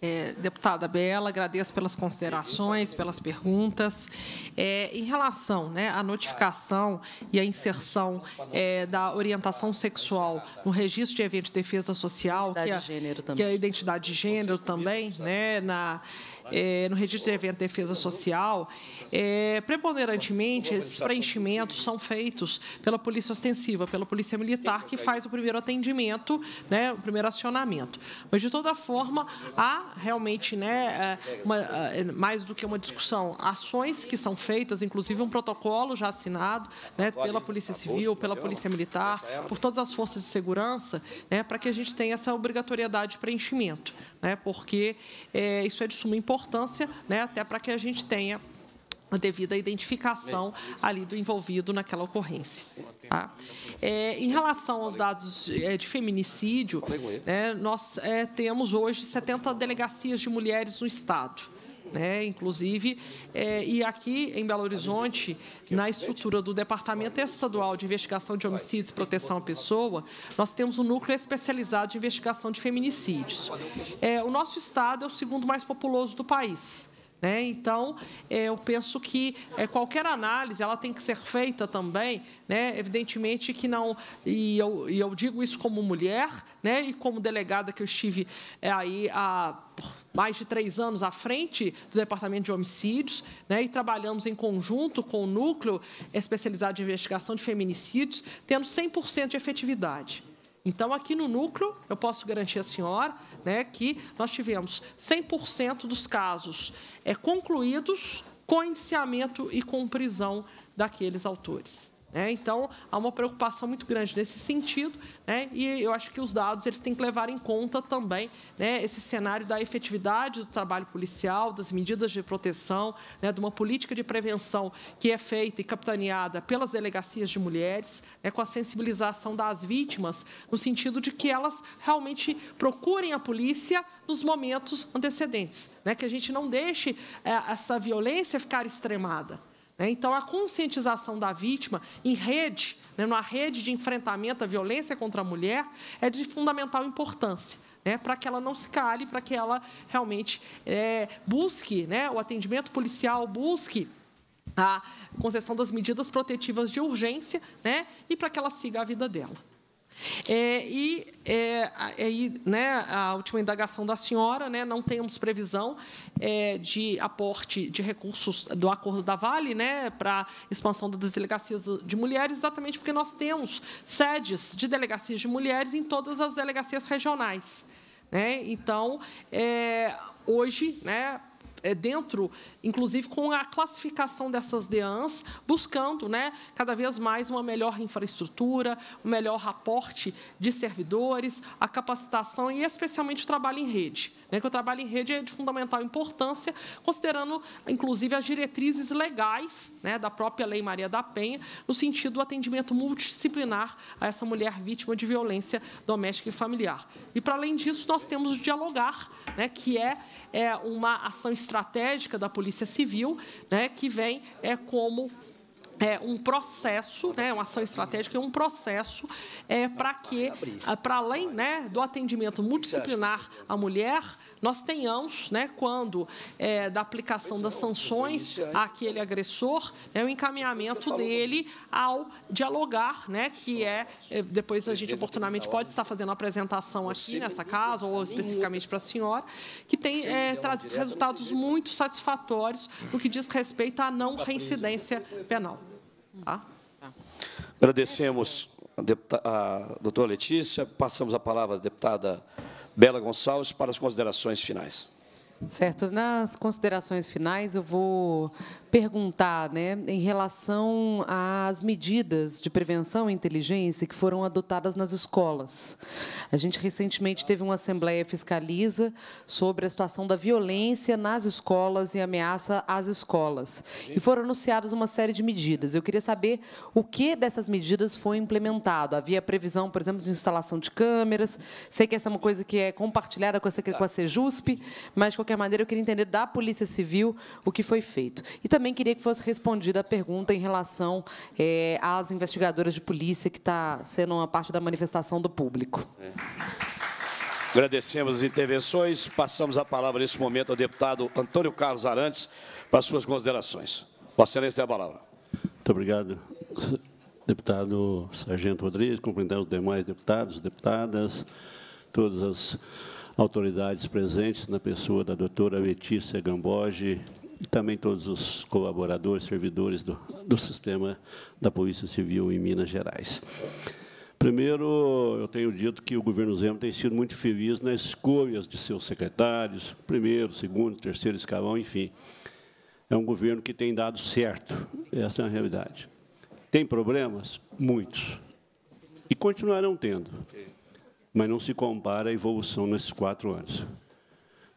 É, deputada Bela, agradeço pelas considerações, pelas perguntas. É, em relação né, à notificação e à inserção é, da orientação sexual no registro de evento de defesa social, que é é a, que a identidade de gênero também, né, na, é, no registro de evento de defesa social, é, preponderantemente, esses preenchimentos são feitos pela polícia ostensiva, pela polícia militar, que faz o primeiro atendimento, né, o primeiro acionamento. Mas, de toda forma, há realmente, né, é, uma, é, mais do que uma discussão, ações que são feitas, inclusive um protocolo já assinado né, pela Polícia Civil, pela Polícia Militar, por todas as forças de segurança, né, para que a gente tenha essa obrigatoriedade de preenchimento né, porque é, isso é de suma importância, né, até para que a gente tenha a devida identificação ali do envolvido naquela ocorrência. Tá? É, em relação aos dados de, é, de feminicídio, né, nós é, temos hoje 70 delegacias de mulheres no Estado né? Inclusive, é, e aqui em Belo Horizonte, na estrutura do Departamento Estadual de Investigação de Homicídios e Proteção à Pessoa, nós temos um núcleo especializado de investigação de feminicídios. É, o nosso estado é o segundo mais populoso do país. Né? Então, é, eu penso que é, qualquer análise ela tem que ser feita também, né? evidentemente que não, e eu, e eu digo isso como mulher né? e como delegada que eu estive é, aí há mais de três anos à frente do Departamento de Homicídios, né, e trabalhamos em conjunto com o Núcleo Especializado de Investigação de Feminicídios, tendo 100% de efetividade. Então, aqui no núcleo, eu posso garantir à senhora, né, que nós tivemos 100% dos casos é, concluídos com indiciamento e com prisão daqueles autores. Né? então, há uma preocupação muito grande nesse sentido, né, e eu acho que os dados eles têm que levar em conta também né, esse cenário da efetividade do trabalho policial, das medidas de proteção, né, de uma política de prevenção que é feita e capitaneada pelas delegacias de mulheres, né, com a sensibilização das vítimas, no sentido de que elas realmente procurem a polícia nos momentos antecedentes, né? que a gente não deixe é, essa violência ficar extremada. Né? Então, a conscientização da vítima em rede, né, numa rede de enfrentamento à violência contra a mulher, é de fundamental importância. Né, para que ela não se cale, para que ela realmente é, busque né, o atendimento policial, busque a concessão das medidas protetivas de urgência né, e para que ela siga a vida dela. É, e é, aí, é, né, a última indagação da senhora, né, não temos previsão é, de aporte de recursos do acordo da Vale né, para expansão das delegacias de mulheres, exatamente porque nós temos sedes de delegacias de mulheres em todas as delegacias regionais. Né? Então, é, hoje, né, é, dentro inclusive com a classificação dessas DEANs, buscando né, cada vez mais uma melhor infraestrutura, um melhor aporte de servidores, a capacitação e, especialmente, o trabalho em rede. Né, que o trabalho em rede é de fundamental importância, considerando, inclusive, as diretrizes legais né, da própria Lei Maria da Penha, no sentido do atendimento multidisciplinar a essa mulher vítima de violência doméstica e familiar. E, para além disso, nós temos o Dialogar, né, que é, é uma ação estratégica da Polícia Civil, né, que vem é, como é, um processo, né, uma ação estratégica, um processo é, para que, para além né, do atendimento multidisciplinar à mulher, nós tenhamos, né, quando é, da aplicação das sanções àquele agressor, né, o encaminhamento dele ao dialogar, né, que é, é depois a gente oportunamente pode estar fazendo a apresentação aqui nessa casa, ou especificamente para a senhora, que tem é, trazido resultados muito satisfatórios no que diz respeito à não tá né? reincidência penal. Tá? Agradecemos a, deputada, a doutora Letícia, passamos a palavra à deputada Bela Gonçalves para as considerações finais. Certo. Nas considerações finais, eu vou perguntar né, em relação às medidas de prevenção e inteligência que foram adotadas nas escolas. A gente recentemente teve uma assembleia fiscaliza sobre a situação da violência nas escolas e ameaça às escolas. E foram anunciadas uma série de medidas. Eu queria saber o que dessas medidas foi implementado. Havia previsão, por exemplo, de instalação de câmeras. Sei que essa é uma coisa que é compartilhada com a, com CEJUSP, mas, de qualquer maneira, eu queria entender da Polícia Civil o que foi feito. E também queria que fosse respondida a pergunta em relação é, às investigadoras de polícia que está sendo uma parte da manifestação do público. É. Agradecemos as intervenções. Passamos a palavra, nesse momento, ao deputado Antônio Carlos Arantes para suas considerações. Vossa Excelência tem a palavra. Muito obrigado, deputado Sargento Rodrigues, cumprimentar os demais deputados, deputadas, todas as autoridades presentes, na pessoa da doutora Letícia Gamboge, e também todos os colaboradores, servidores do, do sistema da Polícia Civil em Minas Gerais. Primeiro, eu tenho dito que o governo Zema tem sido muito feliz nas escolhas de seus secretários, primeiro, segundo, terceiro escalão, enfim. É um governo que tem dado certo, essa é a realidade. Tem problemas? Muitos. E continuarão tendo, mas não se compara a evolução nesses quatro anos.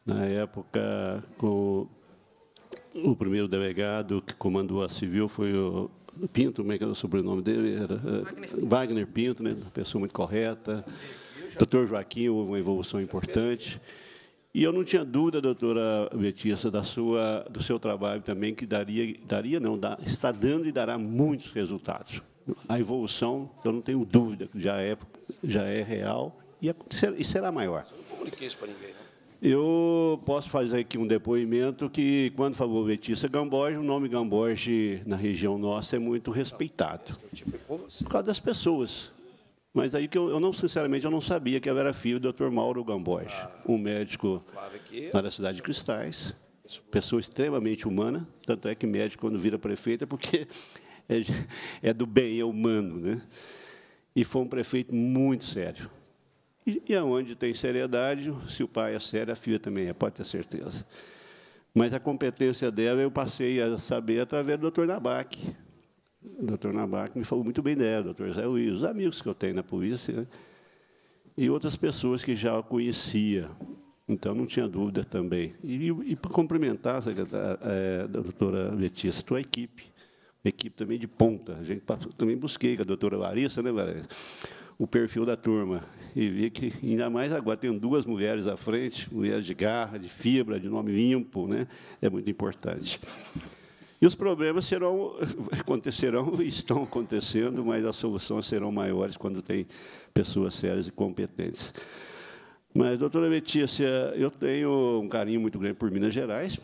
Na época, com o primeiro delegado que comandou a civil foi o Pinto, como é que era é o sobrenome dele? Era, é, Wagner. Pinto, né? uma pessoa muito correta. Doutor Joaquim, houve uma evolução importante. E eu não tinha dúvida, doutora Letícia, da sua, do seu trabalho também, que daria, daria não, dá, está dando e dará muitos resultados. A evolução, eu não tenho dúvida, já é, já é real e, e será maior. Eu não comuniquei isso para ninguém, né? Eu posso fazer aqui um depoimento que, quando falou Letícia Gamboge, o nome Gamboge na região nossa é muito respeitado. Por causa das pessoas. Mas aí que eu, eu, não, sinceramente, eu não sabia que ela era filha do Dr. Mauro Gamboge, ah, um médico lá da cidade de Cristais, pessoa extremamente humana, tanto é que médico, quando vira prefeito, é porque é, é do bem, é humano. Né? E foi um prefeito muito sério, e, aonde tem seriedade, se o pai é sério, a filha também é, pode ter certeza. Mas a competência dela eu passei a saber através do doutor Nabac. O doutor Nabac me falou muito bem dela, o doutor Zé Luiz, os amigos que eu tenho na polícia, né? e outras pessoas que já a conhecia. Então, não tinha dúvida também. E, e para cumprimentar a, é, a doutora Letícia, tua equipe, uma equipe também de ponta. A gente também busquei com a doutora Larissa, né, Larissa? o perfil da turma e vi que, ainda mais agora, tem duas mulheres à frente, mulheres de garra, de fibra, de nome limpo, né? é muito importante. E os problemas serão, acontecerão e estão acontecendo, mas as soluções serão maiores quando tem pessoas sérias e competentes. Mas, doutora Letícia, eu tenho um carinho muito grande por Minas Gerais,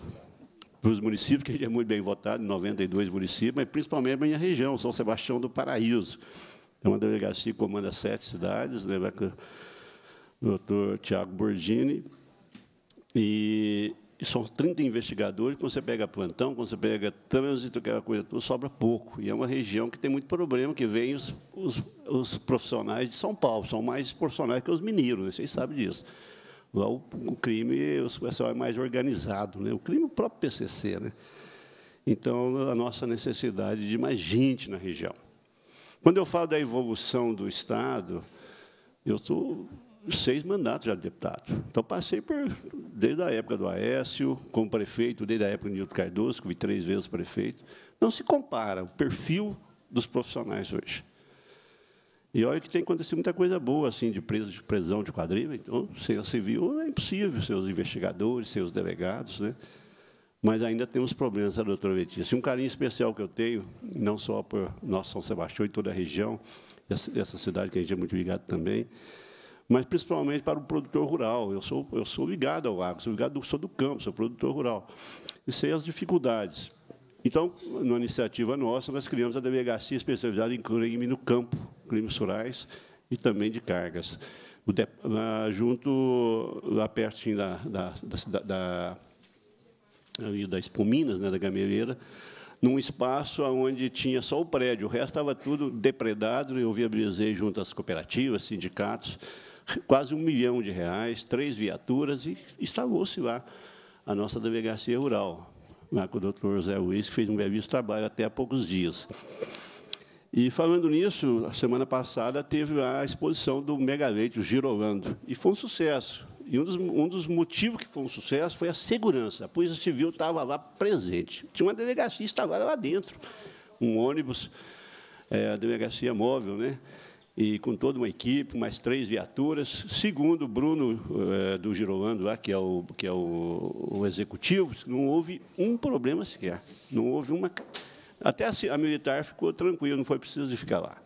para os municípios, que a gente é muito bem votado, 92 municípios, mas principalmente a minha região, São Sebastião do Paraíso. É uma delegacia que comanda sete cidades, né, doutor Tiago Borgini, e são 30 investigadores, quando você pega plantão, quando você pega trânsito, aquela coisa toda, sobra pouco. E é uma região que tem muito problema, que vem os, os, os profissionais de São Paulo, são mais profissionais que os mineiros, né? vocês sabem disso. Lá o, o crime, o pessoal é mais organizado, né? o crime é o próprio PCC. Né? Então, a nossa necessidade de mais gente na região. Quando eu falo da evolução do Estado, eu estou seis mandatos já de deputado. Então, passei por, desde a época do Aécio, como prefeito, desde a época do Nilton Cardoso, que fui três vezes prefeito. Não se compara o perfil dos profissionais hoje. E olha que tem acontecido muita coisa boa, assim, de preso de prisão de quadrilha. Então, sem a civil é impossível, seus investigadores, seus delegados, né? mas ainda temos problemas, sabe, doutora Letícia? Assim, um carinho especial que eu tenho, não só por nosso São Sebastião e toda a região, essa, cidade que a gente é muito ligado também, mas principalmente para o produtor rural. Eu sou, eu sou ligado ao agro, sou ligado, sou do campo, sou produtor rural. E sei as dificuldades. Então, na iniciativa nossa, nós criamos a delegacia especializada em crime no campo, crimes rurais e também de cargas. De, ah, junto, lá pertinho da, da, da, da ali das né, da Gameleira, num espaço onde tinha só o prédio, o resto estava tudo depredado, eu viabilizei junto às cooperativas, sindicatos, quase um milhão de reais, três viaturas, e instalou-se lá a nossa delegacia rural, lá com o doutor José Luiz, que fez um belíssimo trabalho até há poucos dias. E, falando nisso, a semana passada teve lá a exposição do Leite, o Girolando, e foi um sucesso. E um dos, um dos, motivos que foi um sucesso foi a segurança. A Polícia Civil estava lá presente. Tinha uma delegacia instalada lá dentro, um ônibus, é, a delegacia móvel, né? e com toda uma equipe, mais três viaturas. Segundo o Bruno é, do Girolando, lá, que é, o, que é o, o executivo, não houve um problema sequer. Não houve uma. Até a, assim, a militar ficou tranquila, não foi preciso de ficar lá.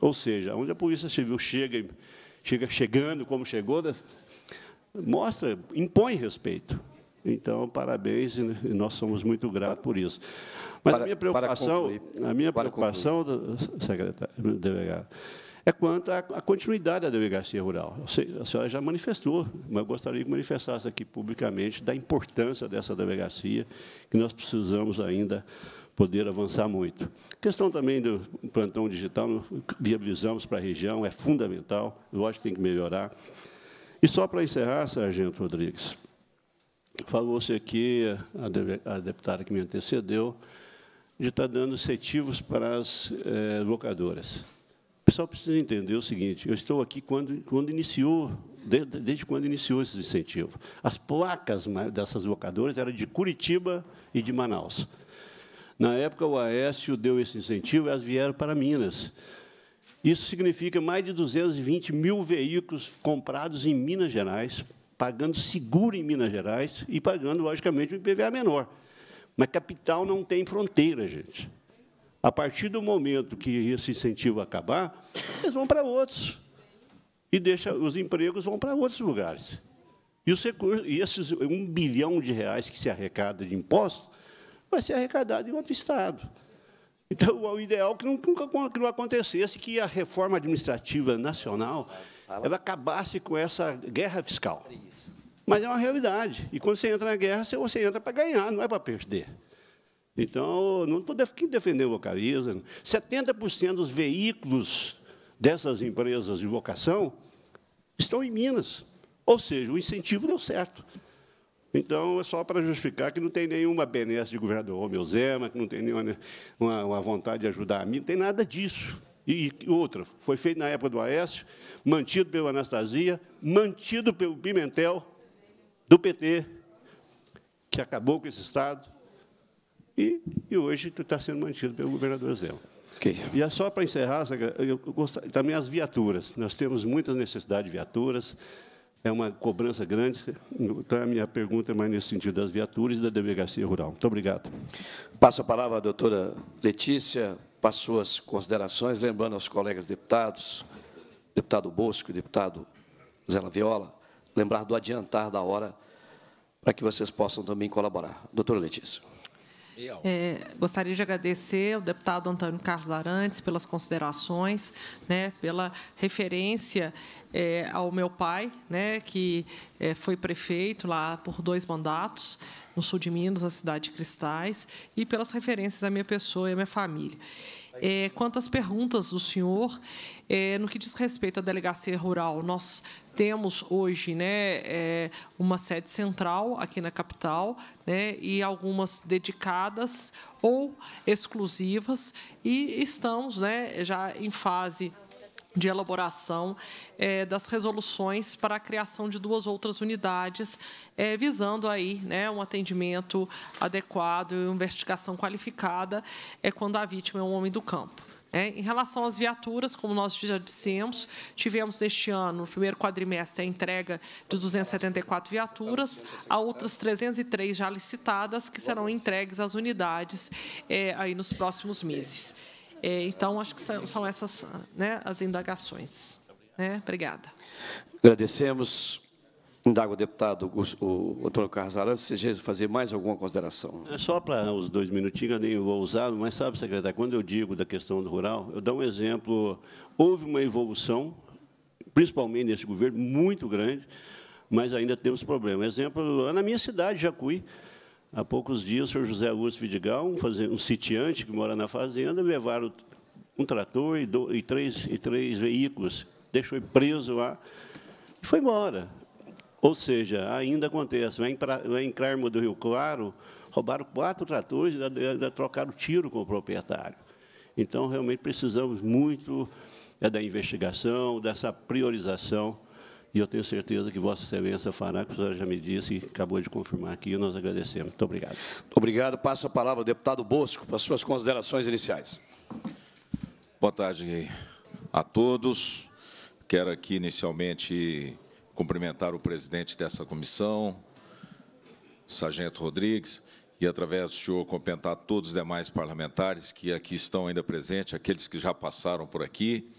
Ou seja, onde a Polícia Civil chega, chega chegando, como chegou, né? mostra, impõe respeito. Então, parabéns, né, e nós somos muito gratos por isso. Mas para, a minha preocupação, a minha preocupação, secretário, delegado, é quanto à continuidade da delegacia rural. A senhora já manifestou, mas gostaria que manifestasse aqui publicamente da importância dessa delegacia, que nós precisamos ainda poder avançar muito. A questão também do plantão digital, viabilizamos para a região, é fundamental, lógico que tem que melhorar. E só para encerrar, Sargento Rodrigues, falou-se aqui, a, a, deputada que me antecedeu, de estar tá dando incentivos para as eh, locadoras. O pessoal precisa entender o seguinte, eu estou aqui quando, quando iniciou, desde, desde quando iniciou esse incentivo. As placas dessas locadoras eram de Curitiba e de Manaus. Na época, o Aécio deu esse incentivo e elas vieram para Minas. Isso significa mais de 220 mil veículos comprados em Minas Gerais, pagando seguro em Minas Gerais e pagando, logicamente, um IPVA menor. Mas capital não tem fronteira, gente. A partir do momento que esse incentivo acabar, eles vão para outros. E deixa, os empregos vão para outros lugares. E, os recursos, e esses um bilhão de reais que se arrecada de impostos vai ser arrecadado em outro Estado. Então, o ideal é que nunca que não acontecesse que a reforma administrativa nacional ela acabasse com essa guerra fiscal. É Mas é uma realidade. E quando você entra na guerra, você entra para ganhar, não é para perder. Então, não estou defender o localismo. 70% dos veículos dessas empresas de locação estão em Minas. Ou seja, o incentivo deu certo. Então, é só para justificar que não tem nenhuma benesse de governador Romeu Zema, que não tem nenhuma uma, uma vontade de ajudar a mim, não tem nada disso. E, outra, foi feito na época do Aécio, mantido pela Anastasia, mantido pelo Pimentel, do PT, que acabou com esse Estado, e, e hoje está sendo mantido pelo governador Zema. Okay. E é só para encerrar, eu gostaria, também as viaturas. Nós temos muita necessidade de viaturas é uma cobrança grande. Então, a minha pergunta é mais nesse sentido das viaturas e da delegacia rural. Muito obrigado. Passo a palavra à doutora Letícia para suas considerações, lembrando aos colegas deputados, deputado Bosco e deputado Zé Viola, lembrar do adiantar da hora para que vocês possam também colaborar. Doutora Letícia. É, gostaria de agradecer ao deputado Antônio Carlos Arantes pelas considerações, né, pela referência é, ao meu pai, né, que é, foi prefeito lá por dois mandatos, no sul de Minas, na cidade de Cristais, e pelas referências à minha pessoa e à minha família. É, quanto às perguntas do senhor, é, no que diz respeito à delegacia rural, nós temos hoje né, é, uma sede central aqui na capital né, e algumas dedicadas ou exclusivas, e estamos né, já em fase de elaboração é, das resoluções para a criação de duas outras unidades, é, visando aí né, um atendimento adequado e investigação qualificada é quando a vítima é um homem do campo. É, em relação às viaturas, como nós já dissemos, tivemos neste ano, no primeiro quadrimestre, a entrega de 274 viaturas, há outras 303 já licitadas, que serão entregues às unidades é, aí nos próximos meses. É, então, acho que são, são essas né, as indagações. Né? Obrigada. Agradecemos. Indago o deputado o Antônio Carlos Arantes, se deseja fazer mais alguma consideração. É só para os dois minutinhos, eu nem vou usar, mas sabe, secretário, quando eu digo da questão do rural, eu dou um exemplo. Houve uma evolução, principalmente nesse governo, muito grande, mas ainda temos problemas. Exemplo, na minha cidade, Jacuí, há poucos dias, o senhor José Augusto Vidigal, um, um sitiante que mora na fazenda, levaram um trator e, do, e, três, e três veículos, deixou ele preso lá e foi embora. Ou seja, ainda acontece. Lá em Carmo do Rio Claro, roubaram quatro tratores e ainda trocaram tiro com o proprietário. Então, realmente, precisamos muito é, da investigação, dessa priorização, e eu tenho certeza que Vossa Excelência fará, que a senhora já me disse e acabou de confirmar aqui, e nós agradecemos. Muito obrigado. Obrigado. Passa a palavra ao deputado Bosco para as suas considerações iniciais. Boa tarde a todos. Quero aqui, inicialmente, cumprimentar o presidente dessa comissão, Sargento Rodrigues, e, através do senhor, cumprimentar todos os demais parlamentares que aqui estão ainda presentes, aqueles que já passaram por aqui,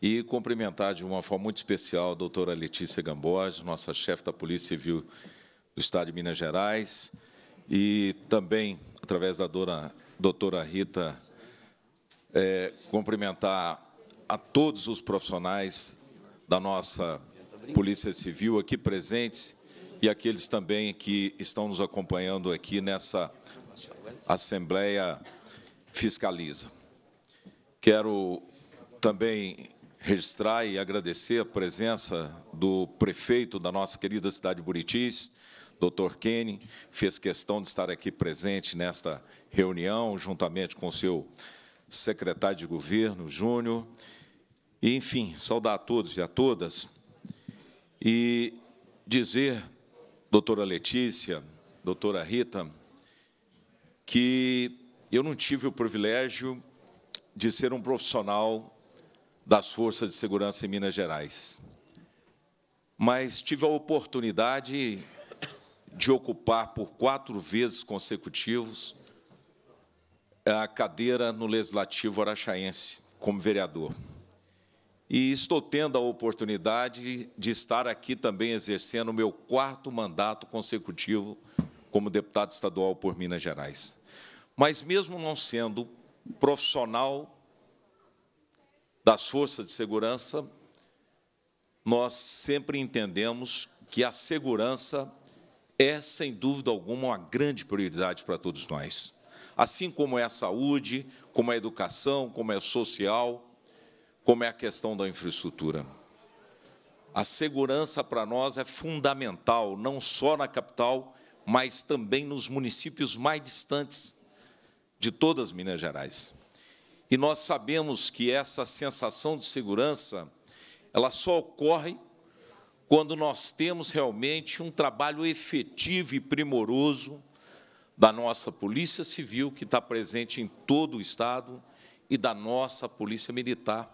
e cumprimentar de uma forma muito especial a doutora Letícia Gamboa, nossa chefe da Polícia Civil do Estado de Minas Gerais, e também, através da dora, doutora Rita, é, cumprimentar a todos os profissionais da nossa Polícia Civil aqui presentes e aqueles também que estão nos acompanhando aqui nessa Assembleia Fiscaliza. Quero também registrar e agradecer a presença do prefeito da nossa querida cidade de Buritis, doutor Kenny, fez questão de estar aqui presente nesta reunião, juntamente com o seu secretário de governo, Júnior. E, enfim, saudar a todos e a todas. E dizer, doutora Letícia, doutora Rita, que eu não tive o privilégio de ser um profissional das Forças de Segurança em Minas Gerais, mas tive a oportunidade de ocupar por quatro vezes consecutivos a cadeira no Legislativo Araxaense, como vereador e estou tendo a oportunidade de estar aqui também exercendo o meu quarto mandato consecutivo como deputado estadual por Minas Gerais. Mas, mesmo não sendo profissional das forças de segurança, nós sempre entendemos que a segurança é, sem dúvida alguma, uma grande prioridade para todos nós. Assim como é a saúde, como é a educação, como é o social, como é a questão da infraestrutura. A segurança para nós é fundamental, não só na capital, mas também nos municípios mais distantes de todas Minas Gerais. E nós sabemos que essa sensação de segurança, ela só ocorre quando nós temos realmente um trabalho efetivo e primoroso da nossa Polícia Civil, que está presente em todo o Estado, e da nossa Polícia Militar,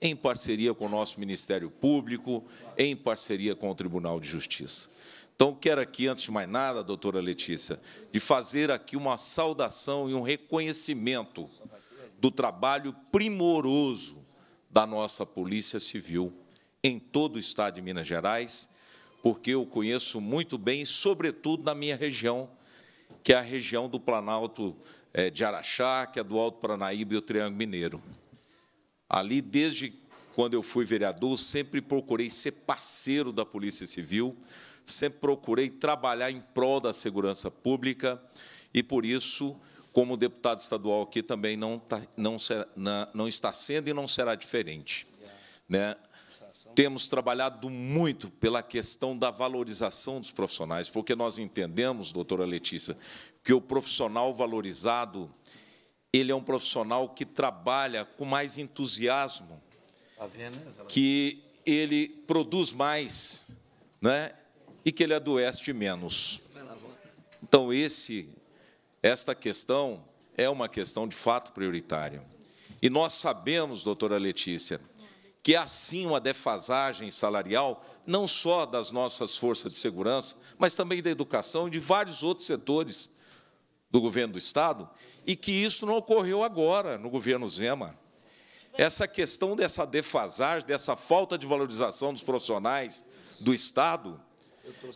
em parceria com o nosso Ministério Público, em parceria com o Tribunal de Justiça. Então, quero aqui, antes de mais nada, doutora Letícia, de fazer aqui uma saudação e um reconhecimento do trabalho primoroso da nossa Polícia Civil em todo o Estado de Minas Gerais, porque eu conheço muito bem, sobretudo na minha região, que é a região do Planalto eh, de Araxá, que é do Alto Paranaíba e o Triângulo Mineiro. Ali, desde quando eu fui vereador, sempre procurei ser parceiro da Polícia Civil, sempre procurei trabalhar em prol da segurança pública e, por isso, como deputado estadual aqui também não, tá, não, não está sendo e não será diferente. Né? Temos trabalhado muito pela questão da valorização dos profissionais, porque nós entendemos, doutora Letícia, que o profissional valorizado ele é um profissional que trabalha com mais entusiasmo, tá né, que ele produz mais né? e que ele adoece menos. Então, esse, esta questão é uma questão de fato prioritária. E nós sabemos, doutora Letícia, que há sim uma defasagem salarial, não só das nossas forças de segurança, mas também da educação e de vários outros setores do governo do Estado, e que isso não ocorreu agora no governo Zema. Essa questão dessa defasagem, dessa falta de valorização dos profissionais do Estado,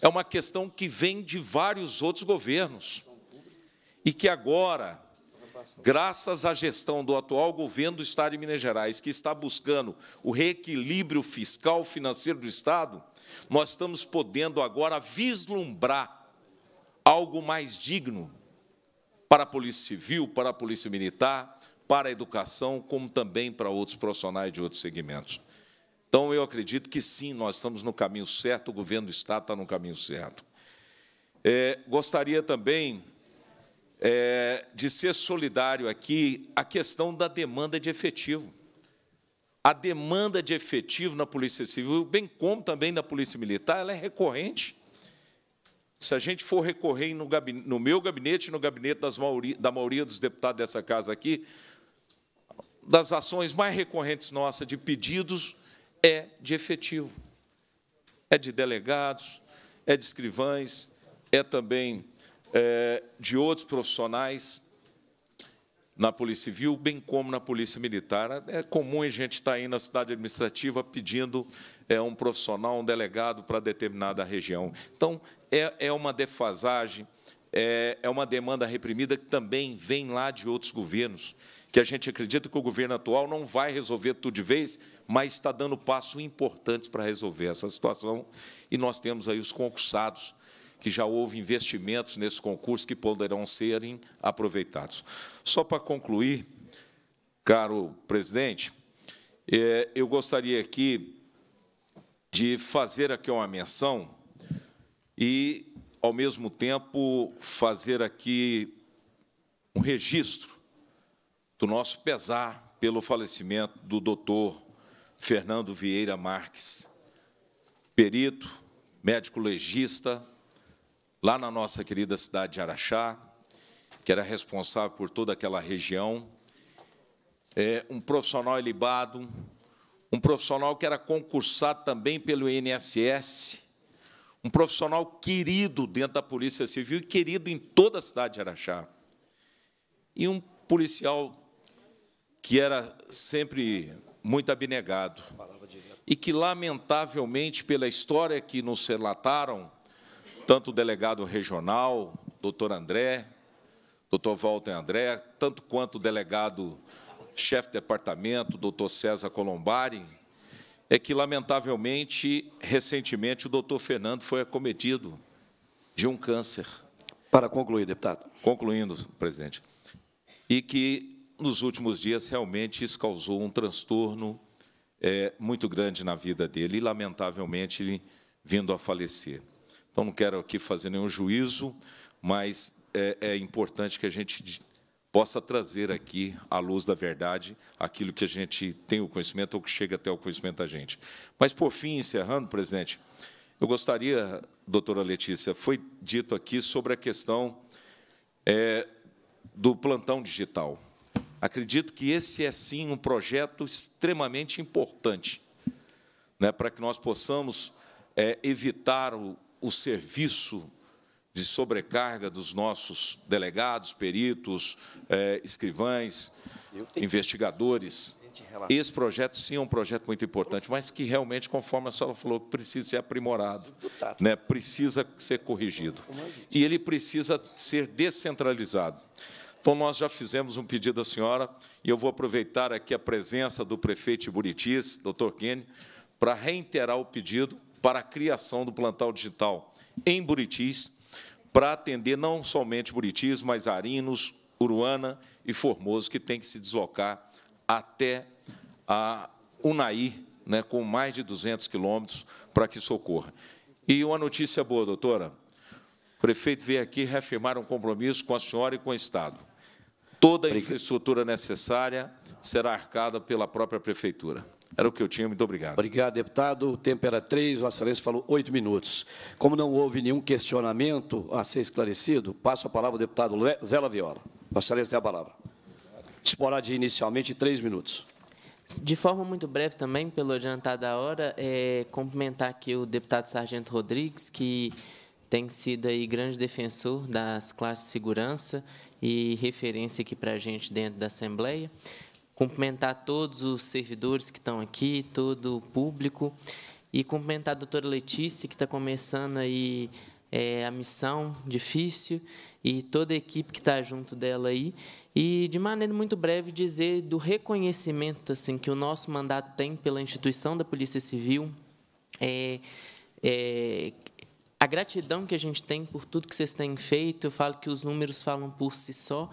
é uma questão que vem de vários outros governos. E que agora, graças à gestão do atual governo do Estado de Minas Gerais, que está buscando o reequilíbrio fiscal financeiro do Estado, nós estamos podendo agora vislumbrar algo mais digno para a Polícia Civil, para a Polícia Militar, para a educação, como também para outros profissionais de outros segmentos. Então, eu acredito que sim, nós estamos no caminho certo, o governo do Estado está no caminho certo. É, gostaria também é, de ser solidário aqui à questão da demanda de efetivo. A demanda de efetivo na Polícia Civil, bem como também na Polícia Militar, ela é recorrente se a gente for recorrer no, gabinete, no meu gabinete, no gabinete maioria, da maioria dos deputados dessa casa aqui, das ações mais recorrentes nossas de pedidos é de efetivo, é de delegados, é de escrivães, é também é, de outros profissionais na Polícia Civil, bem como na Polícia Militar. É comum a gente estar tá aí na cidade administrativa pedindo é, um profissional, um delegado para determinada região. Então, é, é uma defasagem, é, é uma demanda reprimida que também vem lá de outros governos, que a gente acredita que o governo atual não vai resolver tudo de vez, mas está dando passos importantes para resolver essa situação. E nós temos aí os concursados, que já houve investimentos nesse concurso que poderão serem aproveitados. Só para concluir, caro presidente, é, eu gostaria aqui de fazer aqui uma menção e, ao mesmo tempo, fazer aqui um registro do nosso pesar pelo falecimento do doutor Fernando Vieira Marques, perito, médico legista, lá na nossa querida cidade de Araxá, que era responsável por toda aquela região. É, um profissional elebado, um profissional que era concursado também pelo INSS, um profissional querido dentro da Polícia Civil e querido em toda a cidade de Araxá. E um policial que era sempre muito abnegado. E que, lamentavelmente, pela história que nos relataram, tanto o delegado regional, doutor André, doutor Walter André, tanto quanto o delegado chefe de departamento, doutor César Colombari, é que, lamentavelmente, recentemente, o doutor Fernando foi acometido de um câncer. Para concluir, deputado. Concluindo, presidente. E que, nos últimos dias, realmente, isso causou um transtorno é, muito grande na vida dele e, lamentavelmente, vindo a falecer. Então, não quero aqui fazer nenhum juízo, mas é, é importante que a gente possa trazer aqui, à luz da verdade, aquilo que a gente tem o conhecimento ou que chega até o conhecimento da gente. Mas, por fim, encerrando, presidente, eu gostaria, doutora Letícia, foi dito aqui sobre a questão é, do plantão digital. Acredito que esse é, sim, um projeto extremamente importante né, para que nós possamos é, evitar o, o serviço de sobrecarga dos nossos delegados, peritos, eh, escrivães, investigadores. Esse projeto, sim, é um projeto muito importante, mas que realmente, conforme a senhora falou, precisa ser aprimorado, né? precisa ser corrigido. E ele precisa ser descentralizado. Então, nós já fizemos um pedido à senhora, e eu vou aproveitar aqui a presença do prefeito Buritis, doutor Kene, para reiterar o pedido para a criação do plantal digital em Buritis, para atender não somente Buritis, mas Arinos, Uruana e Formoso, que tem que se deslocar até a Unaí, né, com mais de 200 quilômetros, para que socorra. E uma notícia boa, doutora. O prefeito veio aqui reafirmar um compromisso com a senhora e com o Estado. Toda a infraestrutura necessária será arcada pela própria prefeitura. Era o que eu tinha, muito obrigado. Obrigado, deputado. O tempo era três, Vossa Excelência falou oito minutos. Como não houve nenhum questionamento a ser esclarecido, passo a palavra ao deputado Zé Viola. Vossa Excelência tem a palavra. Disporá de inicialmente três minutos. De forma muito breve também, pelo adiantar da hora, é, cumprimentar aqui o deputado Sargento Rodrigues, que tem sido aí grande defensor das classes de segurança e referência aqui para a gente dentro da Assembleia cumprimentar todos os servidores que estão aqui, todo o público, e cumprimentar a doutora Letícia, que está começando aí é, a missão difícil, e toda a equipe que está junto dela aí. E, de maneira muito breve, dizer do reconhecimento assim que o nosso mandato tem pela instituição da Polícia Civil, é, é, a gratidão que a gente tem por tudo que vocês têm feito. Eu falo que os números falam por si só,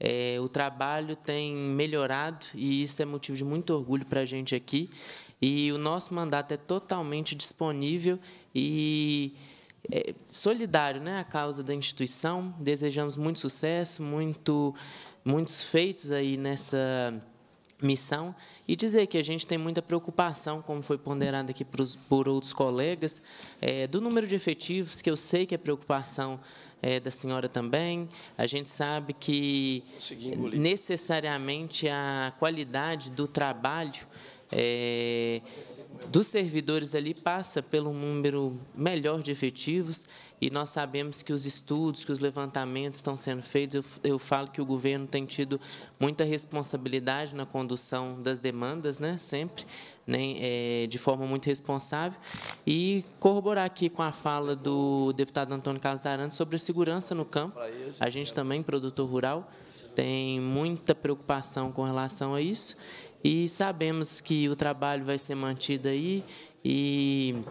é, o trabalho tem melhorado e isso é motivo de muito orgulho para a gente aqui. E o nosso mandato é totalmente disponível e é, solidário né, à causa da instituição. Desejamos muito sucesso, muito, muitos feitos aí nessa missão e dizer que a gente tem muita preocupação, como foi ponderado aqui por, por outros colegas, é, do número de efetivos, que eu sei que é preocupação é, da senhora também. A gente sabe que necessariamente a qualidade do trabalho é, dos servidores ali passa pelo número melhor de efetivos e nós sabemos que os estudos, que os levantamentos estão sendo feitos. Eu, eu falo que o governo tem tido muita responsabilidade na condução das demandas, né, sempre, né, é, de forma muito responsável. E corroborar aqui com a fala do deputado Antônio Carlos Arantes sobre a segurança no campo. A gente também, produtor rural, tem muita preocupação com relação a isso. E sabemos que o trabalho vai ser mantido aí e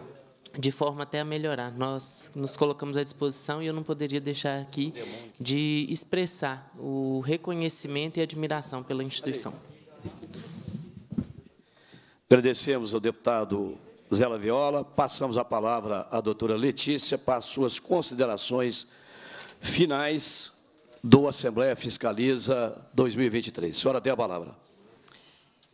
de forma até a melhorar. Nós nos colocamos à disposição e eu não poderia deixar aqui de expressar o reconhecimento e admiração pela instituição. Agradecemos ao deputado Zela Viola. Passamos a palavra à doutora Letícia para suas considerações finais do Assembleia Fiscaliza 2023. Senhora, tem a palavra.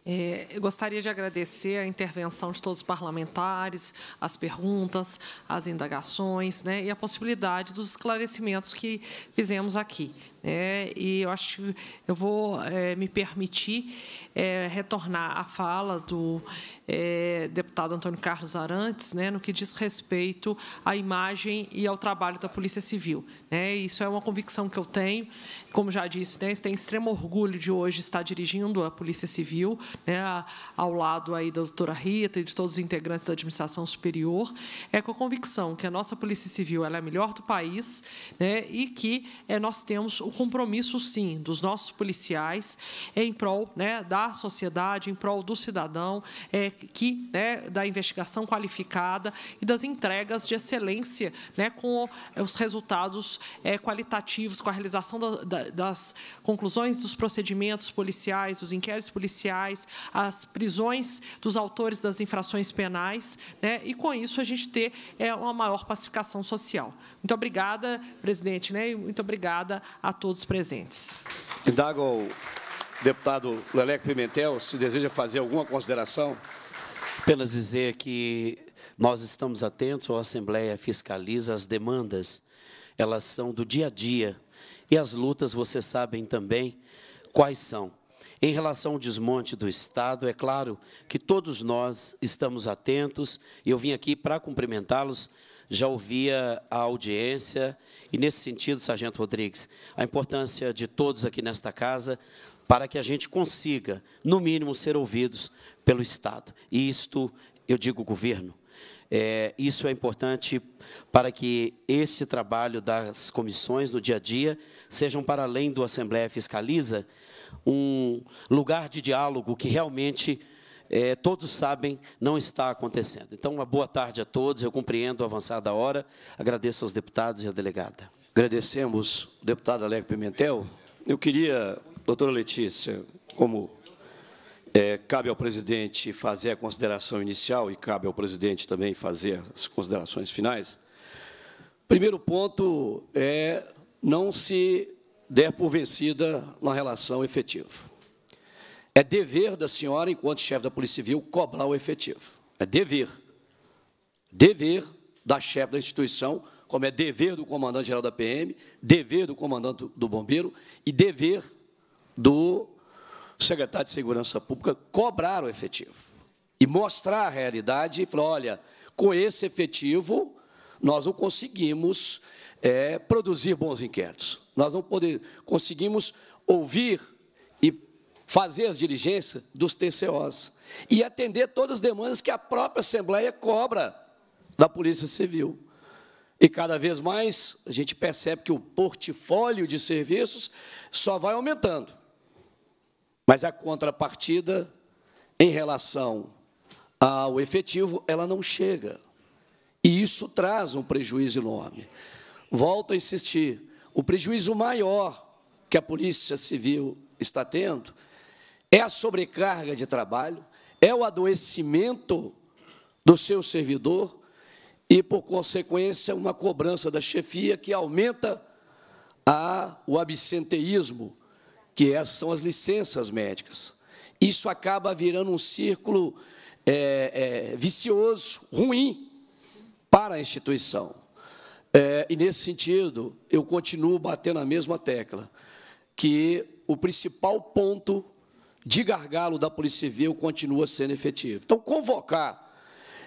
É, eu gostaria de agradecer a intervenção de todos os parlamentares, as perguntas, as indagações né, e a possibilidade dos esclarecimentos que fizemos aqui. É, e eu acho que eu vou é, me permitir é, retornar à fala do é, deputado Antônio Carlos Arantes, né, no que diz respeito à imagem e ao trabalho da Polícia Civil. Né? Isso é uma convicção que eu tenho, como já disse, né, tenho extremo orgulho de hoje estar dirigindo a Polícia Civil, né, ao lado aí da doutora Rita e de todos os integrantes da administração superior, é com a convicção que a nossa Polícia Civil ela é a melhor do país né, e que é, nós temos o um compromisso, sim, dos nossos policiais em prol né, da sociedade, em prol do cidadão, é, que né, da investigação qualificada e das entregas de excelência né, com os resultados é, qualitativos, com a realização da, da, das conclusões dos procedimentos policiais, dos inquéritos policiais, as prisões dos autores das infrações penais, né, e com isso a gente ter é, uma maior pacificação social. Muito obrigada, presidente, né, e muito obrigada a todos presentes. Indago ao deputado Leleco Pimentel se deseja fazer alguma consideração. Apenas dizer que nós estamos atentos, a Assembleia fiscaliza as demandas, elas são do dia a dia. E as lutas, vocês sabem também quais são. Em relação ao desmonte do Estado, é claro que todos nós estamos atentos, e eu vim aqui para cumprimentá-los já ouvia a audiência, e nesse sentido, Sargento Rodrigues, a importância de todos aqui nesta casa para que a gente consiga, no mínimo, ser ouvidos pelo Estado. E isto, eu digo governo, é, isso é importante para que esse trabalho das comissões no dia a dia sejam, para além do Assembleia Fiscaliza, um lugar de diálogo que realmente é, todos sabem, não está acontecendo. Então, uma boa tarde a todos. Eu compreendo o avançar da hora. Agradeço aos deputados e à delegada. Agradecemos, deputado Alegre Pimentel. Eu queria, doutora Letícia, como é, cabe ao presidente fazer a consideração inicial e cabe ao presidente também fazer as considerações finais, primeiro ponto é não se der por vencida na relação efetiva. É dever da senhora, enquanto chefe da Polícia Civil, cobrar o efetivo. É dever. Dever da chefe da instituição, como é dever do comandante-geral da PM, dever do comandante do bombeiro e dever do secretário de Segurança Pública cobrar o efetivo e mostrar a realidade e falar, olha, com esse efetivo nós não conseguimos é, produzir bons inquéritos, nós não poder, conseguimos ouvir fazer as diligências dos TCOs e atender todas as demandas que a própria Assembleia cobra da Polícia Civil. E cada vez mais a gente percebe que o portfólio de serviços só vai aumentando. Mas a contrapartida em relação ao efetivo, ela não chega. E isso traz um prejuízo enorme. Volto a insistir, o prejuízo maior que a Polícia Civil está tendo é a sobrecarga de trabalho, é o adoecimento do seu servidor e, por consequência, uma cobrança da chefia que aumenta a, o absenteísmo, que essas são as licenças médicas. Isso acaba virando um círculo é, é, vicioso, ruim para a instituição. É, e, nesse sentido, eu continuo batendo a mesma tecla, que o principal ponto de gargalo da Polícia Civil continua sendo efetivo. Então, convocar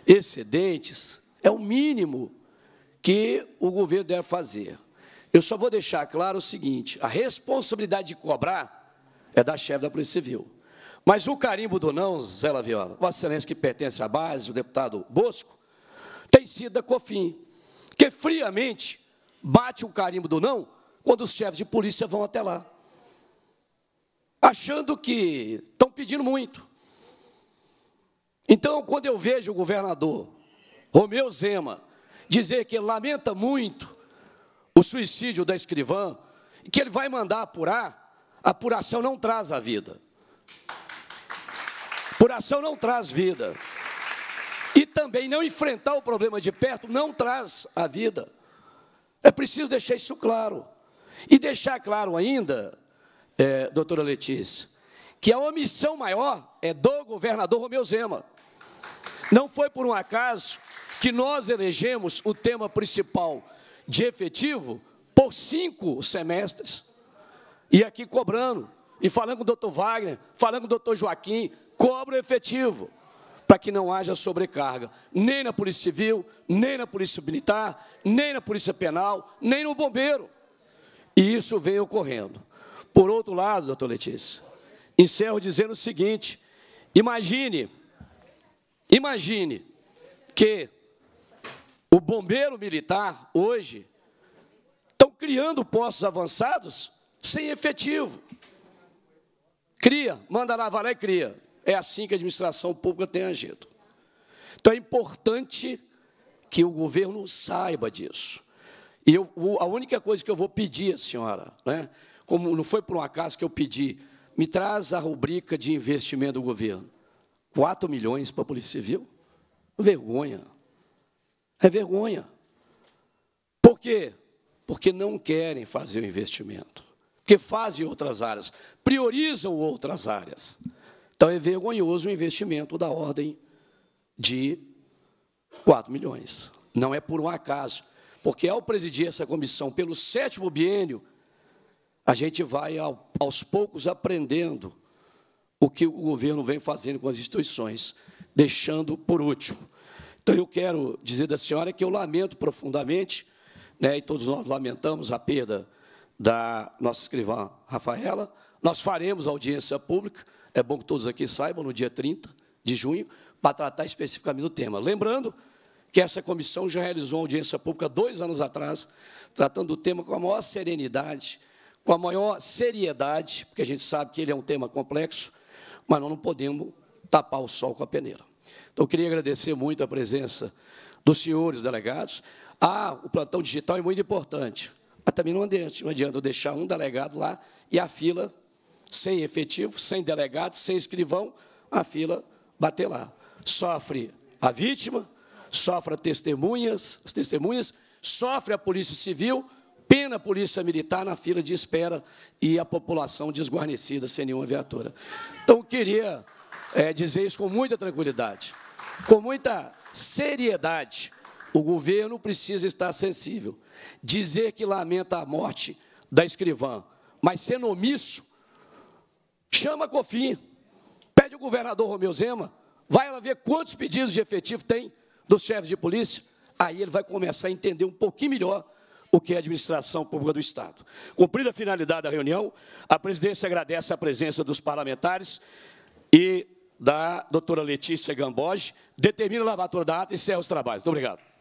excedentes é o mínimo que o governo deve fazer. Eu só vou deixar claro o seguinte: a responsabilidade de cobrar é da chefe da Polícia Civil. Mas o carimbo do não, Zé Laviola, Vossa Excelência que pertence à base, o deputado Bosco, tem sido da COFIN, que friamente bate o carimbo do não quando os chefes de polícia vão até lá achando que estão pedindo muito. Então, quando eu vejo o governador Romeu Zema dizer que lamenta muito o suicídio da escrivã e que ele vai mandar apurar, apuração não traz a vida. Apuração não traz vida. E também não enfrentar o problema de perto não traz a vida. É preciso deixar isso claro. E deixar claro ainda é, doutora Letícia, que a omissão maior é do governador Romeu Zema. Não foi por um acaso que nós elegemos o tema principal de efetivo por cinco semestres. E aqui cobrando, e falando com o doutor Wagner, falando com o doutor Joaquim, cobra o efetivo, para que não haja sobrecarga, nem na Polícia Civil, nem na Polícia Militar, nem na Polícia Penal, nem no Bombeiro. E isso vem ocorrendo. Por outro lado, doutor Letícia, encerro dizendo o seguinte: imagine, imagine que o bombeiro militar hoje estão criando postos avançados sem efetivo. Cria, manda lá, vai lá e cria. É assim que a administração pública tem agido. Então é importante que o governo saiba disso. E eu, a única coisa que eu vou pedir, senhora, né, como não foi por um acaso que eu pedi, me traz a rubrica de investimento do governo. 4 milhões para a Polícia Civil? Vergonha. É vergonha. Por quê? Porque não querem fazer o investimento. Porque fazem outras áreas, priorizam outras áreas. Então é vergonhoso o investimento da ordem de 4 milhões. Não é por um acaso. Porque ao presidir essa comissão pelo sétimo biênio, a gente vai aos poucos aprendendo o que o governo vem fazendo com as instituições, deixando por último. Então, eu quero dizer da senhora que eu lamento profundamente, né, e todos nós lamentamos a perda da nossa escrivã Rafaela. Nós faremos audiência pública, é bom que todos aqui saibam, no dia 30 de junho, para tratar especificamente do tema. Lembrando que essa comissão já realizou uma audiência pública dois anos atrás, tratando o tema com a maior serenidade, com a maior seriedade, porque a gente sabe que ele é um tema complexo, mas nós não podemos tapar o sol com a peneira. Então, eu queria agradecer muito a presença dos senhores delegados. Ah, o plantão digital é muito importante, mas também não adianta, não adianta eu deixar um delegado lá e a fila sem efetivo, sem delegado, sem escrivão, a fila bater lá. Sofre a vítima, sofre as testemunhas, as testemunhas, sofre a Polícia Civil, pena polícia militar na fila de espera e a população desguarnecida sem nenhuma viatura. Então, eu queria é, dizer isso com muita tranquilidade, com muita seriedade. O governo precisa estar sensível. Dizer que lamenta a morte da escrivã, mas sendo omisso, chama a COFIN, pede o governador Romeu Zema, vai lá ver quantos pedidos de efetivo tem dos chefes de polícia, aí ele vai começar a entender um pouquinho melhor o que é a administração pública do Estado. Cumprida a finalidade da reunião, a presidência agradece a presença dos parlamentares e da doutora Letícia Gamboge, determina a lavatura da ata e encerra os trabalhos. Muito obrigado.